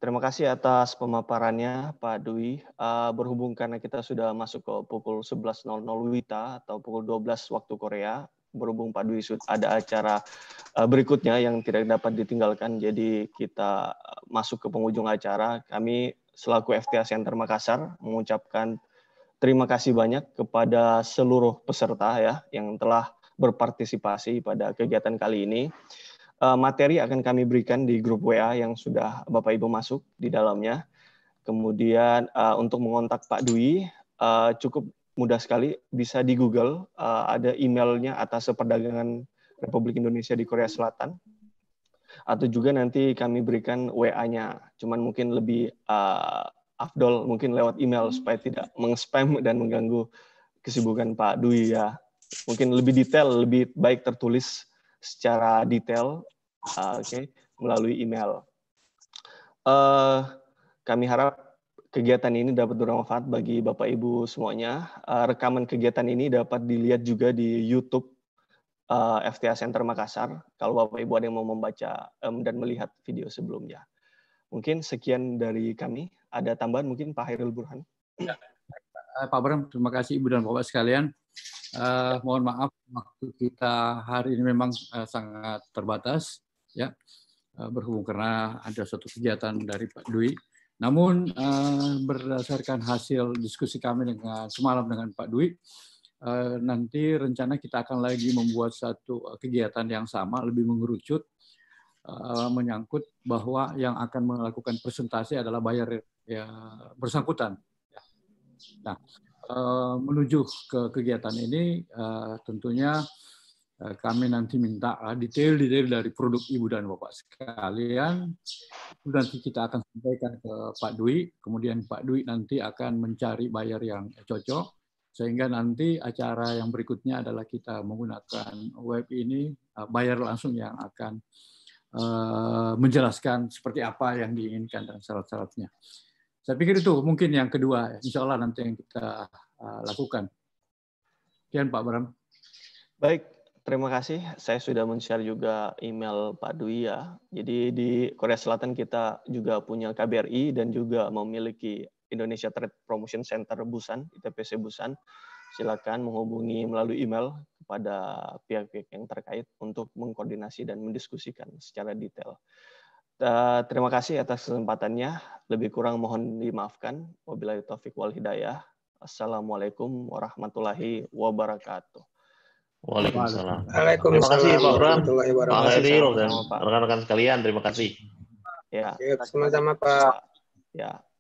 Terima kasih atas pemaparannya Pak Dwi. Uh, berhubung karena kita sudah masuk ke pukul 11.00 WITA atau pukul 12 waktu Korea, berhubung Pak Dwi ada acara eh, berikutnya yang tidak dapat ditinggalkan, jadi kita eh, masuk ke penghujung acara. Kami selaku FTA Center Makassar mengucapkan terima kasih banyak kepada seluruh peserta ya yang telah berpartisipasi pada kegiatan kali ini. Eh, materi akan kami berikan di grup WA yang sudah Bapak Ibu masuk di dalamnya. Kemudian untuk mengontak Pak Dwi cukup mudah sekali bisa di Google uh, ada emailnya atas perdagangan Republik Indonesia di Korea Selatan atau juga nanti kami berikan WA-nya cuman mungkin lebih uh, afdol mungkin lewat email supaya tidak mengspam dan mengganggu kesibukan Pak Dwi ya mungkin lebih detail lebih baik tertulis secara detail uh, oke okay, melalui email uh, kami harap kegiatan ini dapat bermanfaat bagi Bapak Ibu semuanya. Uh, rekaman kegiatan ini dapat dilihat juga di YouTube uh, eh, FTA Center Makassar. Kalau Bapak Ibu ada yang mau membaca um, dan melihat video sebelumnya. Mungkin sekian dari kami. Ada tambahan mungkin Pak Hairul Burhan? Ya. Eh, Pak Bram, terima kasih Ibu dan Bapak sekalian. Uh, mohon maaf waktu kita hari ini memang uh, sangat terbatas ya uh, berhubung karena ada suatu kegiatan dari Pak Dwi namun uh, berdasarkan hasil diskusi kami dengan semalam dengan Pak Dwi, uh, nanti rencana kita akan lagi membuat satu eh, kegiatan yang sama, lebih mengerucut, uh, menyangkut bahwa yang akan melakukan presentasi adalah bayar ya, bersangkutan. Nah, menuju ke kegiatan ini tentunya Eh, kami nanti minta eh, detail-detail dari produk ibu dan bapak sekalian. Nanti kita akan sampaikan ke Pak Dwi, kemudian Pak Dwi nanti akan mencari buyer yang cocok, sehingga nanti acara yang berikutnya adalah kita menggunakan web ini, eh, buyer langsung yang akan menjelaskan seperti apa yang diinginkan dan syarat-syaratnya. Saya pikir itu mungkin yang kedua, insya Allah nanti yang kita lakukan. Sekian Pak Bram. Baik, terima kasih. Saya sudah men-share juga email Pak Dwi ya. Jadi di Korea Selatan kita juga punya KBRI dan juga memiliki Indonesia Trade Promotion Center Busan, ITPC Busan. Silakan menghubungi melalui email kepada pihak-pihak yang terkait untuk mengkoordinasi dan mendiskusikan secara detail. Terima kasih atas kesempatannya. Lebih kurang mohon dimaafkan. Wabillahi taufiq wal hidayah. Assalamualaikum warahmatullahi wabarakatuh. Waalaikumsalam. Waalaikumsalam. Terima kasih Pak Bram, Pak Khairil, dan rekan-rekan sekalian. Terima kasih. Ya, ya sama-sama Pak. Ya.